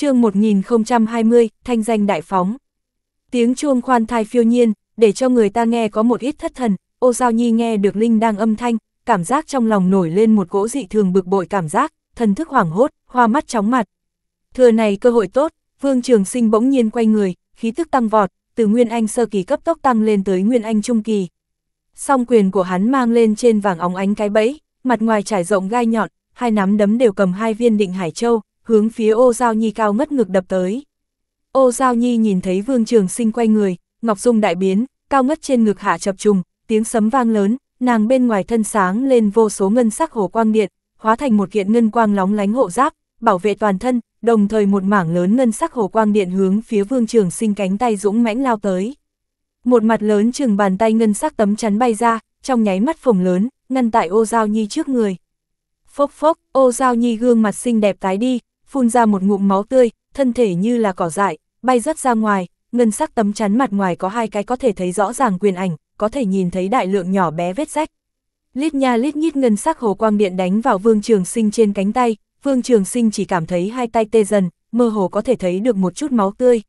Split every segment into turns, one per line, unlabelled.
chương 1020, thanh danh đại phóng. Tiếng chuông khoan thai phiêu nhiên, để cho người ta nghe có một ít thất thần, ô Giao nhi nghe được Linh đang âm thanh, cảm giác trong lòng nổi lên một cỗ dị thường bực bội cảm giác, thần thức hoảng hốt, hoa mắt chóng mặt. Thừa này cơ hội tốt, Vương Trường Sinh bỗng nhiên quay người, khí tức tăng vọt, từ Nguyên Anh sơ kỳ cấp tốc tăng lên tới Nguyên Anh trung kỳ. Song quyền của hắn mang lên trên vàng óng ánh cái bẫy, mặt ngoài trải rộng gai nhọn, hai nắm đấm đều cầm hai viên định hải châu, hướng phía ô Giao Nhi cao ngất ngực đập tới. Ô Giao Nhi nhìn thấy Vương Trường Sinh quay người, Ngọc Dung đại biến, cao ngất trên ngực hạ chập trùng, tiếng sấm vang lớn, nàng bên ngoài thân sáng lên vô số ngân sắc hồ quang điện, hóa thành một kiện ngân quang lóng lánh hộ giáp, bảo vệ toàn thân, đồng thời một mảng lớn ngân sắc hồ quang điện hướng phía Vương Trường Sinh cánh tay dũng mãnh lao tới. Một mặt lớn chừng bàn tay ngân sắc tấm chắn bay ra, trong nháy mắt phồng lớn, ngăn tại Ô Giao Nhi trước người. Phốc phốc, Ô Giao Nhi gương mặt xinh đẹp tái đi, phun ra một ngụm máu tươi, thân thể như là cỏ dại, bay rất ra ngoài, ngân sắc tấm chắn mặt ngoài có hai cái có thể thấy rõ ràng quyền ảnh, có thể nhìn thấy đại lượng nhỏ bé vết rách. Lít nha lít nhít ngân sắc hồ quang điện đánh vào Vương Trường Sinh trên cánh tay, Vương Trường Sinh chỉ cảm thấy hai tay tê dần, mơ hồ có thể thấy được một chút máu tươi.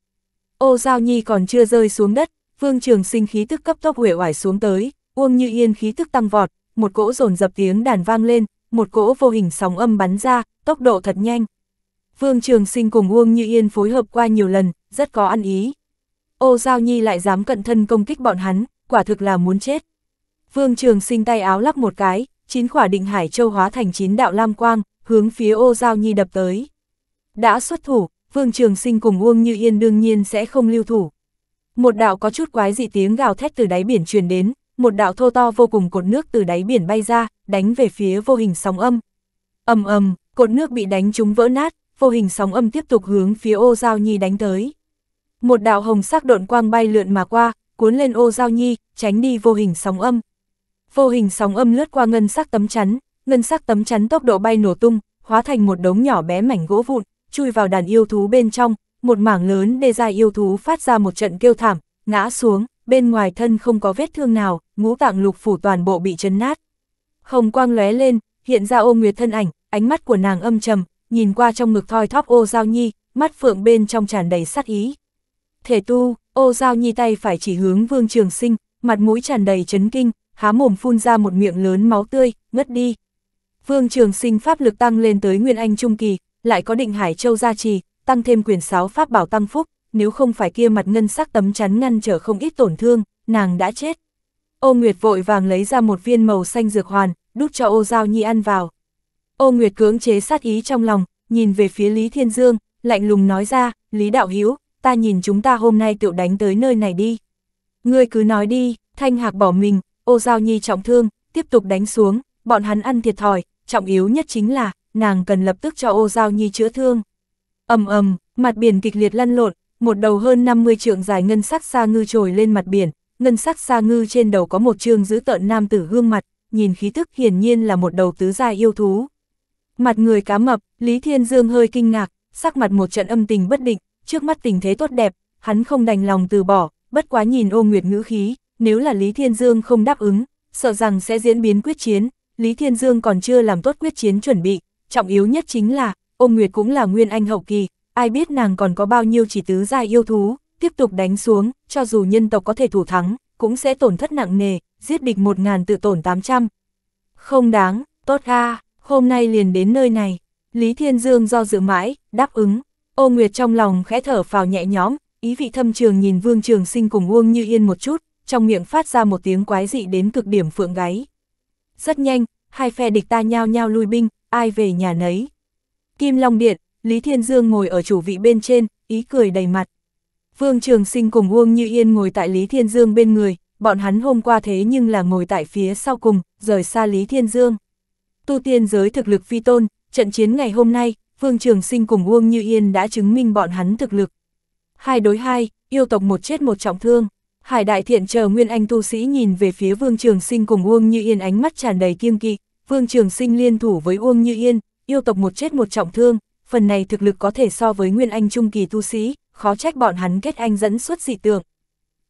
Ô Giao Nhi còn chưa rơi xuống đất, Vương Trường Sinh khí tức cấp tốc huệ oải xuống tới, Uông Như Yên khí tức tăng vọt, một cỗ dồn dập tiếng đàn vang lên, một cỗ vô hình sóng âm bắn ra, tốc độ thật nhanh, Vương Trường Sinh cùng Uông Như Yên phối hợp qua nhiều lần, rất có ăn ý. Ô Giao Nhi lại dám cận thân công kích bọn hắn, quả thực là muốn chết. Vương Trường Sinh tay áo lắc một cái, chín khỏa định hải châu hóa thành chín đạo lam quang, hướng phía Ô Giao Nhi đập tới. Đã xuất thủ, Vương Trường Sinh cùng Uông Như Yên đương nhiên sẽ không lưu thủ. Một đạo có chút quái dị tiếng gào thét từ đáy biển truyền đến, một đạo thô to vô cùng cột nước từ đáy biển bay ra, đánh về phía vô hình sóng âm. Ầm ầm, cột nước bị đánh trúng vỡ nát, vô hình sóng âm tiếp tục hướng phía ô Giao Nhi đánh tới. Một đạo hồng sắc độn quang bay lượn mà qua, cuốn lên ô Giao Nhi, tránh đi vô hình sóng âm. Vô hình sóng âm lướt qua ngân sắc tấm chắn, ngân sắc tấm chắn tốc độ bay nổ tung, hóa thành một đống nhỏ bé mảnh gỗ vụn, chui vào đàn yêu thú bên trong, một mảng lớn đê dài yêu thú phát ra một trận kêu thảm, ngã xuống, bên ngoài thân không có vết thương nào, ngũ tạng lục phủ toàn bộ bị chấn nát. Hồng quang lóe lên, hiện ra ô nguyệt thân ảnh, ánh mắt của nàng âm trầm, nhìn qua trong ngực thoi thóp ô giao nhi, mắt phượng bên trong tràn đầy sát ý. Thể tu, ô giao nhi tay phải chỉ hướng vương trường sinh, mặt mũi tràn đầy chấn kinh, há mồm phun ra một miệng lớn máu tươi, ngất đi. Vương trường sinh pháp lực tăng lên tới Nguyên Anh Trung Kỳ, lại có định Hải Châu gia trì, tăng thêm quyền sáo pháp bảo tăng phúc, nếu không phải kia mặt ngân sắc tấm chắn ngăn trở không ít tổn thương, nàng đã chết. Ô Nguyệt vội vàng lấy ra một viên màu xanh dược hoàn, đút cho ô giao nhi ăn vào. Ô Nguyệt cưỡng chế sát ý trong lòng, nhìn về phía Lý Thiên Dương, lạnh lùng nói ra, Lý Đạo Hiếu, ta nhìn chúng ta hôm nay tựu đánh tới nơi này đi. Ngươi cứ nói đi, Thanh Hạc bỏ mình, ô Giao Nhi trọng thương, tiếp tục đánh xuống, bọn hắn ăn thiệt thòi, trọng yếu nhất chính là, nàng cần lập tức cho ô Giao Nhi chữa thương. ầm ầm, mặt biển kịch liệt lăn lộn, một đầu hơn 50 trượng dài ngân sắc xa ngư trồi lên mặt biển, ngân sắc xa ngư trên đầu có một trương giữ tợn nam tử gương mặt, nhìn khí tức hiển nhiên là một đầu tứ dài yêu thú. Mặt người cá mập, Lý Thiên Dương hơi kinh ngạc, sắc mặt một trận âm tình bất định, trước mắt tình thế tốt đẹp, hắn không đành lòng từ bỏ, bất quá nhìn ô nguyệt ngữ khí, nếu là Lý Thiên Dương không đáp ứng, sợ rằng sẽ diễn biến quyết chiến, Lý Thiên Dương còn chưa làm tốt quyết chiến chuẩn bị, trọng yếu nhất chính là, ô nguyệt cũng là nguyên anh hậu kỳ, ai biết nàng còn có bao nhiêu chỉ tứ gia yêu thú, tiếp tục đánh xuống, cho dù nhân tộc có thể thủ thắng, cũng sẽ tổn thất nặng nề, giết địch 1.000 tự tổn 800. Không đáng, tốt a hôm nay liền đến nơi này. Lý Thiên Dương do dự mãi, đáp ứng. Ô Nguyệt trong lòng khẽ thở phào nhẹ nhõm, ý vị thâm trường nhìn Vương Trường Sinh cùng Uông Như Yên một chút, trong miệng phát ra một tiếng quái dị đến cực điểm phượng gáy. Rất nhanh, hai phe địch ta nhao nhao lui binh, ai về nhà nấy. Kim Long Điện, Lý Thiên Dương ngồi ở chủ vị bên trên, ý cười đầy mặt. Vương Trường Sinh cùng Uông Như Yên ngồi tại Lý Thiên Dương bên người, bọn hắn hôm qua thế nhưng là ngồi tại phía sau cùng, rời xa Lý Thiên Dương tu tiên giới thực lực phi tôn, trận chiến ngày hôm nay, Vương Trường Sinh cùng Uông Như Yên đã chứng minh bọn hắn thực lực. Hai đối hai, yêu tộc một chết một trọng thương. Hải đại thiện chờ Nguyên Anh tu sĩ nhìn về phía Vương Trường Sinh cùng Uông Như Yên ánh mắt tràn đầy kiêng kỵ, Vương Trường Sinh liên thủ với Uông Như Yên, yêu tộc một chết một trọng thương, phần này thực lực có thể so với Nguyên Anh trung kỳ tu sĩ, khó trách bọn hắn kết anh dẫn xuất dị tượng.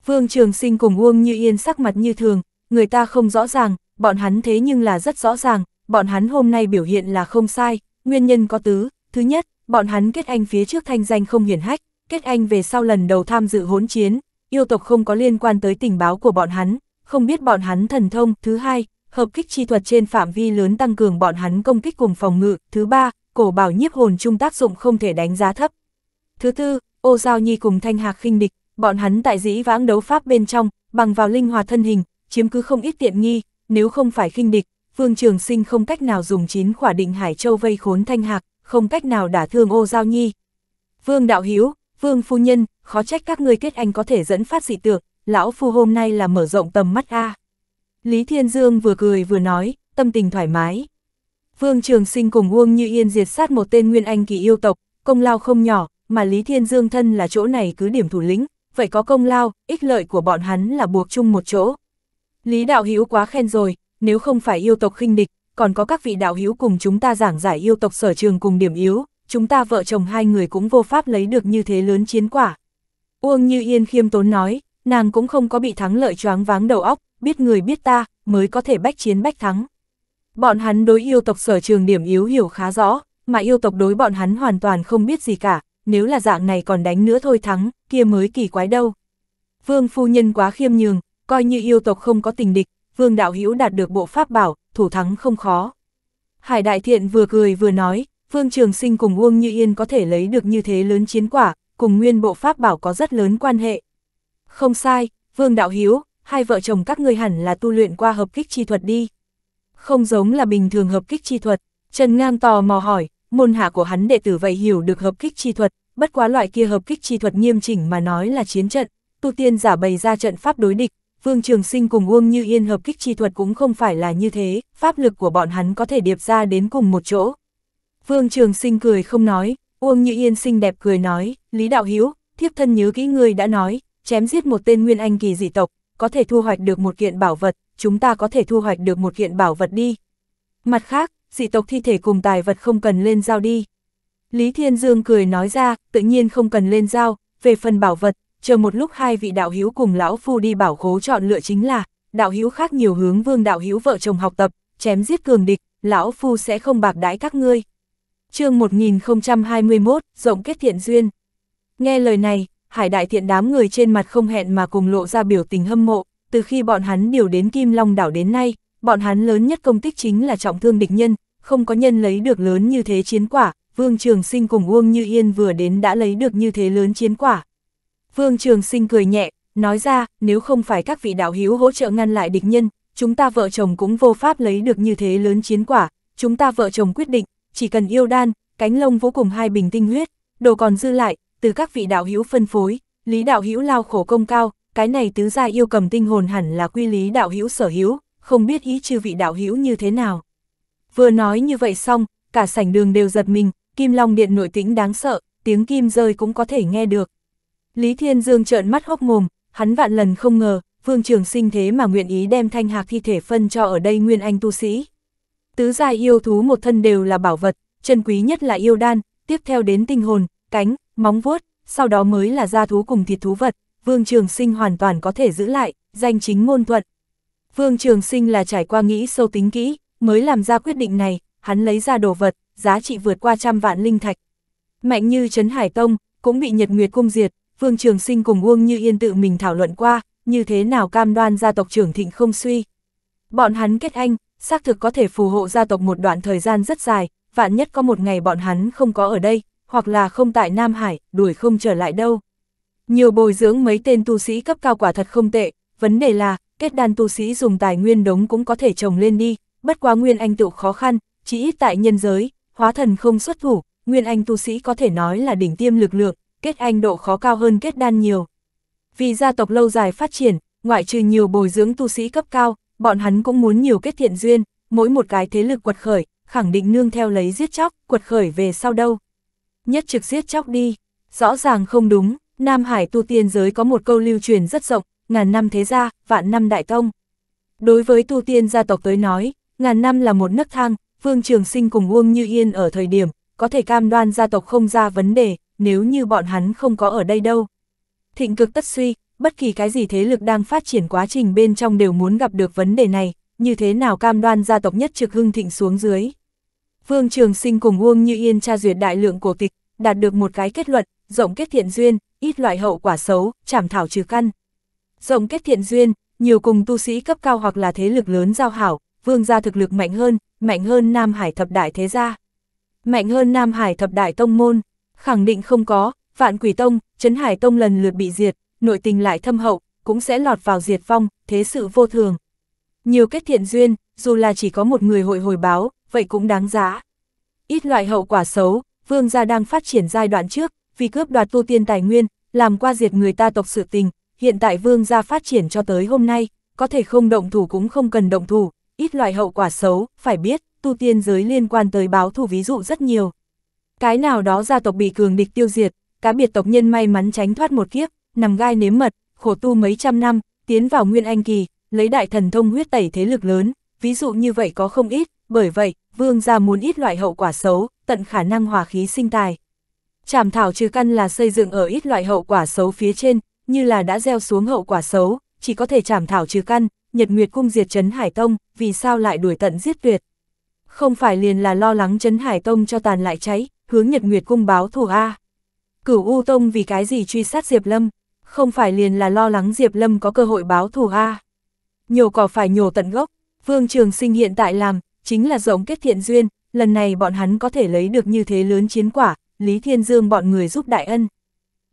Vương Trường Sinh cùng Uông Như Yên sắc mặt như thường, người ta không rõ ràng, bọn hắn thế nhưng là rất rõ ràng, bọn hắn hôm nay biểu hiện là không sai, nguyên nhân có tứ, thứ nhất, bọn hắn kết anh phía trước thanh danh không hiển hách, kết anh về sau lần đầu tham dự hỗn chiến, yêu tộc không có liên quan tới tình báo của bọn hắn, không biết bọn hắn thần thông, thứ hai, hợp kích chi thuật trên phạm vi lớn tăng cường bọn hắn công kích cùng phòng ngự, thứ ba, cổ bảo nhiếp hồn chung tác dụng không thể đánh giá thấp. Thứ tư, ô giao nhi cùng thanh hạc khinh địch, bọn hắn tại dĩ vãng đấu pháp bên trong, bằng vào linh hòa thân hình, chiếm cứ không ít tiện nghi, nếu không phải khinh địch, Vương Trường Sinh không cách nào dùng chín khỏa định Hải Châu vây khốn Thanh Hạc, không cách nào đả thương ô Giao Nhi. Vương Đạo Hiếu, Vương Phu Nhân, khó trách các ngươi kết anh có thể dẫn phát dị tượng, lão phu hôm nay là mở rộng tầm mắt a. Lý Thiên Dương vừa cười vừa nói, tâm tình thoải mái. Vương Trường Sinh cùng Uông Như Yên diệt sát một tên nguyên anh kỳ yêu tộc, công lao không nhỏ, mà Lý Thiên Dương thân là chỗ này cứ điểm thủ lĩnh, vậy có công lao, ích lợi của bọn hắn là buộc chung một chỗ. Lý Đạo Hiếu quá khen rồi, nếu không phải yêu tộc khinh địch, còn có các vị đạo hữu cùng chúng ta giảng giải yêu tộc sở trường cùng điểm yếu, chúng ta vợ chồng hai người cũng vô pháp lấy được như thế lớn chiến quả. Uông Như Yên khiêm tốn nói, nàng cũng không có bị thắng lợi choáng váng đầu óc, biết người biết ta, mới có thể bách chiến bách thắng. Bọn hắn đối yêu tộc sở trường điểm yếu hiểu khá rõ, mà yêu tộc đối bọn hắn hoàn toàn không biết gì cả, nếu là dạng này còn đánh nữa thôi thắng, kia mới kỳ quái đâu. Vương phu nhân quá khiêm nhường, coi như yêu tộc không có tình địch, Vương Đạo Hữu đạt được bộ pháp bảo, thủ thắng không khó. Hải Đại Thiện vừa cười vừa nói, Vương Trường Sinh cùng Uông Như Yên có thể lấy được như thế lớn chiến quả, cùng nguyên bộ pháp bảo có rất lớn quan hệ. Không sai, Vương Đạo Hiếu, hai vợ chồng các ngươi hẳn là tu luyện qua hợp kích chi thuật đi. Không giống là bình thường hợp kích chi thuật, Trần Ngang tò mò hỏi, môn hạ của hắn đệ tử vậy hiểu được hợp kích chi thuật, bất quá loại kia hợp kích chi thuật nghiêm chỉnh mà nói là chiến trận, tu tiên giả bày ra trận pháp đối địch, Vương Trường Sinh cùng Uông Như Yên hợp kích chi thuật cũng không phải là như thế, pháp lực của bọn hắn có thể điệp ra đến cùng một chỗ. Vương Trường Sinh cười không nói, Uông Như Yên xinh đẹp cười nói, Lý Đạo Hiếu, thiếp thân nhớ kỹ người đã nói, chém giết một tên nguyên anh kỳ dị tộc, có thể thu hoạch được một kiện bảo vật, chúng ta có thể thu hoạch được một kiện bảo vật đi. Mặt khác, dị tộc thi thể cùng tài vật không cần lên giao đi. Lý Thiên Dương cười nói ra, tự nhiên không cần lên giao, về phần bảo vật, chờ một lúc hai vị đạo hữu cùng lão phu đi bảo khố chọn lựa chính là, đạo hữu khác nhiều hướng vương đạo hữu vợ chồng học tập, chém giết cường địch, lão phu sẽ không bạc đãi các ngươi. chương 1021, rộng kết thiện duyên. Nghe lời này, hải đại thiện đám người trên mặt không hẹn mà cùng lộ ra biểu tình hâm mộ, từ khi bọn hắn điều đến Kim Long đảo đến nay, bọn hắn lớn nhất công tích chính là trọng thương địch nhân, không có nhân lấy được lớn như thế chiến quả, Vương Trường Sinh cùng Uông Như Yên vừa đến đã lấy được như thế lớn chiến quả, Vương Trường Sinh cười nhẹ, nói ra, nếu không phải các vị đạo hiếu hỗ trợ ngăn lại địch nhân, chúng ta vợ chồng cũng vô pháp lấy được như thế lớn chiến quả, chúng ta vợ chồng quyết định, chỉ cần yêu đan, cánh lông vô cùng hai bình tinh huyết, đồ còn dư lại, từ các vị đạo hiếu phân phối, lý đạo hiếu lao khổ công cao, cái này tứ gia yêu cầm tinh hồn hẳn là quy lý đạo hiếu sở hiếu, không biết ý chư vị đạo hiếu như thế nào. Vừa nói như vậy xong, cả sảnh đường đều giật mình, kim long điện nội tĩnh đáng sợ, tiếng kim rơi cũng có thể nghe được. Lý Thiên Dương trợn mắt hốc mồm, hắn vạn lần không ngờ, Vương Trường Sinh thế mà nguyện ý đem thanh hạc thi thể phân cho ở đây nguyên anh tu sĩ. Tứ giai yêu thú một thân đều là bảo vật, chân quý nhất là yêu đan, tiếp theo đến tinh hồn, cánh, móng vuốt, sau đó mới là gia thú cùng thịt thú vật, Vương Trường Sinh hoàn toàn có thể giữ lại, danh chính ngôn thuận. Vương Trường Sinh là trải qua nghĩ sâu tính kỹ, mới làm ra quyết định này, hắn lấy ra đồ vật, giá trị vượt qua trăm vạn linh thạch. Mạnh như Trấn Hải Tông, cũng bị Nhật Nguyệt cung diệt, Vương Trường Sinh cùng Uông Như Yên tự mình thảo luận qua, như thế nào cam đoan gia tộc trưởng thịnh không suy. Bọn hắn kết anh, xác thực có thể phù hộ gia tộc một đoạn thời gian rất dài, vạn nhất có một ngày bọn hắn không có ở đây, hoặc là không tại Nam Hải, đuổi không trở lại đâu. Nhiều bồi dưỡng mấy tên tu sĩ cấp cao quả thật không tệ, vấn đề là, kết đan tu sĩ dùng tài nguyên đống cũng có thể trồng lên đi, bất quá Nguyên Anh tự khó khăn, chỉ ít tại nhân giới, hóa thần không xuất thủ, Nguyên Anh tu sĩ có thể nói là đỉnh tiêm lực lượng, kết anh độ khó cao hơn kết đan nhiều. Vì gia tộc lâu dài phát triển, ngoại trừ nhiều bồi dưỡng tu sĩ cấp cao, bọn hắn cũng muốn nhiều kết thiện duyên, mỗi một cái thế lực quật khởi, khẳng định nương theo lấy giết chóc, quật khởi về sau đâu. Nhất trực giết chóc đi, rõ ràng không đúng, Nam Hải tu tiên giới có một câu lưu truyền rất rộng, ngàn năm thế gia, vạn năm đại tông. Đối với tu tiên gia tộc tới nói, ngàn năm là một nấc thang, Vương Trường Sinh cùng Uông Như Yên ở thời điểm, có thể cam đoan gia tộc không ra vấn đề, nếu như bọn hắn không có ở đây đâu. Thịnh cực tất suy, bất kỳ cái gì thế lực đang phát triển quá trình bên trong đều muốn gặp được vấn đề này, như thế nào cam đoan gia tộc nhất trực hưng thịnh xuống dưới. Vương Trường Sinh cùng Uông Như Yên tra duyệt đại lượng cổ tịch, đạt được một cái kết luận, rộng kết thiện duyên, ít loại hậu quả xấu, chảm thảo trừ căn. Rộng kết thiện duyên, nhiều cùng tu sĩ cấp cao hoặc là thế lực lớn giao hảo, vương gia thực lực mạnh hơn, mạnh hơn Nam Hải thập đại thế gia. Mạnh hơn Nam Hải thập đại tông môn. Khẳng định không có, vạn quỷ tông, Trấn hải tông lần lượt bị diệt, nội tình lại thâm hậu, cũng sẽ lọt vào diệt vong, thế sự vô thường. Nhiều kết thiện duyên, dù là chỉ có một người hội hồi báo, vậy cũng đáng giá. Ít loại hậu quả xấu, vương gia đang phát triển giai đoạn trước, vì cướp đoạt tu tiên tài nguyên, làm qua diệt người ta tộc sự tình, hiện tại vương gia phát triển cho tới hôm nay, có thể không động thủ cũng không cần động thủ, ít loại hậu quả xấu, phải biết, tu tiên giới liên quan tới báo thù ví dụ rất nhiều. Cái nào đó gia tộc bị cường địch tiêu diệt, cá biệt tộc nhân may mắn tránh thoát một kiếp, nằm gai nếm mật, khổ tu mấy trăm năm, tiến vào nguyên anh kỳ, lấy đại thần thông huyết tẩy thế lực lớn, ví dụ như vậy có không ít, bởi vậy, vương gia muốn ít loại hậu quả xấu, tận khả năng hòa khí sinh tài. Trảm thảo trừ căn là xây dựng ở ít loại hậu quả xấu phía trên, như là đã gieo xuống hậu quả xấu, chỉ có thể trảm thảo trừ căn, Nhật Nguyệt cung diệt trấn Hải Tông, vì sao lại đuổi tận giết tuyệt? Không phải liền là lo lắng trấn Hải Tông cho tàn lại cháy, hướng Nhật Nguyệt cung báo thù A. Cửu U Tông vì cái gì truy sát Diệp Lâm, không phải liền là lo lắng Diệp Lâm có cơ hội báo thù A. Nhổ cỏ phải nhổ tận gốc, Vương Trường Sinh hiện tại làm, chính là rộng kết thiện duyên, lần này bọn hắn có thể lấy được như thế lớn chiến quả, Lý Thiên Dương bọn người giúp đại ân.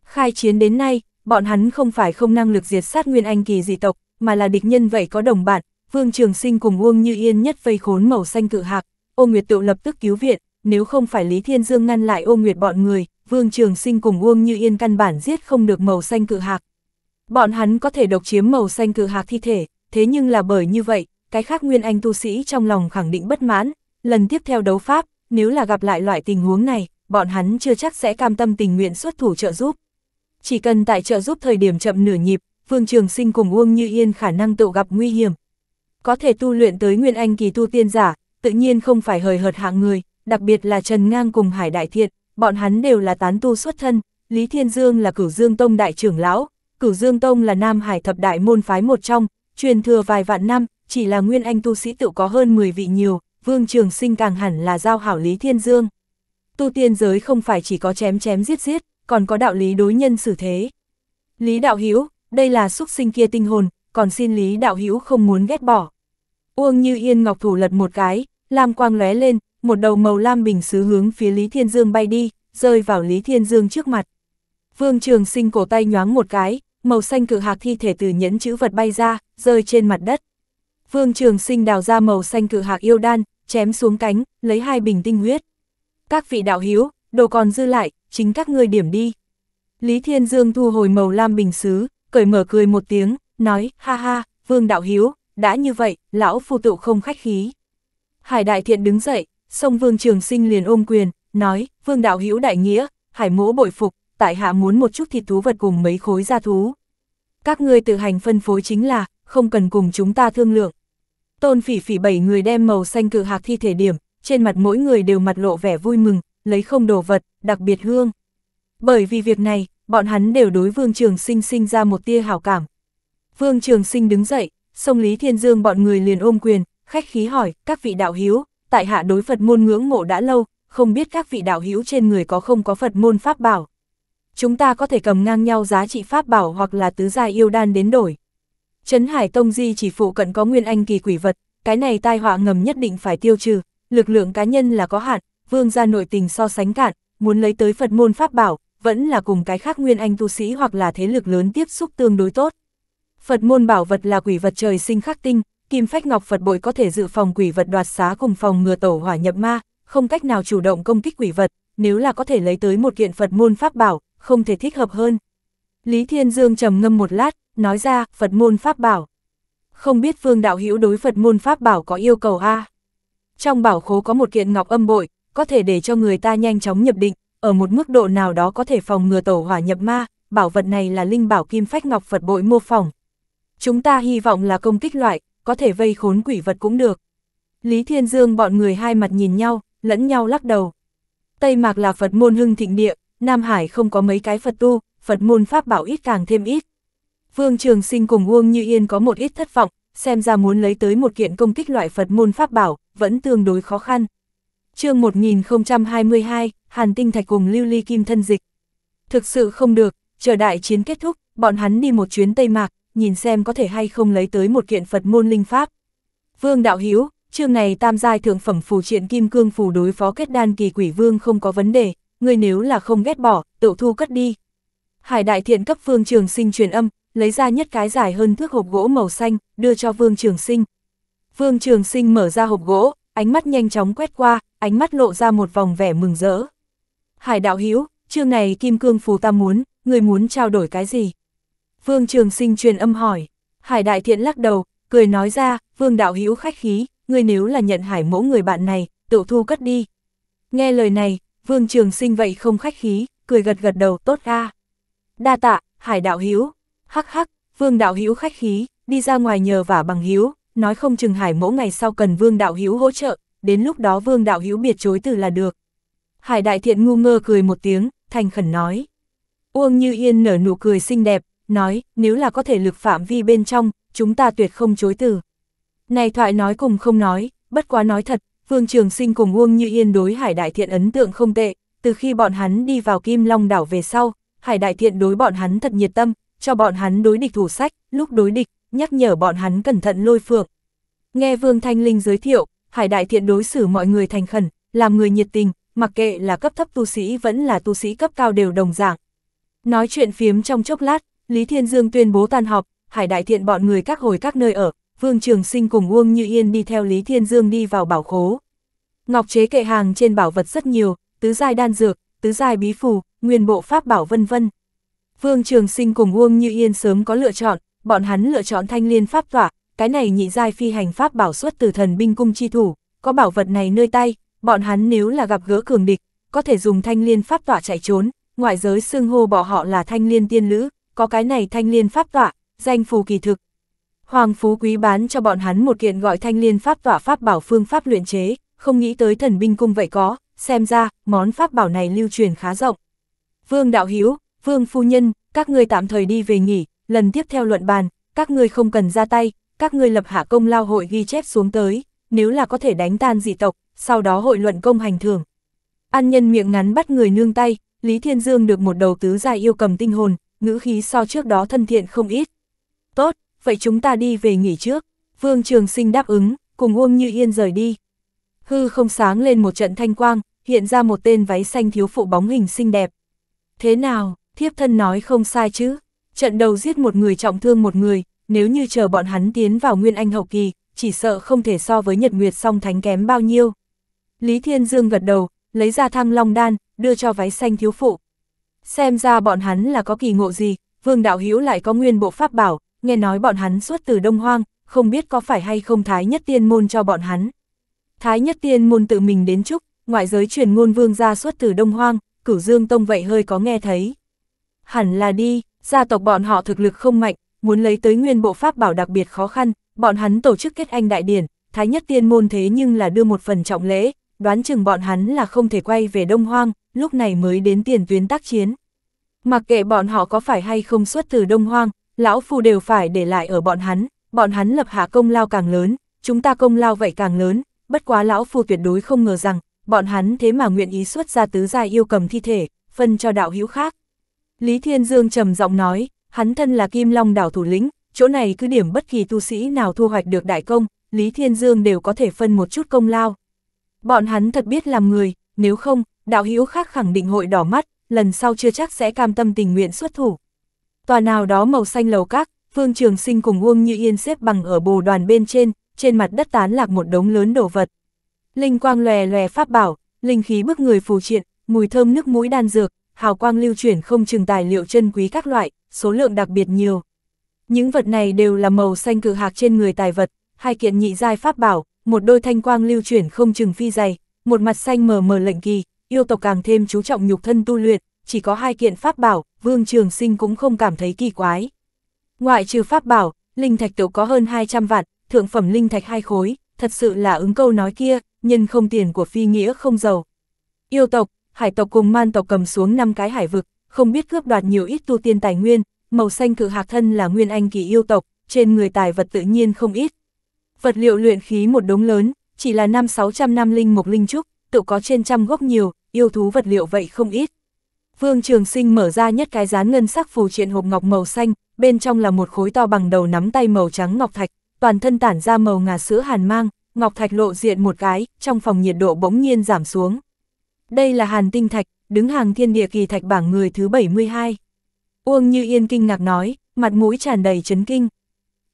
Khai chiến đến nay, bọn hắn không phải không năng lực diệt sát nguyên anh kỳ dị tộc, mà là địch nhân vậy có đồng bạn, Vương Trường Sinh cùng Uông Như Yên nhất vây khốn màu xanh cự hạc, Ô Nguyệt Tựu lập tức cứu viện, nếu không phải Lý Thiên Dương ngăn lại ô nguyệt bọn người, Vương Trường Sinh cùng Uông Như Yên căn bản giết không được màu xanh cự hạc. Bọn hắn có thể độc chiếm màu xanh cự hạc thi thể, thế nhưng là bởi như vậy, cái khác nguyên anh tu sĩ trong lòng khẳng định bất mãn, lần tiếp theo đấu pháp, nếu là gặp lại loại tình huống này, bọn hắn chưa chắc sẽ cam tâm tình nguyện xuất thủ trợ giúp. Chỉ cần tại trợ giúp thời điểm chậm nửa nhịp, Vương Trường Sinh cùng Uông Như Yên khả năng tự gặp nguy hiểm. Có thể tu luyện tới nguyên anh kỳ tu tiên giả, tự nhiên không phải hời hợt hạng người, đặc biệt là Trần Ngang cùng Hải Đại Thiện, bọn hắn đều là tán tu xuất thân, Lý Thiên Dương là cửu dương tông đại trưởng lão, cửu dương tông là Nam Hải thập đại môn phái một trong, truyền thừa vài vạn năm, chỉ là nguyên anh tu sĩ tự có hơn 10 vị nhiều, Vương Trường Sinh càng hẳn là giao hảo Lý Thiên Dương. Tu tiên giới không phải chỉ có chém chém giết giết, còn có đạo lý đối nhân xử thế. Lý Đạo Hữu đây là xúc sinh kia tinh hồn, còn xin Lý Đạo Hữu không muốn ghét bỏ. Uông Như Yên Ngọc Thủ lật một cái, làm quang lóe lên, một đầu màu lam bình xứ hướng phía Lý Thiên Dương bay đi, rơi vào Lý Thiên Dương trước mặt. Vương Trường Sinh cổ tay nhoáng một cái, màu xanh cự hạc thi thể từ nhẫn chữ vật bay ra, rơi trên mặt đất. Vương Trường Sinh đào ra màu xanh cự hạc yêu đan, chém xuống cánh, lấy hai bình tinh huyết. Các vị đạo hiếu, đồ còn dư lại, chính các ngươi điểm đi. Lý Thiên Dương thu hồi màu lam bình xứ, cởi mở cười một tiếng, nói, ha ha, Vương đạo hiếu, đã như vậy, lão phu tụ không khách khí. Hải đại thiện đứng dậy, Song Vương Trường Sinh liền ôm quyền, nói, Vương Đạo Hữu Đại Nghĩa, hải mỗ bội phục, tại hạ muốn một chút thịt thú vật cùng mấy khối gia thú. Các ngươi tự hành phân phối chính là, không cần cùng chúng ta thương lượng. Tôn phỉ phỉ bảy người đem màu xanh cự hạc thi thể điểm, trên mặt mỗi người đều mặt lộ vẻ vui mừng, lấy không đồ vật, đặc biệt hương. Bởi vì việc này, bọn hắn đều đối Vương Trường Sinh sinh ra một tia hảo cảm. Vương Trường Sinh đứng dậy, sông Lý Thiên Dương bọn người liền ôm quyền, khách khí hỏi, các vị đạo hiếu, tại hạ đối Phật môn ngưỡng mộ đã lâu, không biết các vị đạo hữu trên người có không có Phật môn pháp bảo. Chúng ta có thể cầm ngang nhau giá trị pháp bảo hoặc là tứ gia yêu đan đến đổi. Trấn Hải Tông Di chỉ phụ cận có nguyên anh kỳ quỷ vật, cái này tai họa ngầm nhất định phải tiêu trừ, lực lượng cá nhân là có hạn, vương gia nội tình so sánh cạn, muốn lấy tới Phật môn pháp bảo, vẫn là cùng cái khác nguyên anh tu sĩ hoặc là thế lực lớn tiếp xúc tương đối tốt. Phật môn bảo vật là quỷ vật trời sinh khắc tinh, kim phách ngọc Phật bội có thể dự phòng quỷ vật đoạt xá cùng phòng ngừa tổ hỏa nhập ma, không cách nào chủ động công kích quỷ vật, nếu là có thể lấy tới một kiện Phật môn pháp bảo, không thể thích hợp hơn. Lý Thiên Dương trầm ngâm một lát, nói ra, Phật môn pháp bảo. Không biết Phương Đạo Hữu đối Phật môn pháp bảo có yêu cầu a? Trong bảo khố có một kiện ngọc âm bội, có thể để cho người ta nhanh chóng nhập định, ở một mức độ nào đó có thể phòng ngừa tổ hỏa nhập ma, bảo vật này là linh bảo kim phách ngọc Phật bội mô phỏng. Chúng ta hy vọng là công kích loại, có thể vây khốn quỷ vật cũng được. Lý Thiên Dương bọn người hai mặt nhìn nhau, lẫn nhau lắc đầu. Tây Mạc là Phật môn hưng thịnh địa, Nam Hải không có mấy cái Phật tu, Phật môn pháp bảo ít càng thêm ít. Vương Trường Sinh cùng Uông Như Yên có một ít thất vọng, xem ra muốn lấy tới một kiện công kích loại Phật môn pháp bảo, vẫn tương đối khó khăn. chương 1022, Hàn Tinh Thạch cùng Lưu Ly Kim thân dịch. Thực sự không được, chờ đại chiến kết thúc, bọn hắn đi một chuyến Tây Mạc, nhìn xem có thể hay không lấy tới một kiện Phật môn linh pháp. Vương Đạo Hiếu, chương này tam giai thượng phẩm phù triện kim cương phù đối phó kết đan kỳ quỷ vương không có vấn đề, người nếu là không ghét bỏ, tự thu cất đi. Hải đại thiện cấp Vương Trường Sinh truyền âm, lấy ra nhất cái dài hơn thước hộp gỗ màu xanh, đưa cho Vương Trường Sinh. Vương Trường Sinh mở ra hộp gỗ, ánh mắt nhanh chóng quét qua, ánh mắt lộ ra một vòng vẻ mừng rỡ. Hải đạo Hiếu, chương này kim cương phù ta muốn, người muốn trao đổi cái gì? Vương Trường Sinh truyền âm hỏi. Hải Đại Thiện lắc đầu, cười nói ra, Vương Đạo Hữu khách khí, ngươi nếu là nhận hải mẫu người bạn này, tự thu cất đi. Nghe lời này, Vương Trường Sinh vậy không khách khí, cười gật gật đầu tốt a. Đa tạ, Hải Đạo Hữu Hắc hắc, Vương Đạo Hữu khách khí, đi ra ngoài nhờ vả bằng hiếu, nói không chừng hải mẫu ngày sau cần Vương Đạo Hữu hỗ trợ, đến lúc đó Vương Đạo Hữu biệt chối từ là được. Hải Đại Thiện ngu ngơ cười một tiếng, thành khẩn nói. Uông Như Yên nở nụ cười xinh đẹp, nói, nếu là có thể lực phạm vi bên trong, chúng ta tuyệt không chối từ. Này thoại nói cùng không nói, bất quá nói thật, Vương Trường Sinh cùng Uông Như Yên đối Hải Đại Thiện ấn tượng không tệ, từ khi bọn hắn đi vào Kim Long đảo về sau, Hải Đại Thiện đối bọn hắn thật nhiệt tâm, cho bọn hắn đối địch thủ sách, lúc đối địch, nhắc nhở bọn hắn cẩn thận lôi phượng. Nghe Vương Thanh Linh giới thiệu, Hải Đại Thiện đối xử mọi người thành khẩn, làm người nhiệt tình, mặc kệ là cấp thấp tu sĩ vẫn là tu sĩ cấp cao đều đồng dạng. Nói chuyện phiếm trong chốc lát, Lý Thiên Dương tuyên bố tan họp, Hải Đại Thiện bọn người các hồi các nơi ở, Vương Trường Sinh cùng Uông Như Yên đi theo Lý Thiên Dương đi vào bảo khố. Ngọc chế kệ hàng trên bảo vật rất nhiều, tứ giai đan dược, tứ giai bí phù, nguyên bộ pháp bảo vân vân. Vương Trường Sinh cùng Uông Như Yên sớm có lựa chọn, bọn hắn lựa chọn Thanh Liên pháp tỏa, cái này nhị giai phi hành pháp bảo xuất từ thần binh cung chi thủ, có bảo vật này nơi tay, bọn hắn nếu là gặp gỡ cường địch, có thể dùng Thanh Liên pháp tỏa chạy trốn, ngoại giới xưng hô bỏ họ là Thanh Liên tiên lữ, có cái này thanh liên pháp tọa, danh phù kỳ thực. Hoàng Phú Quý bán cho bọn hắn một kiện gọi thanh liên pháp tỏa pháp bảo phương pháp luyện chế, không nghĩ tới thần binh cung vậy có, xem ra, món pháp bảo này lưu truyền khá rộng. Vương Đạo Hiếu, Vương Phu Nhân, các ngươi tạm thời đi về nghỉ, lần tiếp theo luận bàn, các ngươi không cần ra tay, các ngươi lập hạ công lao hội ghi chép xuống tới, nếu là có thể đánh tan dị tộc, sau đó hội luận công hành thường. An nhân miệng ngắn bắt người nương tay, Lý Thiên Dương được một đầu tứ dài yêu cầm tinh hồn, ngữ khí so trước đó thân thiện không ít. Tốt, vậy chúng ta đi về nghỉ trước. Vương Trường Sinh đáp ứng, cùng Uông Như Yên rời đi. Hư không sáng lên một trận thanh quang, hiện ra một tên váy xanh thiếu phụ bóng hình xinh đẹp. Thế nào, thiếp thân nói không sai chứ? Trận đầu giết một người trọng thương một người, nếu như chờ bọn hắn tiến vào Nguyên Anh hậu kỳ, chỉ sợ không thể so với Nhật Nguyệt song thánh kém bao nhiêu. Lý Thiên Dương gật đầu, lấy ra thăng long đan, đưa cho váy xanh thiếu phụ, Xem ra bọn hắn là có kỳ ngộ gì, vương đạo hữu lại có nguyên bộ pháp bảo, nghe nói bọn hắn xuất từ Đông Hoang, không biết có phải hay không Thái Nhất Tiên Môn cho bọn hắn. Thái Nhất Tiên Môn tự mình đến chúc, ngoại giới truyền ngôn vương gia xuất từ Đông Hoang, cửu dương tông vậy hơi có nghe thấy. Hẳn là đi, gia tộc bọn họ thực lực không mạnh, muốn lấy tới nguyên bộ pháp bảo đặc biệt khó khăn, bọn hắn tổ chức kết anh đại điển, Thái Nhất Tiên Môn thế nhưng là đưa một phần trọng lễ, đoán chừng bọn hắn là không thể quay về Đông Hoang, lúc này mới đến tiền tuyến tác chiến. Mặc kệ bọn họ có phải hay không xuất từ Đông Hoang, lão phu đều phải để lại ở bọn hắn, bọn hắn lập hạ công lao càng lớn, chúng ta công lao vậy càng lớn, bất quá lão phu tuyệt đối không ngờ rằng, bọn hắn thế mà nguyện ý xuất ra tứ gia yêu cầm thi thể, phân cho đạo hữu khác. Lý Thiên Dương trầm giọng nói, hắn thân là Kim Long đảo thủ lĩnh, chỗ này cứ điểm bất kỳ tu sĩ nào thu hoạch được đại công, Lý Thiên Dương đều có thể phân một chút công lao. Bọn hắn thật biết làm người, nếu không, đạo hữu khác khẳng định hội đỏ mắt, lần sau chưa chắc sẽ cam tâm tình nguyện xuất thủ. Tòa nào đó màu xanh lầu các, Phương Trường Sinh cùng Uông Như Yên xếp bằng ở bồ đoàn bên trên, trên mặt đất tán lạc một đống lớn đồ vật. Linh quang lòe lòe pháp bảo, linh khí bức người phù triện, mùi thơm nước mũi đan dược, hào quang lưu chuyển không chừng tài liệu chân quý các loại, số lượng đặc biệt nhiều. Những vật này đều là màu xanh cự hạc trên người tài vật, hai kiện nhị giai pháp bảo, một đôi thanh quang lưu chuyển không chừng phi dày, một mặt xanh mờ mờ lệnh kỳ, yêu tộc càng thêm chú trọng nhục thân tu luyện, chỉ có hai kiện pháp bảo, Vương Trường Sinh cũng không cảm thấy kỳ quái. Ngoại trừ pháp bảo, linh thạch tiểu có hơn 200 vạn, thượng phẩm linh thạch hai khối, thật sự là ứng câu nói kia, nhân không tiền của phi nghĩa không giàu. Yêu tộc, hải tộc cùng man tộc cầm xuống năm cái hải vực, không biết cướp đoạt nhiều ít tu tiên tài nguyên, màu xanh cự hạc thân là nguyên anh kỳ yêu tộc, trên người tài vật tự nhiên không ít. Vật liệu luyện khí một đống lớn, chỉ là năm 600 năm linh mục linh trúc, tự có trên trăm gốc nhiều, yêu thú vật liệu vậy không ít. Vương Trường Sinh mở ra nhất cái dán ngân sắc phù triện hộp ngọc màu xanh, bên trong là một khối to bằng đầu nắm tay màu trắng ngọc thạch, toàn thân tản ra màu ngà sữa hàn mang, ngọc thạch lộ diện một cái, trong phòng nhiệt độ bỗng nhiên giảm xuống. Đây là hàn tinh thạch, đứng hàng thiên địa kỳ thạch bảng người thứ 72. Uông Như Yên kinh ngạc nói, mặt mũi tràn đầy chấn kinh.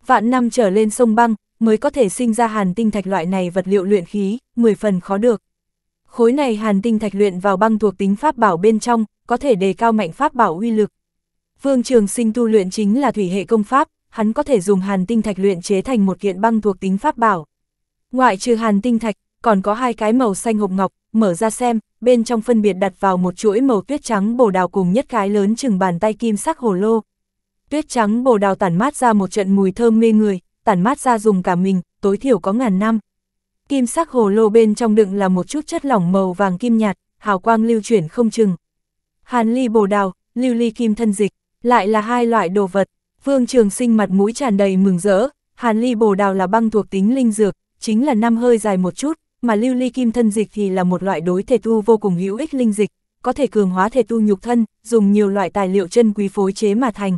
Vạn năm trở lên sông băng, mới có thể sinh ra hàn tinh thạch loại này vật liệu luyện khí, 10 phần khó được. Khối này hàn tinh thạch luyện vào băng thuộc tính pháp bảo bên trong, có thể đề cao mạnh pháp bảo uy lực. Vương Trường Sinh tu luyện chính là thủy hệ công pháp, hắn có thể dùng hàn tinh thạch luyện chế thành một kiện băng thuộc tính pháp bảo. Ngoại trừ hàn tinh thạch, còn có hai cái màu xanh hộp ngọc, mở ra xem, bên trong phân biệt đặt vào một chuỗi màu tuyết trắng bồ đào cùng nhất cái lớn chừng bàn tay kim sắc hồ lô. Tuyết trắng bồ đào tản mát ra một trận mùi thơm mê người, tản mát ra dùng cả mình, tối thiểu có ngàn năm. Kim sắc hồ lô bên trong đựng là một chút chất lỏng màu vàng kim nhạt, hào quang lưu chuyển không chừng. Hàn ly bồ đào, lưu ly kim thân dịch, lại là hai loại đồ vật. Vương Trường Sinh mặt mũi tràn đầy mừng rỡ, Hàn ly bồ đào là băng thuộc tính linh dược, chính là năm hơi dài một chút, mà lưu ly kim thân dịch thì là một loại đối thể tu vô cùng hữu ích linh dịch, có thể cường hóa thể tu nhục thân, dùng nhiều loại tài liệu chân quý phối chế mà thành.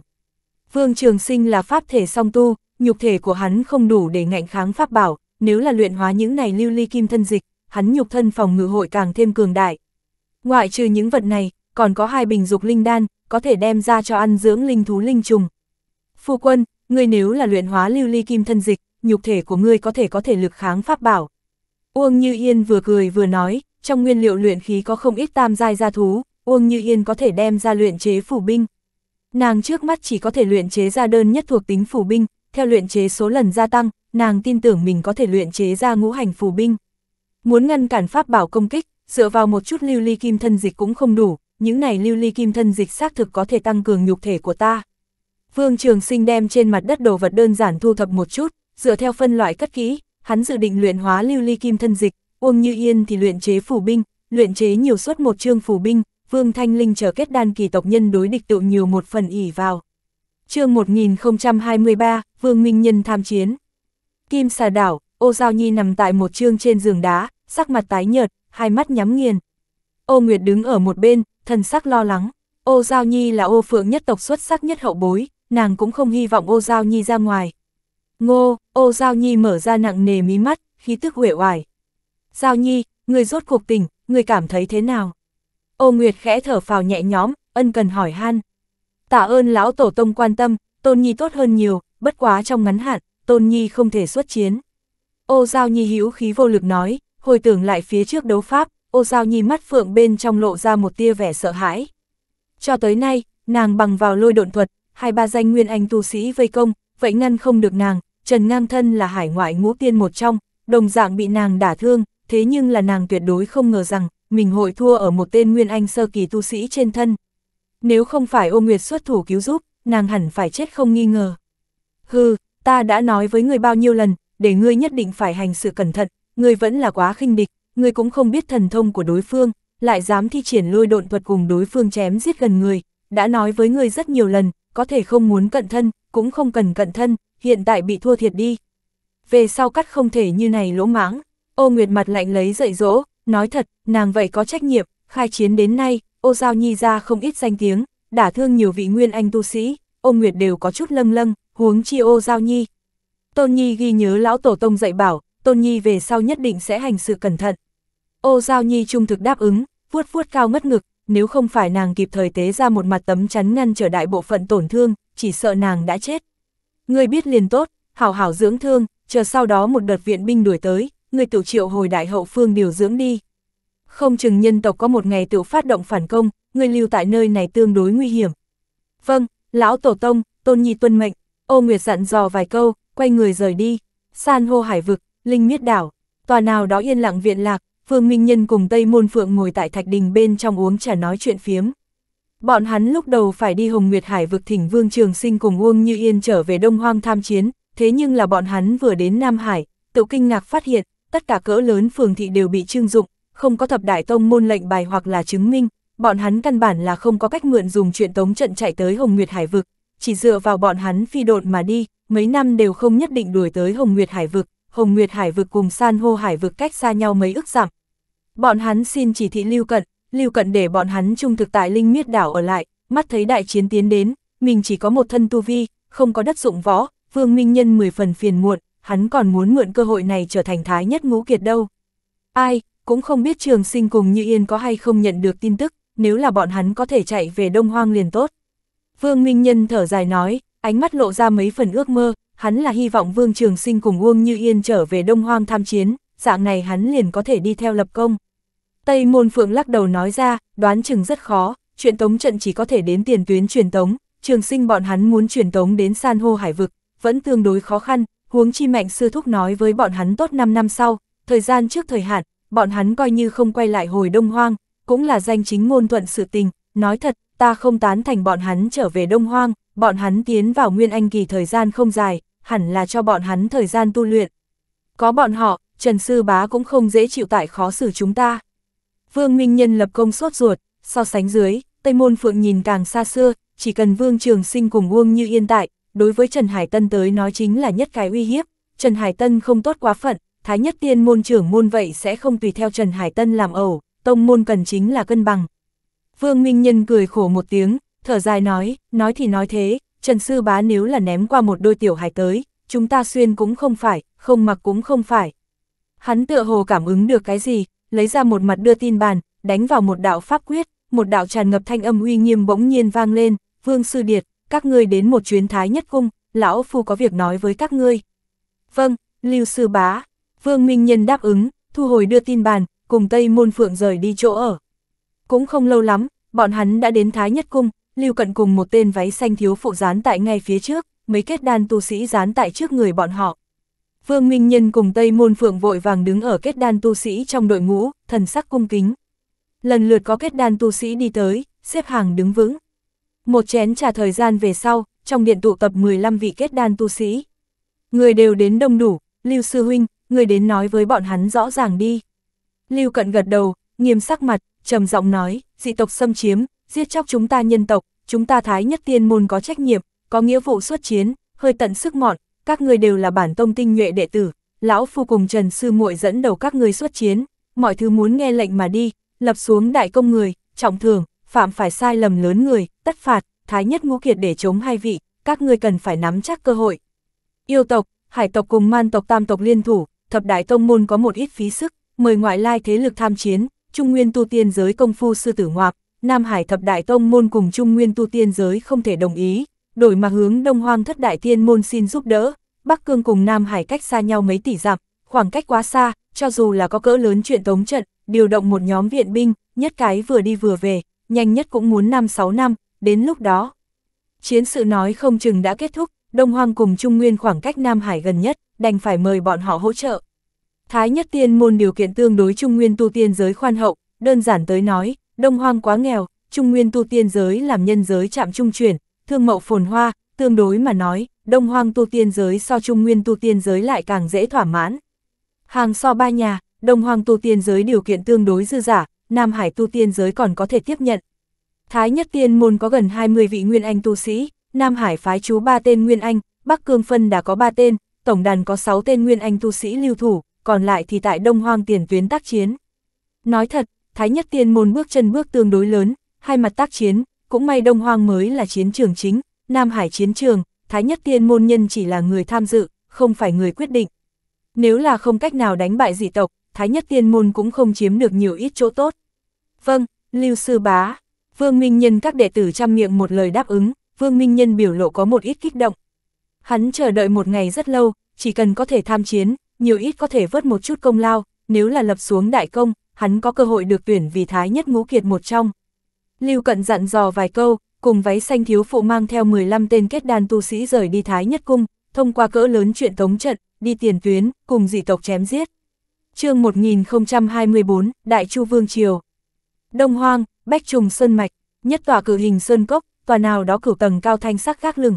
Vương Trường Sinh là pháp thể song tu, nhục thể của hắn không đủ để ngạnh kháng pháp bảo, nếu là luyện hóa những này lưu ly kim thân dịch, hắn nhục thân phòng ngự hội càng thêm cường đại. Ngoại trừ những vật này, còn có hai bình dục linh đan, có thể đem ra cho ăn dưỡng linh thú linh trùng. Phu quân, ngươi nếu là luyện hóa lưu ly kim thân dịch, nhục thể của ngươi có thể có thể lực kháng pháp bảo. Uông Như Yên vừa cười vừa nói, trong nguyên liệu luyện khí có không ít tam giai gia thú, Uông Như Yên có thể đem ra luyện chế phủ binh. Nàng trước mắt chỉ có thể luyện chế ra đơn nhất thuộc tính phủ binh, theo luyện chế số lần gia tăng, nàng tin tưởng mình có thể luyện chế ra ngũ hành phù binh. Muốn ngăn cản pháp bảo công kích, dựa vào một chút lưu ly kim thân dịch cũng không đủ, những này lưu ly kim thân dịch xác thực có thể tăng cường nhục thể của ta. Vương Trường Sinh đem trên mặt đất đồ vật đơn giản thu thập một chút, dựa theo phân loại cất kỹ, hắn dự định luyện hóa lưu ly kim thân dịch, Uông Như Yên thì luyện chế phù binh, luyện chế nhiều suất một chương phù binh, Vương Thanh Linh chờ kết đan kỳ tộc nhân đối địch tự nhiều một phần ỉ vào chương 1023, Vương Minh Nhân tham chiến. Kim xà đảo, ô Giao Nhi nằm tại một chương trên giường đá, sắc mặt tái nhợt, hai mắt nhắm nghiền. Ô Nguyệt đứng ở một bên, thần sắc lo lắng. Ô Giao Nhi là ô phượng nhất tộc xuất sắc nhất hậu bối, nàng cũng không hy vọng ô Giao Nhi ra ngoài. Ngô, ô Giao Nhi mở ra nặng nề mí mắt, khí tức uể oải. Giao Nhi, người rốt cuộc tỉnh, người cảm thấy thế nào? Ô Nguyệt khẽ thở phào nhẹ nhõm, ân cần hỏi han. Tạ ơn lão tổ tông quan tâm, Tôn Nhi tốt hơn nhiều, bất quá trong ngắn hạn, Tôn Nhi không thể xuất chiến. Ô Giao Nhi hữu khí vô lực nói, hồi tưởng lại phía trước đấu pháp, Ô Giao Nhi mắt phượng bên trong lộ ra một tia vẻ sợ hãi. Cho tới nay, nàng bằng vào lôi độn thuật, hai ba danh nguyên anh tu sĩ vây công, vậy ngăn không được nàng, Trần Ngang Thân là hải ngoại ngũ tiên một trong, đồng dạng bị nàng đả thương, thế nhưng là nàng tuyệt đối không ngờ rằng, mình hội thua ở một tên nguyên anh sơ kỳ tu sĩ trên thân. Nếu không phải ô Nguyệt xuất thủ cứu giúp, nàng hẳn phải chết không nghi ngờ. Hừ, ta đã nói với ngươi bao nhiêu lần, để ngươi nhất định phải hành sự cẩn thận, ngươi vẫn là quá khinh địch, ngươi cũng không biết thần thông của đối phương, lại dám thi triển lôi độn thuật cùng đối phương chém giết gần người, đã nói với ngươi rất nhiều lần, có thể không muốn cận thân, cũng không cần cận thân, hiện tại bị thua thiệt đi. Về sau cắt không thể như này lỗ mãng, ô Nguyệt mặt lạnh lấy dậy dỗ, nói thật, nàng vậy có trách nhiệm, khai chiến đến nay, Ô Giao Nhi ra không ít danh tiếng, đã thương nhiều vị nguyên anh tu sĩ, ô Nguyệt đều có chút lâng lâng, huống chi ô Giao Nhi. Tôn Nhi ghi nhớ lão tổ tông dạy bảo, Tôn Nhi về sau nhất định sẽ hành sự cẩn thận. Ô Giao Nhi trung thực đáp ứng, vuốt vuốt cao ngất ngực, nếu không phải nàng kịp thời tế ra một mặt tấm chắn ngăn trở đại bộ phận tổn thương, chỉ sợ nàng đã chết. Ngươi biết liền tốt, hảo hảo dưỡng thương, chờ sau đó một đợt viện binh đuổi tới, người tự triệu hồi đại hậu phương điều dưỡng đi không chừng nhân tộc có một ngày tự phát động phản công, người lưu tại nơi này tương đối nguy hiểm. Vâng, lão tổ tông, tôn nhi tuân mệnh, ô nguyệt dặn dò vài câu, quay người rời đi, san hô hải vực, linh miết đảo, tòa nào đó yên lặng viện lạc, Phương Minh Nhân cùng Tây Môn Phượng ngồi tại thạch đình bên trong uống trà nói chuyện phiếm. Bọn hắn lúc đầu phải đi Hồng Nguyệt Hải vực thỉnh Vương Trường Sinh cùng Uông Như Yên trở về Đông Hoang tham chiến, thế nhưng là bọn hắn vừa đến Nam Hải, tự kinh ngạc phát hiện, tất cả cỡ lớn phường thị đều bị trưng dụng, không có thập đại tông môn lệnh bài hoặc là chứng minh, bọn hắn căn bản là không có cách mượn dùng chuyện tống trận chạy tới Hồng Nguyệt Hải Vực, chỉ dựa vào bọn hắn phi độn mà đi, mấy năm đều không nhất định đuổi tới Hồng Nguyệt Hải Vực, Hồng Nguyệt Hải Vực cùng san hô Hải Vực cách xa nhau mấy ức giảm, Bọn hắn xin chỉ thị lưu cận, lưu cận để bọn hắn trung thực tại Linh Miết Đảo ở lại, mắt thấy đại chiến tiến đến, mình chỉ có một thân tu vi, không có đất dụng võ, Vương Minh Nhân mười phần phiền muộn, hắn còn muốn mượn cơ hội này trở thành thái nhất ngũ kiệt đâu. Ai, cũng không biết trường sinh cùng Như Yên có hay không nhận được tin tức, nếu là bọn hắn có thể chạy về Đông Hoang liền tốt. Vương Minh Nhân thở dài nói, ánh mắt lộ ra mấy phần ước mơ, hắn là hy vọng Vương Trường Sinh cùng Uông Như Yên trở về Đông Hoang tham chiến, dạng này hắn liền có thể đi theo lập công. Tây Môn Phượng lắc đầu nói ra, đoán chừng rất khó, chuyện tống trận chỉ có thể đến tiền tuyến truyền tống, trường sinh bọn hắn muốn truyền tống đến san hô hải vực, vẫn tương đối khó khăn, huống chi mạnh sư thúc nói với bọn hắn tốt 5 năm sau, thời gian trước thời hạn, bọn hắn coi như không quay lại hồi Đông Hoang, cũng là danh chính ngôn thuận sự tình, nói thật, ta không tán thành bọn hắn trở về Đông Hoang, bọn hắn tiến vào Nguyên Anh kỳ thời gian không dài, hẳn là cho bọn hắn thời gian tu luyện. Có bọn họ, Trần Sư Bá cũng không dễ chịu tại khó xử chúng ta. Vương Minh Nhân lập công sốt ruột, so sánh dưới, Tây Môn Phượng nhìn càng xa xưa, chỉ cần Vương Trường Sinh cùng Uông Như Yên tại, đối với Trần Hải Tân tới nói chính là nhất cái uy hiếp, Trần Hải Tân không tốt quá phận, Thái nhất tiên môn trưởng môn vậy sẽ không tùy theo Trần Hải Tân làm ẩu, tông môn cần chính là cân bằng. Vương Minh Nhân cười khổ một tiếng, thở dài nói, nói thì nói thế, Trần Sư Bá nếu là ném qua một đôi tiểu hải tới, chúng ta xuyên cũng không phải, không mặc cũng không phải. Hắn tựa hồ cảm ứng được cái gì, lấy ra một mặt đưa tin bàn, đánh vào một đạo pháp quyết, một đạo tràn ngập thanh âm uy nghiêm bỗng nhiên vang lên, Vương Sư Điệt, các ngươi đến một chuyến thái nhất cung, lão phu có việc nói với các ngươi. Vâng, Lưu Sư Bá, Vương Minh Nhân đáp ứng, thu hồi đưa tin bàn, cùng Tây Môn Phượng rời đi chỗ ở. Cũng không lâu lắm, bọn hắn đã đến Thái Nhất Cung, Lưu Cận cùng một tên váy xanh thiếu phụ dán tại ngay phía trước, mấy kết đan tu sĩ dán tại trước người bọn họ. Vương Minh Nhân cùng Tây Môn Phượng vội vàng đứng ở kết đan tu sĩ trong đội ngũ, thần sắc cung kính. Lần lượt có kết đan tu sĩ đi tới, xếp hàng đứng vững. Một chén trà thời gian về sau, trong điện tụ tập 15 vị kết đan tu sĩ. Người đều đến đông đủ, Lưu Sư Huynh, người đến nói với bọn hắn rõ ràng đi. Lưu Cận gật đầu, nghiêm sắc mặt, trầm giọng nói, dị tộc xâm chiếm, giết chóc chúng ta nhân tộc, chúng ta thái nhất tiên môn có trách nhiệm, có nghĩa vụ xuất chiến, hơi tận sức mọn, các người đều là bản tông tinh nhuệ đệ tử, lão phu cùng Trần sư muội dẫn đầu các người xuất chiến, mọi thứ muốn nghe lệnh mà đi, lập xuống đại công người, trọng thường, phạm phải sai lầm lớn người, tất phạt, thái nhất ngũ kiệt để chống hai vị, các ngươi cần phải nắm chắc cơ hội. Yêu tộc, hải tộc cùng man tộc tam tộc liên thủ, thập đại tông môn có một ít phí sức, mời ngoại lai thế lực tham chiến, Trung Nguyên tu tiên giới công phu sư tử ngoạc, Nam Hải thập đại tông môn cùng Trung Nguyên tu tiên giới không thể đồng ý, đổi mà hướng Đông Hoang thất đại tiên môn xin giúp đỡ, Bắc Cương cùng Nam Hải cách xa nhau mấy tỷ dặm, khoảng cách quá xa, cho dù là có cỡ lớn chuyện tống trận, điều động một nhóm viện binh, nhất cái vừa đi vừa về, nhanh nhất cũng muốn 5-6 năm, đến lúc đó. Chiến sự nói không chừng đã kết thúc, Đông Hoang cùng Trung Nguyên khoảng cách Nam Hải gần nhất, đành phải mời bọn họ hỗ trợ. Thái nhất tiên môn điều kiện tương đối Trung Nguyên tu tiên giới khoan hậu, đơn giản tới nói, Đông Hoang quá nghèo, Trung Nguyên tu tiên giới làm nhân giới chạm trung chuyển, thương mậu phồn hoa, tương đối mà nói, Đông Hoang tu tiên giới so Trung Nguyên tu tiên giới lại càng dễ thỏa mãn. Hàng so ba nhà, Đông Hoang tu tiên giới điều kiện tương đối dư giả, Nam Hải tu tiên giới còn có thể tiếp nhận. Thái nhất tiên môn có gần 20 vị nguyên anh tu sĩ, Nam Hải phái chú ba tên Nguyên Anh, Bắc Cương Phân đã có ba tên, tổng đàn có sáu tên Nguyên Anh tu sĩ lưu thủ, còn lại thì tại Đông Hoang tiền tuyến tác chiến. Nói thật, Thái Nhất Tiên môn bước chân bước tương đối lớn, hai mặt tác chiến, cũng may Đông Hoang mới là chiến trường chính, Nam Hải chiến trường, Thái Nhất Tiên môn nhân chỉ là người tham dự, không phải người quyết định. Nếu là không cách nào đánh bại dị tộc, Thái Nhất Tiên môn cũng không chiếm được nhiều ít chỗ tốt. Vâng, Lưu Sư Bá, Vương Minh Nhân các đệ tử trăm miệng một lời đáp ứng, Vương Minh Nhân biểu lộ có một ít kích động. Hắn chờ đợi một ngày rất lâu, chỉ cần có thể tham chiến, nhiều ít có thể vớt một chút công lao, nếu là lập xuống đại công, hắn có cơ hội được tuyển vì thái nhất ngũ kiệt một trong. Lưu Cận dặn dò vài câu, cùng váy xanh thiếu phụ mang theo 15 tên kết đàn tu sĩ rời đi thái nhất cung, thông qua cỡ lớn chuyện tống trận, đi tiền tuyến, cùng dị tộc chém giết. chương 1024, Đại Chu Vương Triều Đông Hoang, Bách Trùng Sơn Mạch, nhất tòa cử hình Sơn Cốc, tòa nào đó cửu tầng cao thanh sắc gác lửng.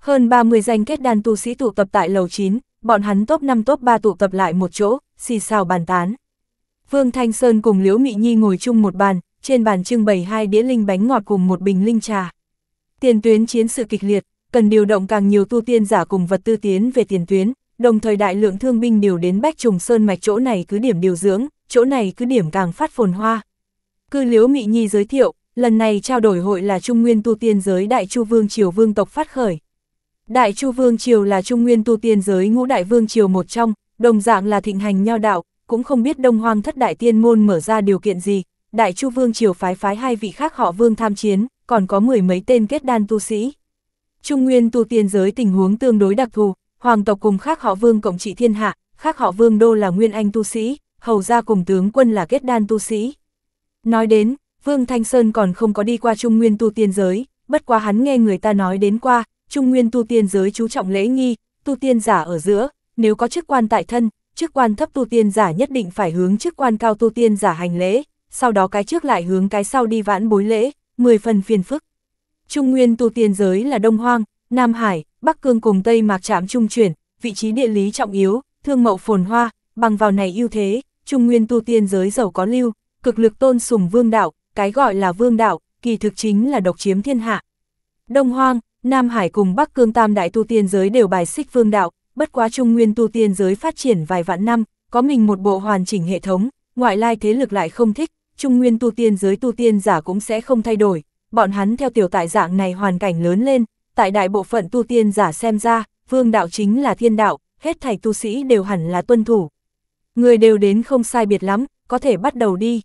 Hơn 30 danh kết đan tu sĩ tụ tập tại lầu 9, bọn hắn top 5 top 3 tụ tập lại một chỗ, xì xào bàn tán. Vương Thanh Sơn cùng Liễu Mị Nhi ngồi chung một bàn, trên bàn trưng bày hai đĩa linh bánh ngọt cùng một bình linh trà. Tiền tuyến chiến sự kịch liệt, cần điều động càng nhiều tu tiên giả cùng vật tư tiến về tiền tuyến, đồng thời đại lượng thương binh điều đến Bách Trùng Sơn mạch chỗ này cứ điểm điều dưỡng, chỗ này cứ điểm càng phát phồn hoa. Cư Liễu Mị Nhi giới thiệu, Lần này trao đổi hội là Trung Nguyên tu tiên giới Đại Chu Vương Triều Vương tộc phát khởi. Đại Chu Vương Triều là Trung Nguyên tu tiên giới ngũ đại vương triều một trong, đồng dạng là thịnh hành nho đạo, cũng không biết Đông Hoang thất đại tiên môn mở ra điều kiện gì. Đại Chu Vương Triều phái phái hai vị khác họ Vương tham chiến, còn có mười mấy tên kết đan tu sĩ. Trung Nguyên tu tiên giới tình huống tương đối đặc thù, hoàng tộc cùng khác họ Vương cộng trị thiên hạ, khác họ Vương đô là nguyên anh tu sĩ, hầu gia cùng tướng quân là kết đan tu sĩ. Nói đến, Vương Thanh Sơn còn không có đi qua Trung Nguyên tu tiên giới, bất quá hắn nghe người ta nói đến qua, Trung Nguyên tu tiên giới chú trọng lễ nghi, tu tiên giả ở giữa, nếu có chức quan tại thân, chức quan thấp tu tiên giả nhất định phải hướng chức quan cao tu tiên giả hành lễ, sau đó cái trước lại hướng cái sau đi vãn bối lễ, 10 phần phiền phức. Trung Nguyên tu tiên giới là Đông Hoang, Nam Hải, Bắc Cương cùng Tây Mạc Trạm trung chuyển, vị trí địa lý trọng yếu, thương mậu phồn hoa, bằng vào này ưu thế, Trung Nguyên tu tiên giới giàu có lưu, cực lực tôn sùng vương đạo, cái gọi là vương đạo, kỳ thực chính là độc chiếm thiên hạ. Đông Hoang, Nam Hải cùng Bắc Cương Tam Đại tu tiên giới đều bài xích vương đạo, bất quá Trung Nguyên tu tiên giới phát triển vài vạn năm, có mình một bộ hoàn chỉnh hệ thống, ngoại lai thế lực lại không thích, Trung Nguyên tu tiên giới tu tiên giả cũng sẽ không thay đổi, bọn hắn theo tiểu tại dạng này hoàn cảnh lớn lên, tại đại bộ phận tu tiên giả xem ra, vương đạo chính là thiên đạo, hết thảy tu sĩ đều hẳn là tuân thủ. Người đều đến không sai biệt lắm, có thể bắt đầu đi.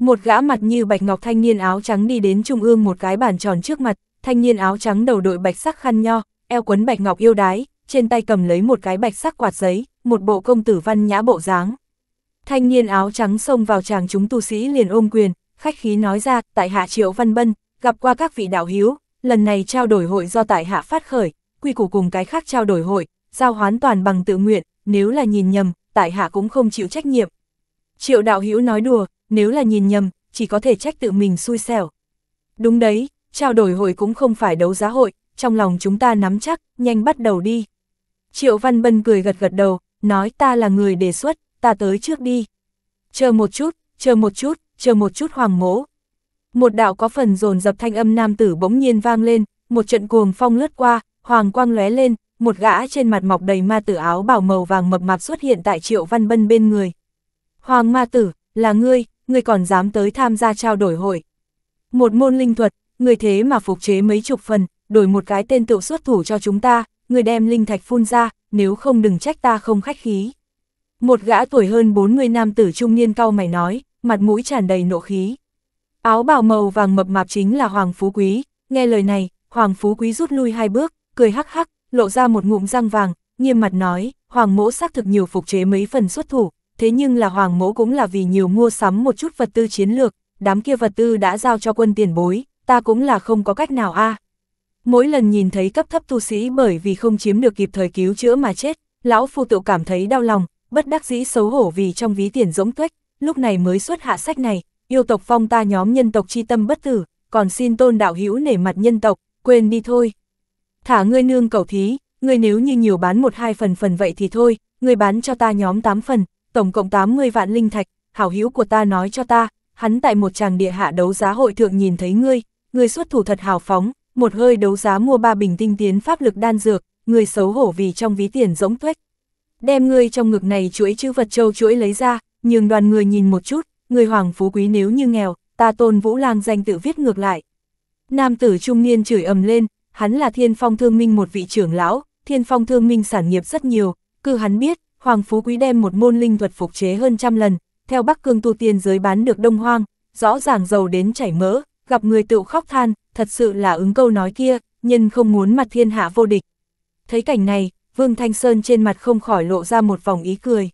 Một gã mặt như bạch ngọc thanh niên áo trắng đi đến trung ương một cái bàn tròn trước mặt, thanh niên áo trắng đầu đội bạch sắc khăn nho, eo quấn bạch ngọc yêu đái, trên tay cầm lấy một cái bạch sắc quạt giấy, một bộ công tử văn nhã bộ dáng. Thanh niên áo trắng xông vào chàng chúng tu sĩ liền ôm quyền, khách khí nói ra, tại hạ Triệu Văn Bân, gặp qua các vị đạo hiếu, lần này trao đổi hội do tại hạ phát khởi, quy củ cùng cái khác trao đổi hội, giao hoán toàn bằng tự nguyện, nếu là nhìn nhầm, tại hạ cũng không chịu trách nhiệm. Triệu đạo hiếu nói đùa, nếu là nhìn nhầm, chỉ có thể trách tự mình xui xẻo. Đúng đấy, trao đổi hội cũng không phải đấu giá hội, trong lòng chúng ta nắm chắc, nhanh bắt đầu đi. Triệu Văn Bân cười gật gật đầu, nói ta là người đề xuất, ta tới trước đi. Chờ một chút, chờ một chút, chờ một chút hoàng mố. Một đạo có phần dồn dập thanh âm nam tử bỗng nhiên vang lên, một trận cuồng phong lướt qua, hoàng quang lóe lên, một gã trên mặt mọc đầy ma tử áo bảo màu vàng mập mạp xuất hiện tại Triệu Văn Bân bên người. Hoàng ma tử, là ngươi, Ngươi còn dám tới tham gia trao đổi hội. Một môn linh thuật, người thế mà phục chế mấy chục phần, đổi một cái tên tựu xuất thủ cho chúng ta, người đem linh thạch phun ra, nếu không đừng trách ta không khách khí. Một gã tuổi hơn 40 nam tử trung niên cau mày nói, mặt mũi tràn đầy nộ khí. Áo bào màu vàng mập mạp chính là Hoàng Phú Quý, nghe lời này, Hoàng Phú Quý rút lui hai bước, cười hắc hắc, lộ ra một ngụm răng vàng, nghiêm mặt nói, Hoàng mỗ xác thực nhiều phục chế mấy phần xuất thủ, thế nhưng là Hoàng mẫu cũng là vì nhiều mua sắm một chút vật tư chiến lược, đám kia vật tư đã giao cho quân tiền bối, ta cũng là không có cách nào a. Mỗi lần nhìn thấy cấp thấp tu sĩ bởi vì không chiếm được kịp thời cứu chữa mà chết, lão phu tự cảm thấy đau lòng, bất đắc dĩ xấu hổ vì trong ví tiền rỗng tuếch, lúc này mới xuất hạ sách này, yêu tộc phong ta nhóm nhân tộc chi tâm bất tử, còn xin tôn đạo hữu nể mặt nhân tộc, quên đi thôi. Thả ngươi nương cầu thí, ngươi nếu như nhiều bán một hai phần phần vậy thì thôi, ngươi bán cho ta nhóm tám phần, tổng cộng 80 vạn linh thạch, hảo hữu của ta nói cho ta, hắn tại một tràng địa hạ đấu giá hội thượng nhìn thấy ngươi, ngươi xuất thủ thật hào phóng, một hơi đấu giá mua ba bình tinh tiến pháp lực đan dược, ngươi xấu hổ vì trong ví tiền rỗng tuếch. Đem ngươi trong ngực này chuỗi chữ vật châu chuỗi lấy ra, nhưng đoàn người nhìn một chút, người hoàng phú quý nếu như nghèo, ta tôn vũ lang danh tự viết ngược lại. Nam tử trung niên chửi ầm lên, hắn là thiên phong thương minh một vị trưởng lão, thiên phong thương minh sản nghiệp rất nhiều, cư hắn biết, Hoàng Phú Quý đem một môn linh thuật phục chế hơn trăm lần, theo Bắc Cương tu tiên giới bán được Đông Hoang, rõ ràng giàu đến chảy mỡ, gặp người tự khóc than, thật sự là ứng câu nói kia, nhân không muốn mặt thiên hạ vô địch. Thấy cảnh này, Vương Thanh Sơn trên mặt không khỏi lộ ra một vòng ý cười.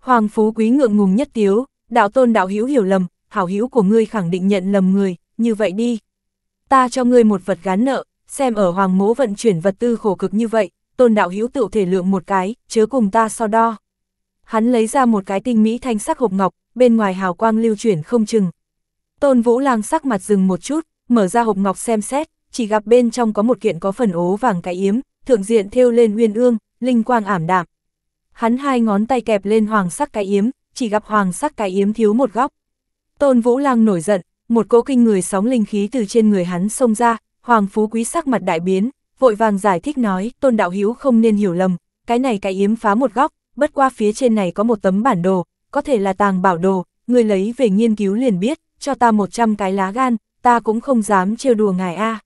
Hoàng Phú Quý ngượng ngùng nhất tiếu, đạo tôn đạo hữu hiểu lầm, hảo hữu của ngươi khẳng định nhận lầm người, như vậy đi. Ta cho ngươi một vật gán nợ, xem ở Hoàng Mố vận chuyển vật tư khổ cực như vậy, tôn đạo hữu tự thể lượng một cái, chớ cùng ta so đo. Hắn lấy ra một cái tinh mỹ thanh sắc hộp ngọc, bên ngoài hào quang lưu chuyển không chừng. Tôn Vũ Lang sắc mặt dừng một chút, mở ra hộp ngọc xem xét, chỉ gặp bên trong có một kiện có phần ố vàng cái yếm, thượng diện thêu lên uyên ương, linh quang ảm đạm. Hắn hai ngón tay kẹp lên hoàng sắc cái yếm, chỉ gặp hoàng sắc cái yếm thiếu một góc. Tôn Vũ Lang nổi giận, một cỗ kinh người sóng linh khí từ trên người hắn xông ra, hoàng phú quý sắc mặt đại biến, vội vàng giải thích nói, tôn đạo hữu không nên hiểu lầm, cái này cái yếm phá một góc, bất qua phía trên này có một tấm bản đồ, có thể là tàng bảo đồ, người lấy về nghiên cứu liền biết, cho ta 100 cái lá gan, ta cũng không dám trêu đùa ngài a.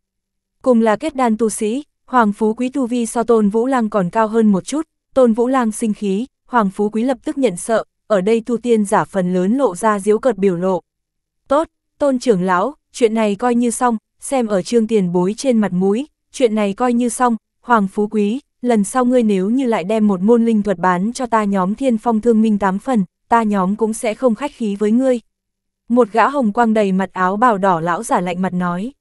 Cùng là kết đan tu sĩ, Hoàng Phú Quý tu vi so Tôn Vũ Lang còn cao hơn một chút, Tôn Vũ Lang sinh khí, Hoàng Phú Quý lập tức nhận sợ, ở đây tu tiên giả phần lớn lộ ra diếu cợt biểu lộ. Tốt, Tôn trưởng lão, chuyện này coi như xong, xem ở trương tiền bối trên mặt mũi, chuyện này coi như xong, Hoàng Phú Quý, lần sau ngươi nếu như lại đem một môn linh thuật bán cho ta nhóm thiên phong thương minh tám phần, ta nhóm cũng sẽ không khách khí với ngươi. Một gã hồng quang đầy mặt áo bào đỏ lão giả lạnh mặt nói.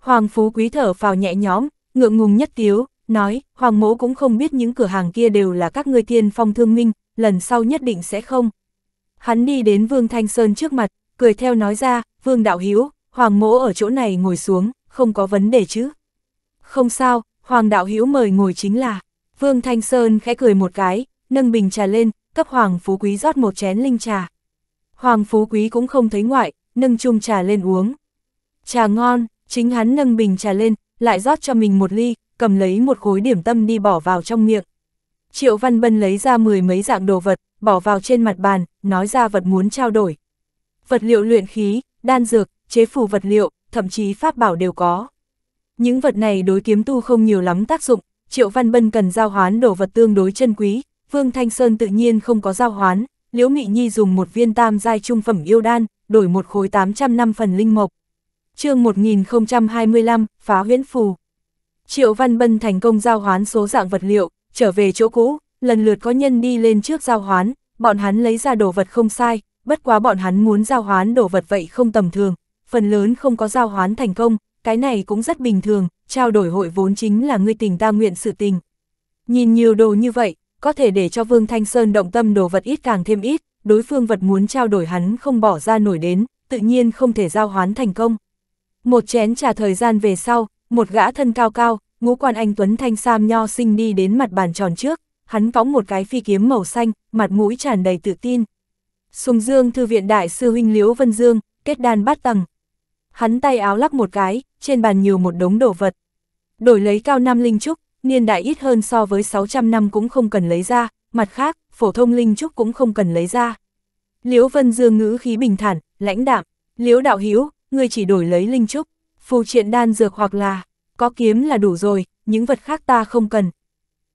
Hoàng Phú Quý thở phào nhẹ nhõm, ngượng ngùng nhất tiếu, nói, Hoàng Mỗ cũng không biết những cửa hàng kia đều là các ngươi thiên phong thương minh, lần sau nhất định sẽ không. Hắn đi đến Vương Thanh Sơn trước mặt, cười theo nói ra, Vương Đạo Hiếu, Hoàng Mỗ ở chỗ này ngồi xuống, không có vấn đề chứ. Không sao, Hoàng đạo hữu mời ngồi chính là. Vương Thanh Sơn khẽ cười một cái, nâng bình trà lên, cấp Hoàng Phú Quý rót một chén linh trà. Hoàng Phú Quý cũng không thấy ngoại, nâng chung trà lên uống. Trà ngon, chính hắn nâng bình trà lên, lại rót cho mình một ly, cầm lấy một khối điểm tâm đi bỏ vào trong miệng. Triệu Văn Bân lấy ra mười mấy dạng đồ vật, bỏ vào trên mặt bàn, nói ra vật muốn trao đổi. Vật liệu luyện khí, đan dược, chế phù vật liệu, thậm chí pháp bảo đều có. Những vật này đối kiếm tu không nhiều lắm tác dụng, Triệu Văn Bân cần giao hoán đồ vật tương đối chân quý, Vương Thanh Sơn tự nhiên không có giao hoán, Liễu Mị Nhi dùng một viên tam giai trung phẩm yêu đan, đổi một khối 800 năm phần linh mộc. chương 1025, Phá huyễn phù. Triệu Văn Bân thành công giao hoán số dạng vật liệu, trở về chỗ cũ, lần lượt có nhân đi lên trước giao hoán, bọn hắn lấy ra đồ vật không sai, bất quá bọn hắn muốn giao hoán đồ vật vậy không tầm thường, phần lớn không có giao hoán thành công, cái này cũng rất bình thường, trao đổi hội vốn chính là người tình ta nguyện sự tình. Nhìn nhiều đồ như vậy, có thể để cho Vương Thanh Sơn động tâm đồ vật ít càng thêm ít, đối phương vật muốn trao đổi hắn không bỏ ra nổi đến, tự nhiên không thể giao hoán thành công. Một chén trà thời gian về sau, một gã thân cao cao, ngũ quan anh Tuấn Thanh Sam nho sinh đi đến mặt bàn tròn trước, hắn cõng một cái phi kiếm màu xanh, mặt mũi tràn đầy tự tin. Sùng Dương thư viện đại sư huynh Liễu Vân Dương, kết đan bát tầng. Hắn tay áo lắc một cái, trên bàn nhiều một đống đồ vật. Đổi lấy cao năm linh trúc, niên đại ít hơn so với 600 năm cũng không cần lấy ra, mặt khác, phổ thông linh trúc cũng không cần lấy ra. Liễu Vân Dương ngữ khí bình thản, lãnh đạm, Liễu Đạo Hiếu, ngươi chỉ đổi lấy linh trúc, phù triện đan dược hoặc là, có kiếm là đủ rồi, những vật khác ta không cần.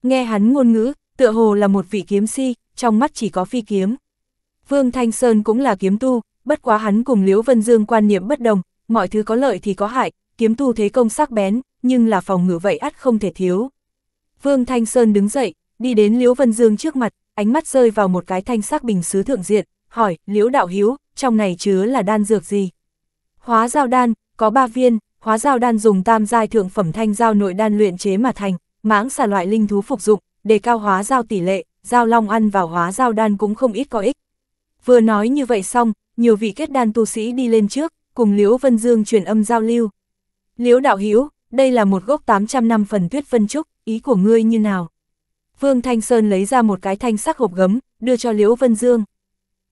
Nghe hắn ngôn ngữ, tựa hồ là một vị kiếm si, trong mắt chỉ có phi kiếm. Vương Thanh Sơn cũng là kiếm tu, bất quá hắn cùng Liễu Vân Dương quan niệm bất đồng, mọi thứ có lợi thì có hại, kiếm tu thế công sắc bén, nhưng là phòng ngự vậy ắt không thể thiếu. Vương Thanh Sơn đứng dậy, đi đến Liễu Vân Dương trước mặt, ánh mắt rơi vào một cái thanh sắc bình sứ thượng diện, hỏi, Liễu Đạo Hiếu, trong này chứa là đan dược gì? Hóa giao đan, có ba viên, hóa giao đan dùng tam giai thượng phẩm thanh giao nội đan luyện chế mà thành, mãng xà loại linh thú phục dụng, để cao hóa giao tỷ lệ, giao long ăn vào hóa giao đan cũng không ít có ích. Vừa nói như vậy xong, nhiều vị kết đan tu sĩ đi lên trước, cùng Liễu Vân Dương truyền âm giao lưu, Liễu đạo Hiếu, đây là một gốc 800 năm phần tuyết vân trúc, ý của ngươi như nào? Vương Thanh Sơn lấy ra một cái thanh sắc hộp gấm, đưa cho Liễu Vân Dương.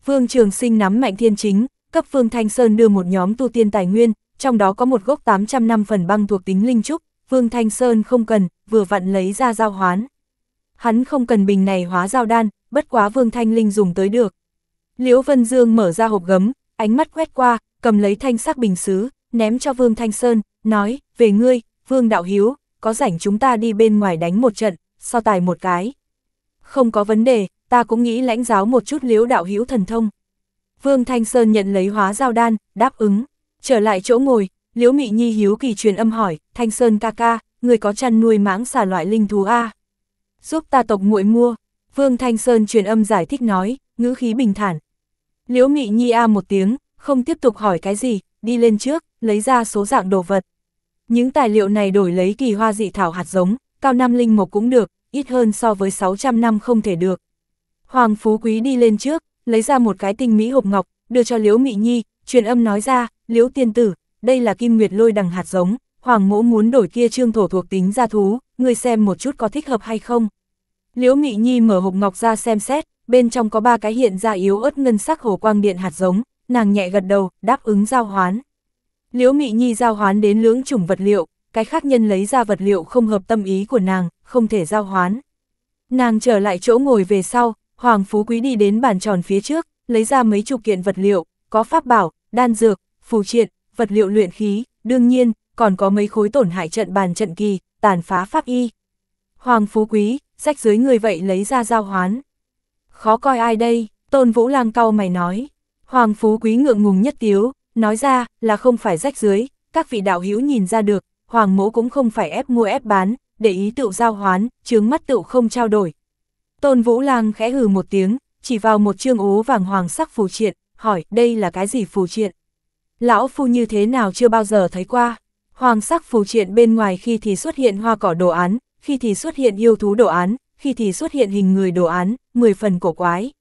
Vương Trường Sinh nắm mạnh thiên chính, cấp Vương Thanh Sơn đưa một nhóm tu tiên tài nguyên, trong đó có một gốc 800 năm phần băng thuộc tính linh trúc, Vương Thanh Sơn không cần, vừa vặn lấy ra giao hoán. Hắn không cần bình này hóa giao đan, bất quá Vương Thanh Linh dùng tới được. Liễu Vân Dương mở ra hộp gấm, ánh mắt quét qua, cầm lấy thanh sắc bình xứ, ném cho Vương Thanh Sơn, nói, về ngươi, Vương Đạo Hiếu, có rảnh chúng ta đi bên ngoài đánh một trận, so tài một cái. Không có vấn đề, ta cũng nghĩ lãnh giáo một chút liếu đạo hữu thần thông. Vương Thanh Sơn nhận lấy hóa giao đan, đáp ứng, trở lại chỗ ngồi, liếu mị nhi hiếu kỳ truyền âm hỏi, Thanh Sơn ca ca, người có chăn nuôi mãng xà loại linh thú A. Giúp ta tộc muội mua, Vương Thanh Sơn truyền âm giải thích nói, ngữ khí bình thản. Liễu mị nhi A một tiếng, không tiếp tục hỏi cái gì, đi lên trước lấy ra số dạng đồ vật. Những tài liệu này đổi lấy kỳ hoa dị thảo hạt giống, cao năm linh mục cũng được, ít hơn so với 600 năm không thể được. Hoàng Phú Quý đi lên trước, lấy ra một cái tinh mỹ hộp ngọc, đưa cho Liễu Mị Nhi, truyền âm nói ra, Liễu Tiên Tử, đây là kim nguyệt lôi đằng hạt giống, Hoàng Mỗ muốn đổi kia trương thổ thuộc tính ra thú, ngươi xem một chút có thích hợp hay không. Liễu Mị Nhi mở hộp ngọc ra xem xét, bên trong có ba cái hiện ra yếu ớt ngân sắc hồ quang điện hạt giống, nàng nhẹ gật đầu, đáp ứng giao hoán. Liễu Mị Nhi giao hoán đến lưỡng chủng vật liệu, cái khác nhân lấy ra vật liệu không hợp tâm ý của nàng, không thể giao hoán. Nàng trở lại chỗ ngồi về sau, Hoàng Phú Quý đi đến bàn tròn phía trước, lấy ra mấy chục kiện vật liệu, có pháp bảo, đan dược, phù triện, vật liệu luyện khí, đương nhiên, còn có mấy khối tổn hại trận bàn trận kỳ, tàn phá pháp y. Hoàng Phú Quý, sách dưới người vậy lấy ra giao hoán. Khó coi ai đây, Tôn Vũ Lang cau mày nói. Hoàng Phú Quý ngượng ngùng nhất tiếu, Nói ra, là không phải rách dưới, các vị đạo hữu nhìn ra được, hoàng mẫu cũng không phải ép mua ép bán, để ý tựu giao hoán, chướng mắt tựu không trao đổi. Tôn Vũ Lang khẽ hừ một tiếng, chỉ vào một chương ố vàng hoàng sắc phù triện, hỏi đây là cái gì phù triện? Lão phu như thế nào chưa bao giờ thấy qua? Hoàng sắc phù triện bên ngoài khi thì xuất hiện hoa cỏ đồ án, khi thì xuất hiện yêu thú đồ án, khi thì xuất hiện hình người đồ án, mười phần cổ quái.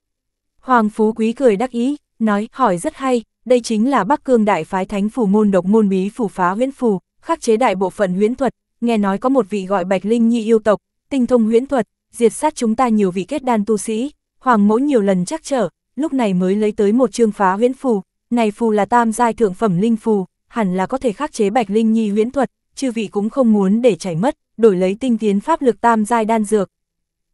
Hoàng Phú Quý cười đắc ý, nói hỏi rất hay, đây chính là Bắc Cương đại phái thánh phù môn độc môn bí phù phá huyễn phù, khắc chế đại bộ phận huyễn thuật, nghe nói có một vị gọi Bạch Linh Nhi yêu tộc, tinh thông huyễn thuật, diệt sát chúng ta nhiều vị kết đan tu sĩ, hoàng mỗ nhiều lần chắc trở, lúc này mới lấy tới một chương phá huyễn phù, này phù là tam giai thượng phẩm linh phù, hẳn là có thể khắc chế Bạch Linh Nhi huyễn thuật, chư vị cũng không muốn để chảy mất, đổi lấy tinh tiến pháp lực tam giai đan dược.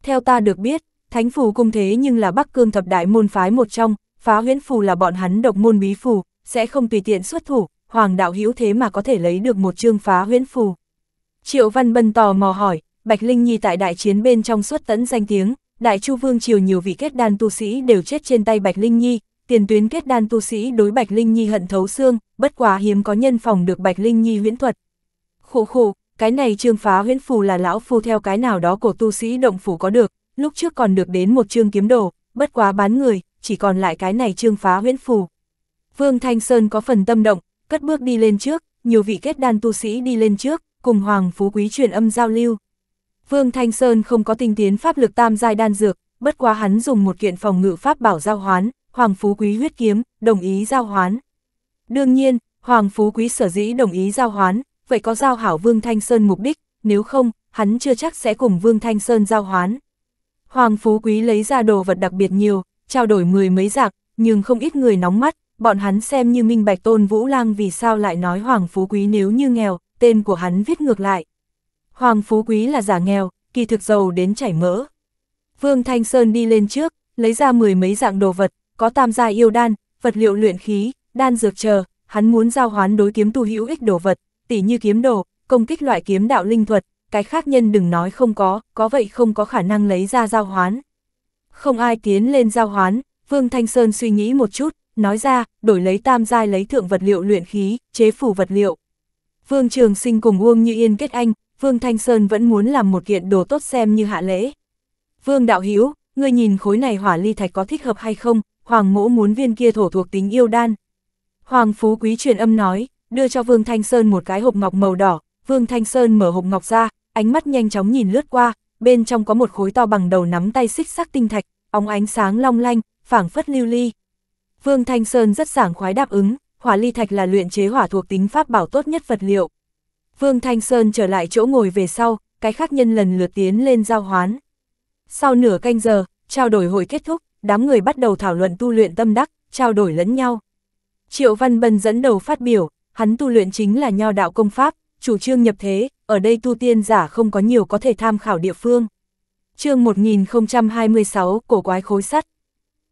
Theo ta được biết, thánh phù cung thế nhưng là Bắc Cương thập đại môn phái một trong, phá huyễn phù là bọn hắn độc môn bí phù, sẽ không tùy tiện xuất thủ, Hoàng đạo hữu thế mà có thể lấy được một chương phá huyễn phù. Triệu Văn Bân tò mò hỏi, Bạch Linh Nhi tại đại chiến bên trong xuất tấn danh tiếng, Đại Chu Vương triều nhiều vị kết đan tu sĩ đều chết trên tay Bạch Linh Nhi, tiền tuyến kết đan tu sĩ đối Bạch Linh Nhi hận thấu xương, bất quá hiếm có nhân phòng được Bạch Linh Nhi huyễn thuật. Khổ khổ, cái này chương phá huyễn phù là lão phu theo cái nào đó của tu sĩ động phủ có được, lúc trước còn được đến một chương kiếm đồ, bất quá bán người, chỉ còn lại cái này trương phá huyễn phù. Vương Thanh Sơn có phần tâm động, cất bước đi lên trước, nhiều vị kết đan tu sĩ đi lên trước, cùng Hoàng Phú Quý truyền âm giao lưu. Vương Thanh Sơn không có tinh tiến pháp lực tam giai đan dược, bất quá hắn dùng một kiện phòng ngự pháp bảo giao hoán, Hoàng Phú Quý huyết kiếm, đồng ý giao hoán. Đương nhiên, Hoàng Phú Quý sở dĩ đồng ý giao hoán, vậy có giao hảo Vương Thanh Sơn mục đích, nếu không, hắn chưa chắc sẽ cùng Vương Thanh Sơn giao hoán. Hoàng Phú Quý lấy ra đồ vật đặc biệt nhiều, trao đổi mười mấy giặc, nhưng không ít người nóng mắt, bọn hắn xem như minh bạch tôn Vũ Lang vì sao lại nói Hoàng Phú Quý nếu như nghèo, tên của hắn viết ngược lại. Hoàng Phú Quý là giả nghèo, kỳ thực giàu đến chảy mỡ. Vương Thanh Sơn đi lên trước, lấy ra mười mấy dạng đồ vật, có tam gia yêu đan, vật liệu luyện khí, đan dược chờ, hắn muốn giao hoán đối kiếm tu hữu ích đồ vật, tỉ như kiếm đồ, công kích loại kiếm đạo linh thuật, cái khác nhân đừng nói không có, có vậy không có khả năng lấy ra giao hoán. Không ai tiến lên giao hoán, Vương Thanh Sơn suy nghĩ một chút, nói ra, đổi lấy tam giai lấy thượng vật liệu luyện khí, chế phủ vật liệu. Vương Trường Sinh cùng Uông Như Yên kết anh, Vương Thanh Sơn vẫn muốn làm một kiện đồ tốt xem như hạ lễ. Vương Đạo hiếu ngươi nhìn khối này hỏa ly thạch có thích hợp hay không, Hoàng mỗ muốn viên kia thổ thuộc tính yêu đan. Hoàng Phú Quý truyền âm nói, đưa cho Vương Thanh Sơn một cái hộp ngọc màu đỏ, Vương Thanh Sơn mở hộp ngọc ra, ánh mắt nhanh chóng nhìn lướt qua, bên trong có một khối to bằng đầu nắm tay xích sắc tinh thạch, óng ánh sáng long lanh, phảng phất lưu ly. Vương Thanh Sơn rất sảng khoái đáp ứng, hỏa ly thạch là luyện chế hỏa thuộc tính pháp bảo tốt nhất vật liệu. Vương Thanh Sơn trở lại chỗ ngồi về sau, cái khác nhân lần lượt tiến lên giao hoán. Sau nửa canh giờ, trao đổi hội kết thúc, đám người bắt đầu thảo luận tu luyện tâm đắc, trao đổi lẫn nhau. Triệu Văn Bân dẫn đầu phát biểu, hắn tu luyện chính là nho đạo công pháp, chủ trương nhập thế, ở đây tu tiên giả không có nhiều có thể tham khảo địa phương. chương 1026 Cổ quái khối sắt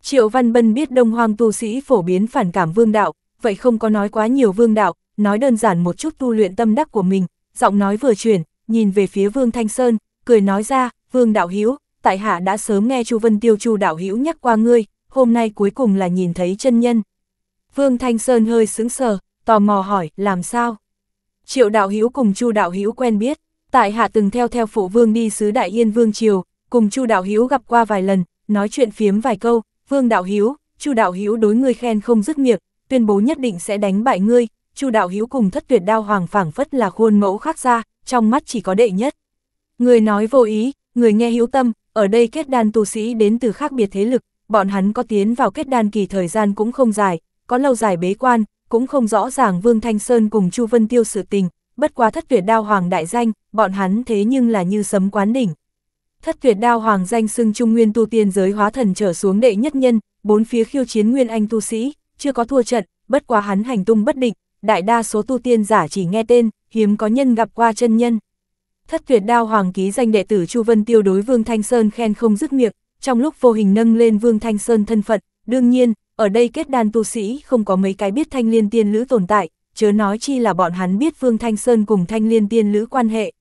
Triệu Văn Bân biết đông hoang tu sĩ phổ biến phản cảm vương đạo, vậy không có nói quá nhiều vương đạo, nói đơn giản một chút tu luyện tâm đắc của mình, giọng nói vừa chuyển, nhìn về phía Vương Thanh Sơn, cười nói ra, Vương Đạo Hữu tại hạ đã sớm nghe Chu Vân Tiêu Chu Đạo Hữu nhắc qua ngươi, hôm nay cuối cùng là nhìn thấy chân nhân. Vương Thanh Sơn hơi sững sờ, tò mò hỏi, làm sao? Triệu đạo hữu cùng Chu đạo hữu quen biết, tại hạ từng theo theo phụ vương đi sứ Đại Yên Vương triều, cùng Chu đạo hữu gặp qua vài lần, nói chuyện phiếm vài câu, Vương đạo hữu, Chu đạo hữu đối ngươi khen không dứt miệng, tuyên bố nhất định sẽ đánh bại ngươi, Chu đạo hữu cùng thất tuyệt đao hoàng phảng phất là khuôn mẫu khác ra, trong mắt chỉ có đệ nhất. Người nói vô ý, người nghe hữu tâm, ở đây kết đan tu sĩ đến từ khác biệt thế lực, bọn hắn có tiến vào kết đan kỳ thời gian cũng không dài, có lâu dài bế quan, cũng không rõ ràng Vương Thanh Sơn cùng Chu Vân Tiêu sự tình, bất quá thất tuyệt đao hoàng đại danh, bọn hắn thế nhưng là như sấm quán đỉnh. Thất tuyệt đao hoàng danh xưng trung nguyên tu tiên giới hóa thần trở xuống đệ nhất nhân, bốn phía khiêu chiến nguyên anh tu sĩ, chưa có thua trận, bất quá hắn hành tung bất định, đại đa số tu tiên giả chỉ nghe tên, hiếm có nhân gặp qua chân nhân. Thất tuyệt đao hoàng ký danh đệ tử Chu Vân Tiêu đối Vương Thanh Sơn khen không dứt miệng, trong lúc vô hình nâng lên Vương Thanh Sơn thân phận, đương nhiên, ở đây kết đan tu sĩ không có mấy cái biết thanh liên tiên lữ tồn tại, chớ nói chi là bọn hắn biết Vương Thanh Sơn cùng thanh liên tiên lữ quan hệ.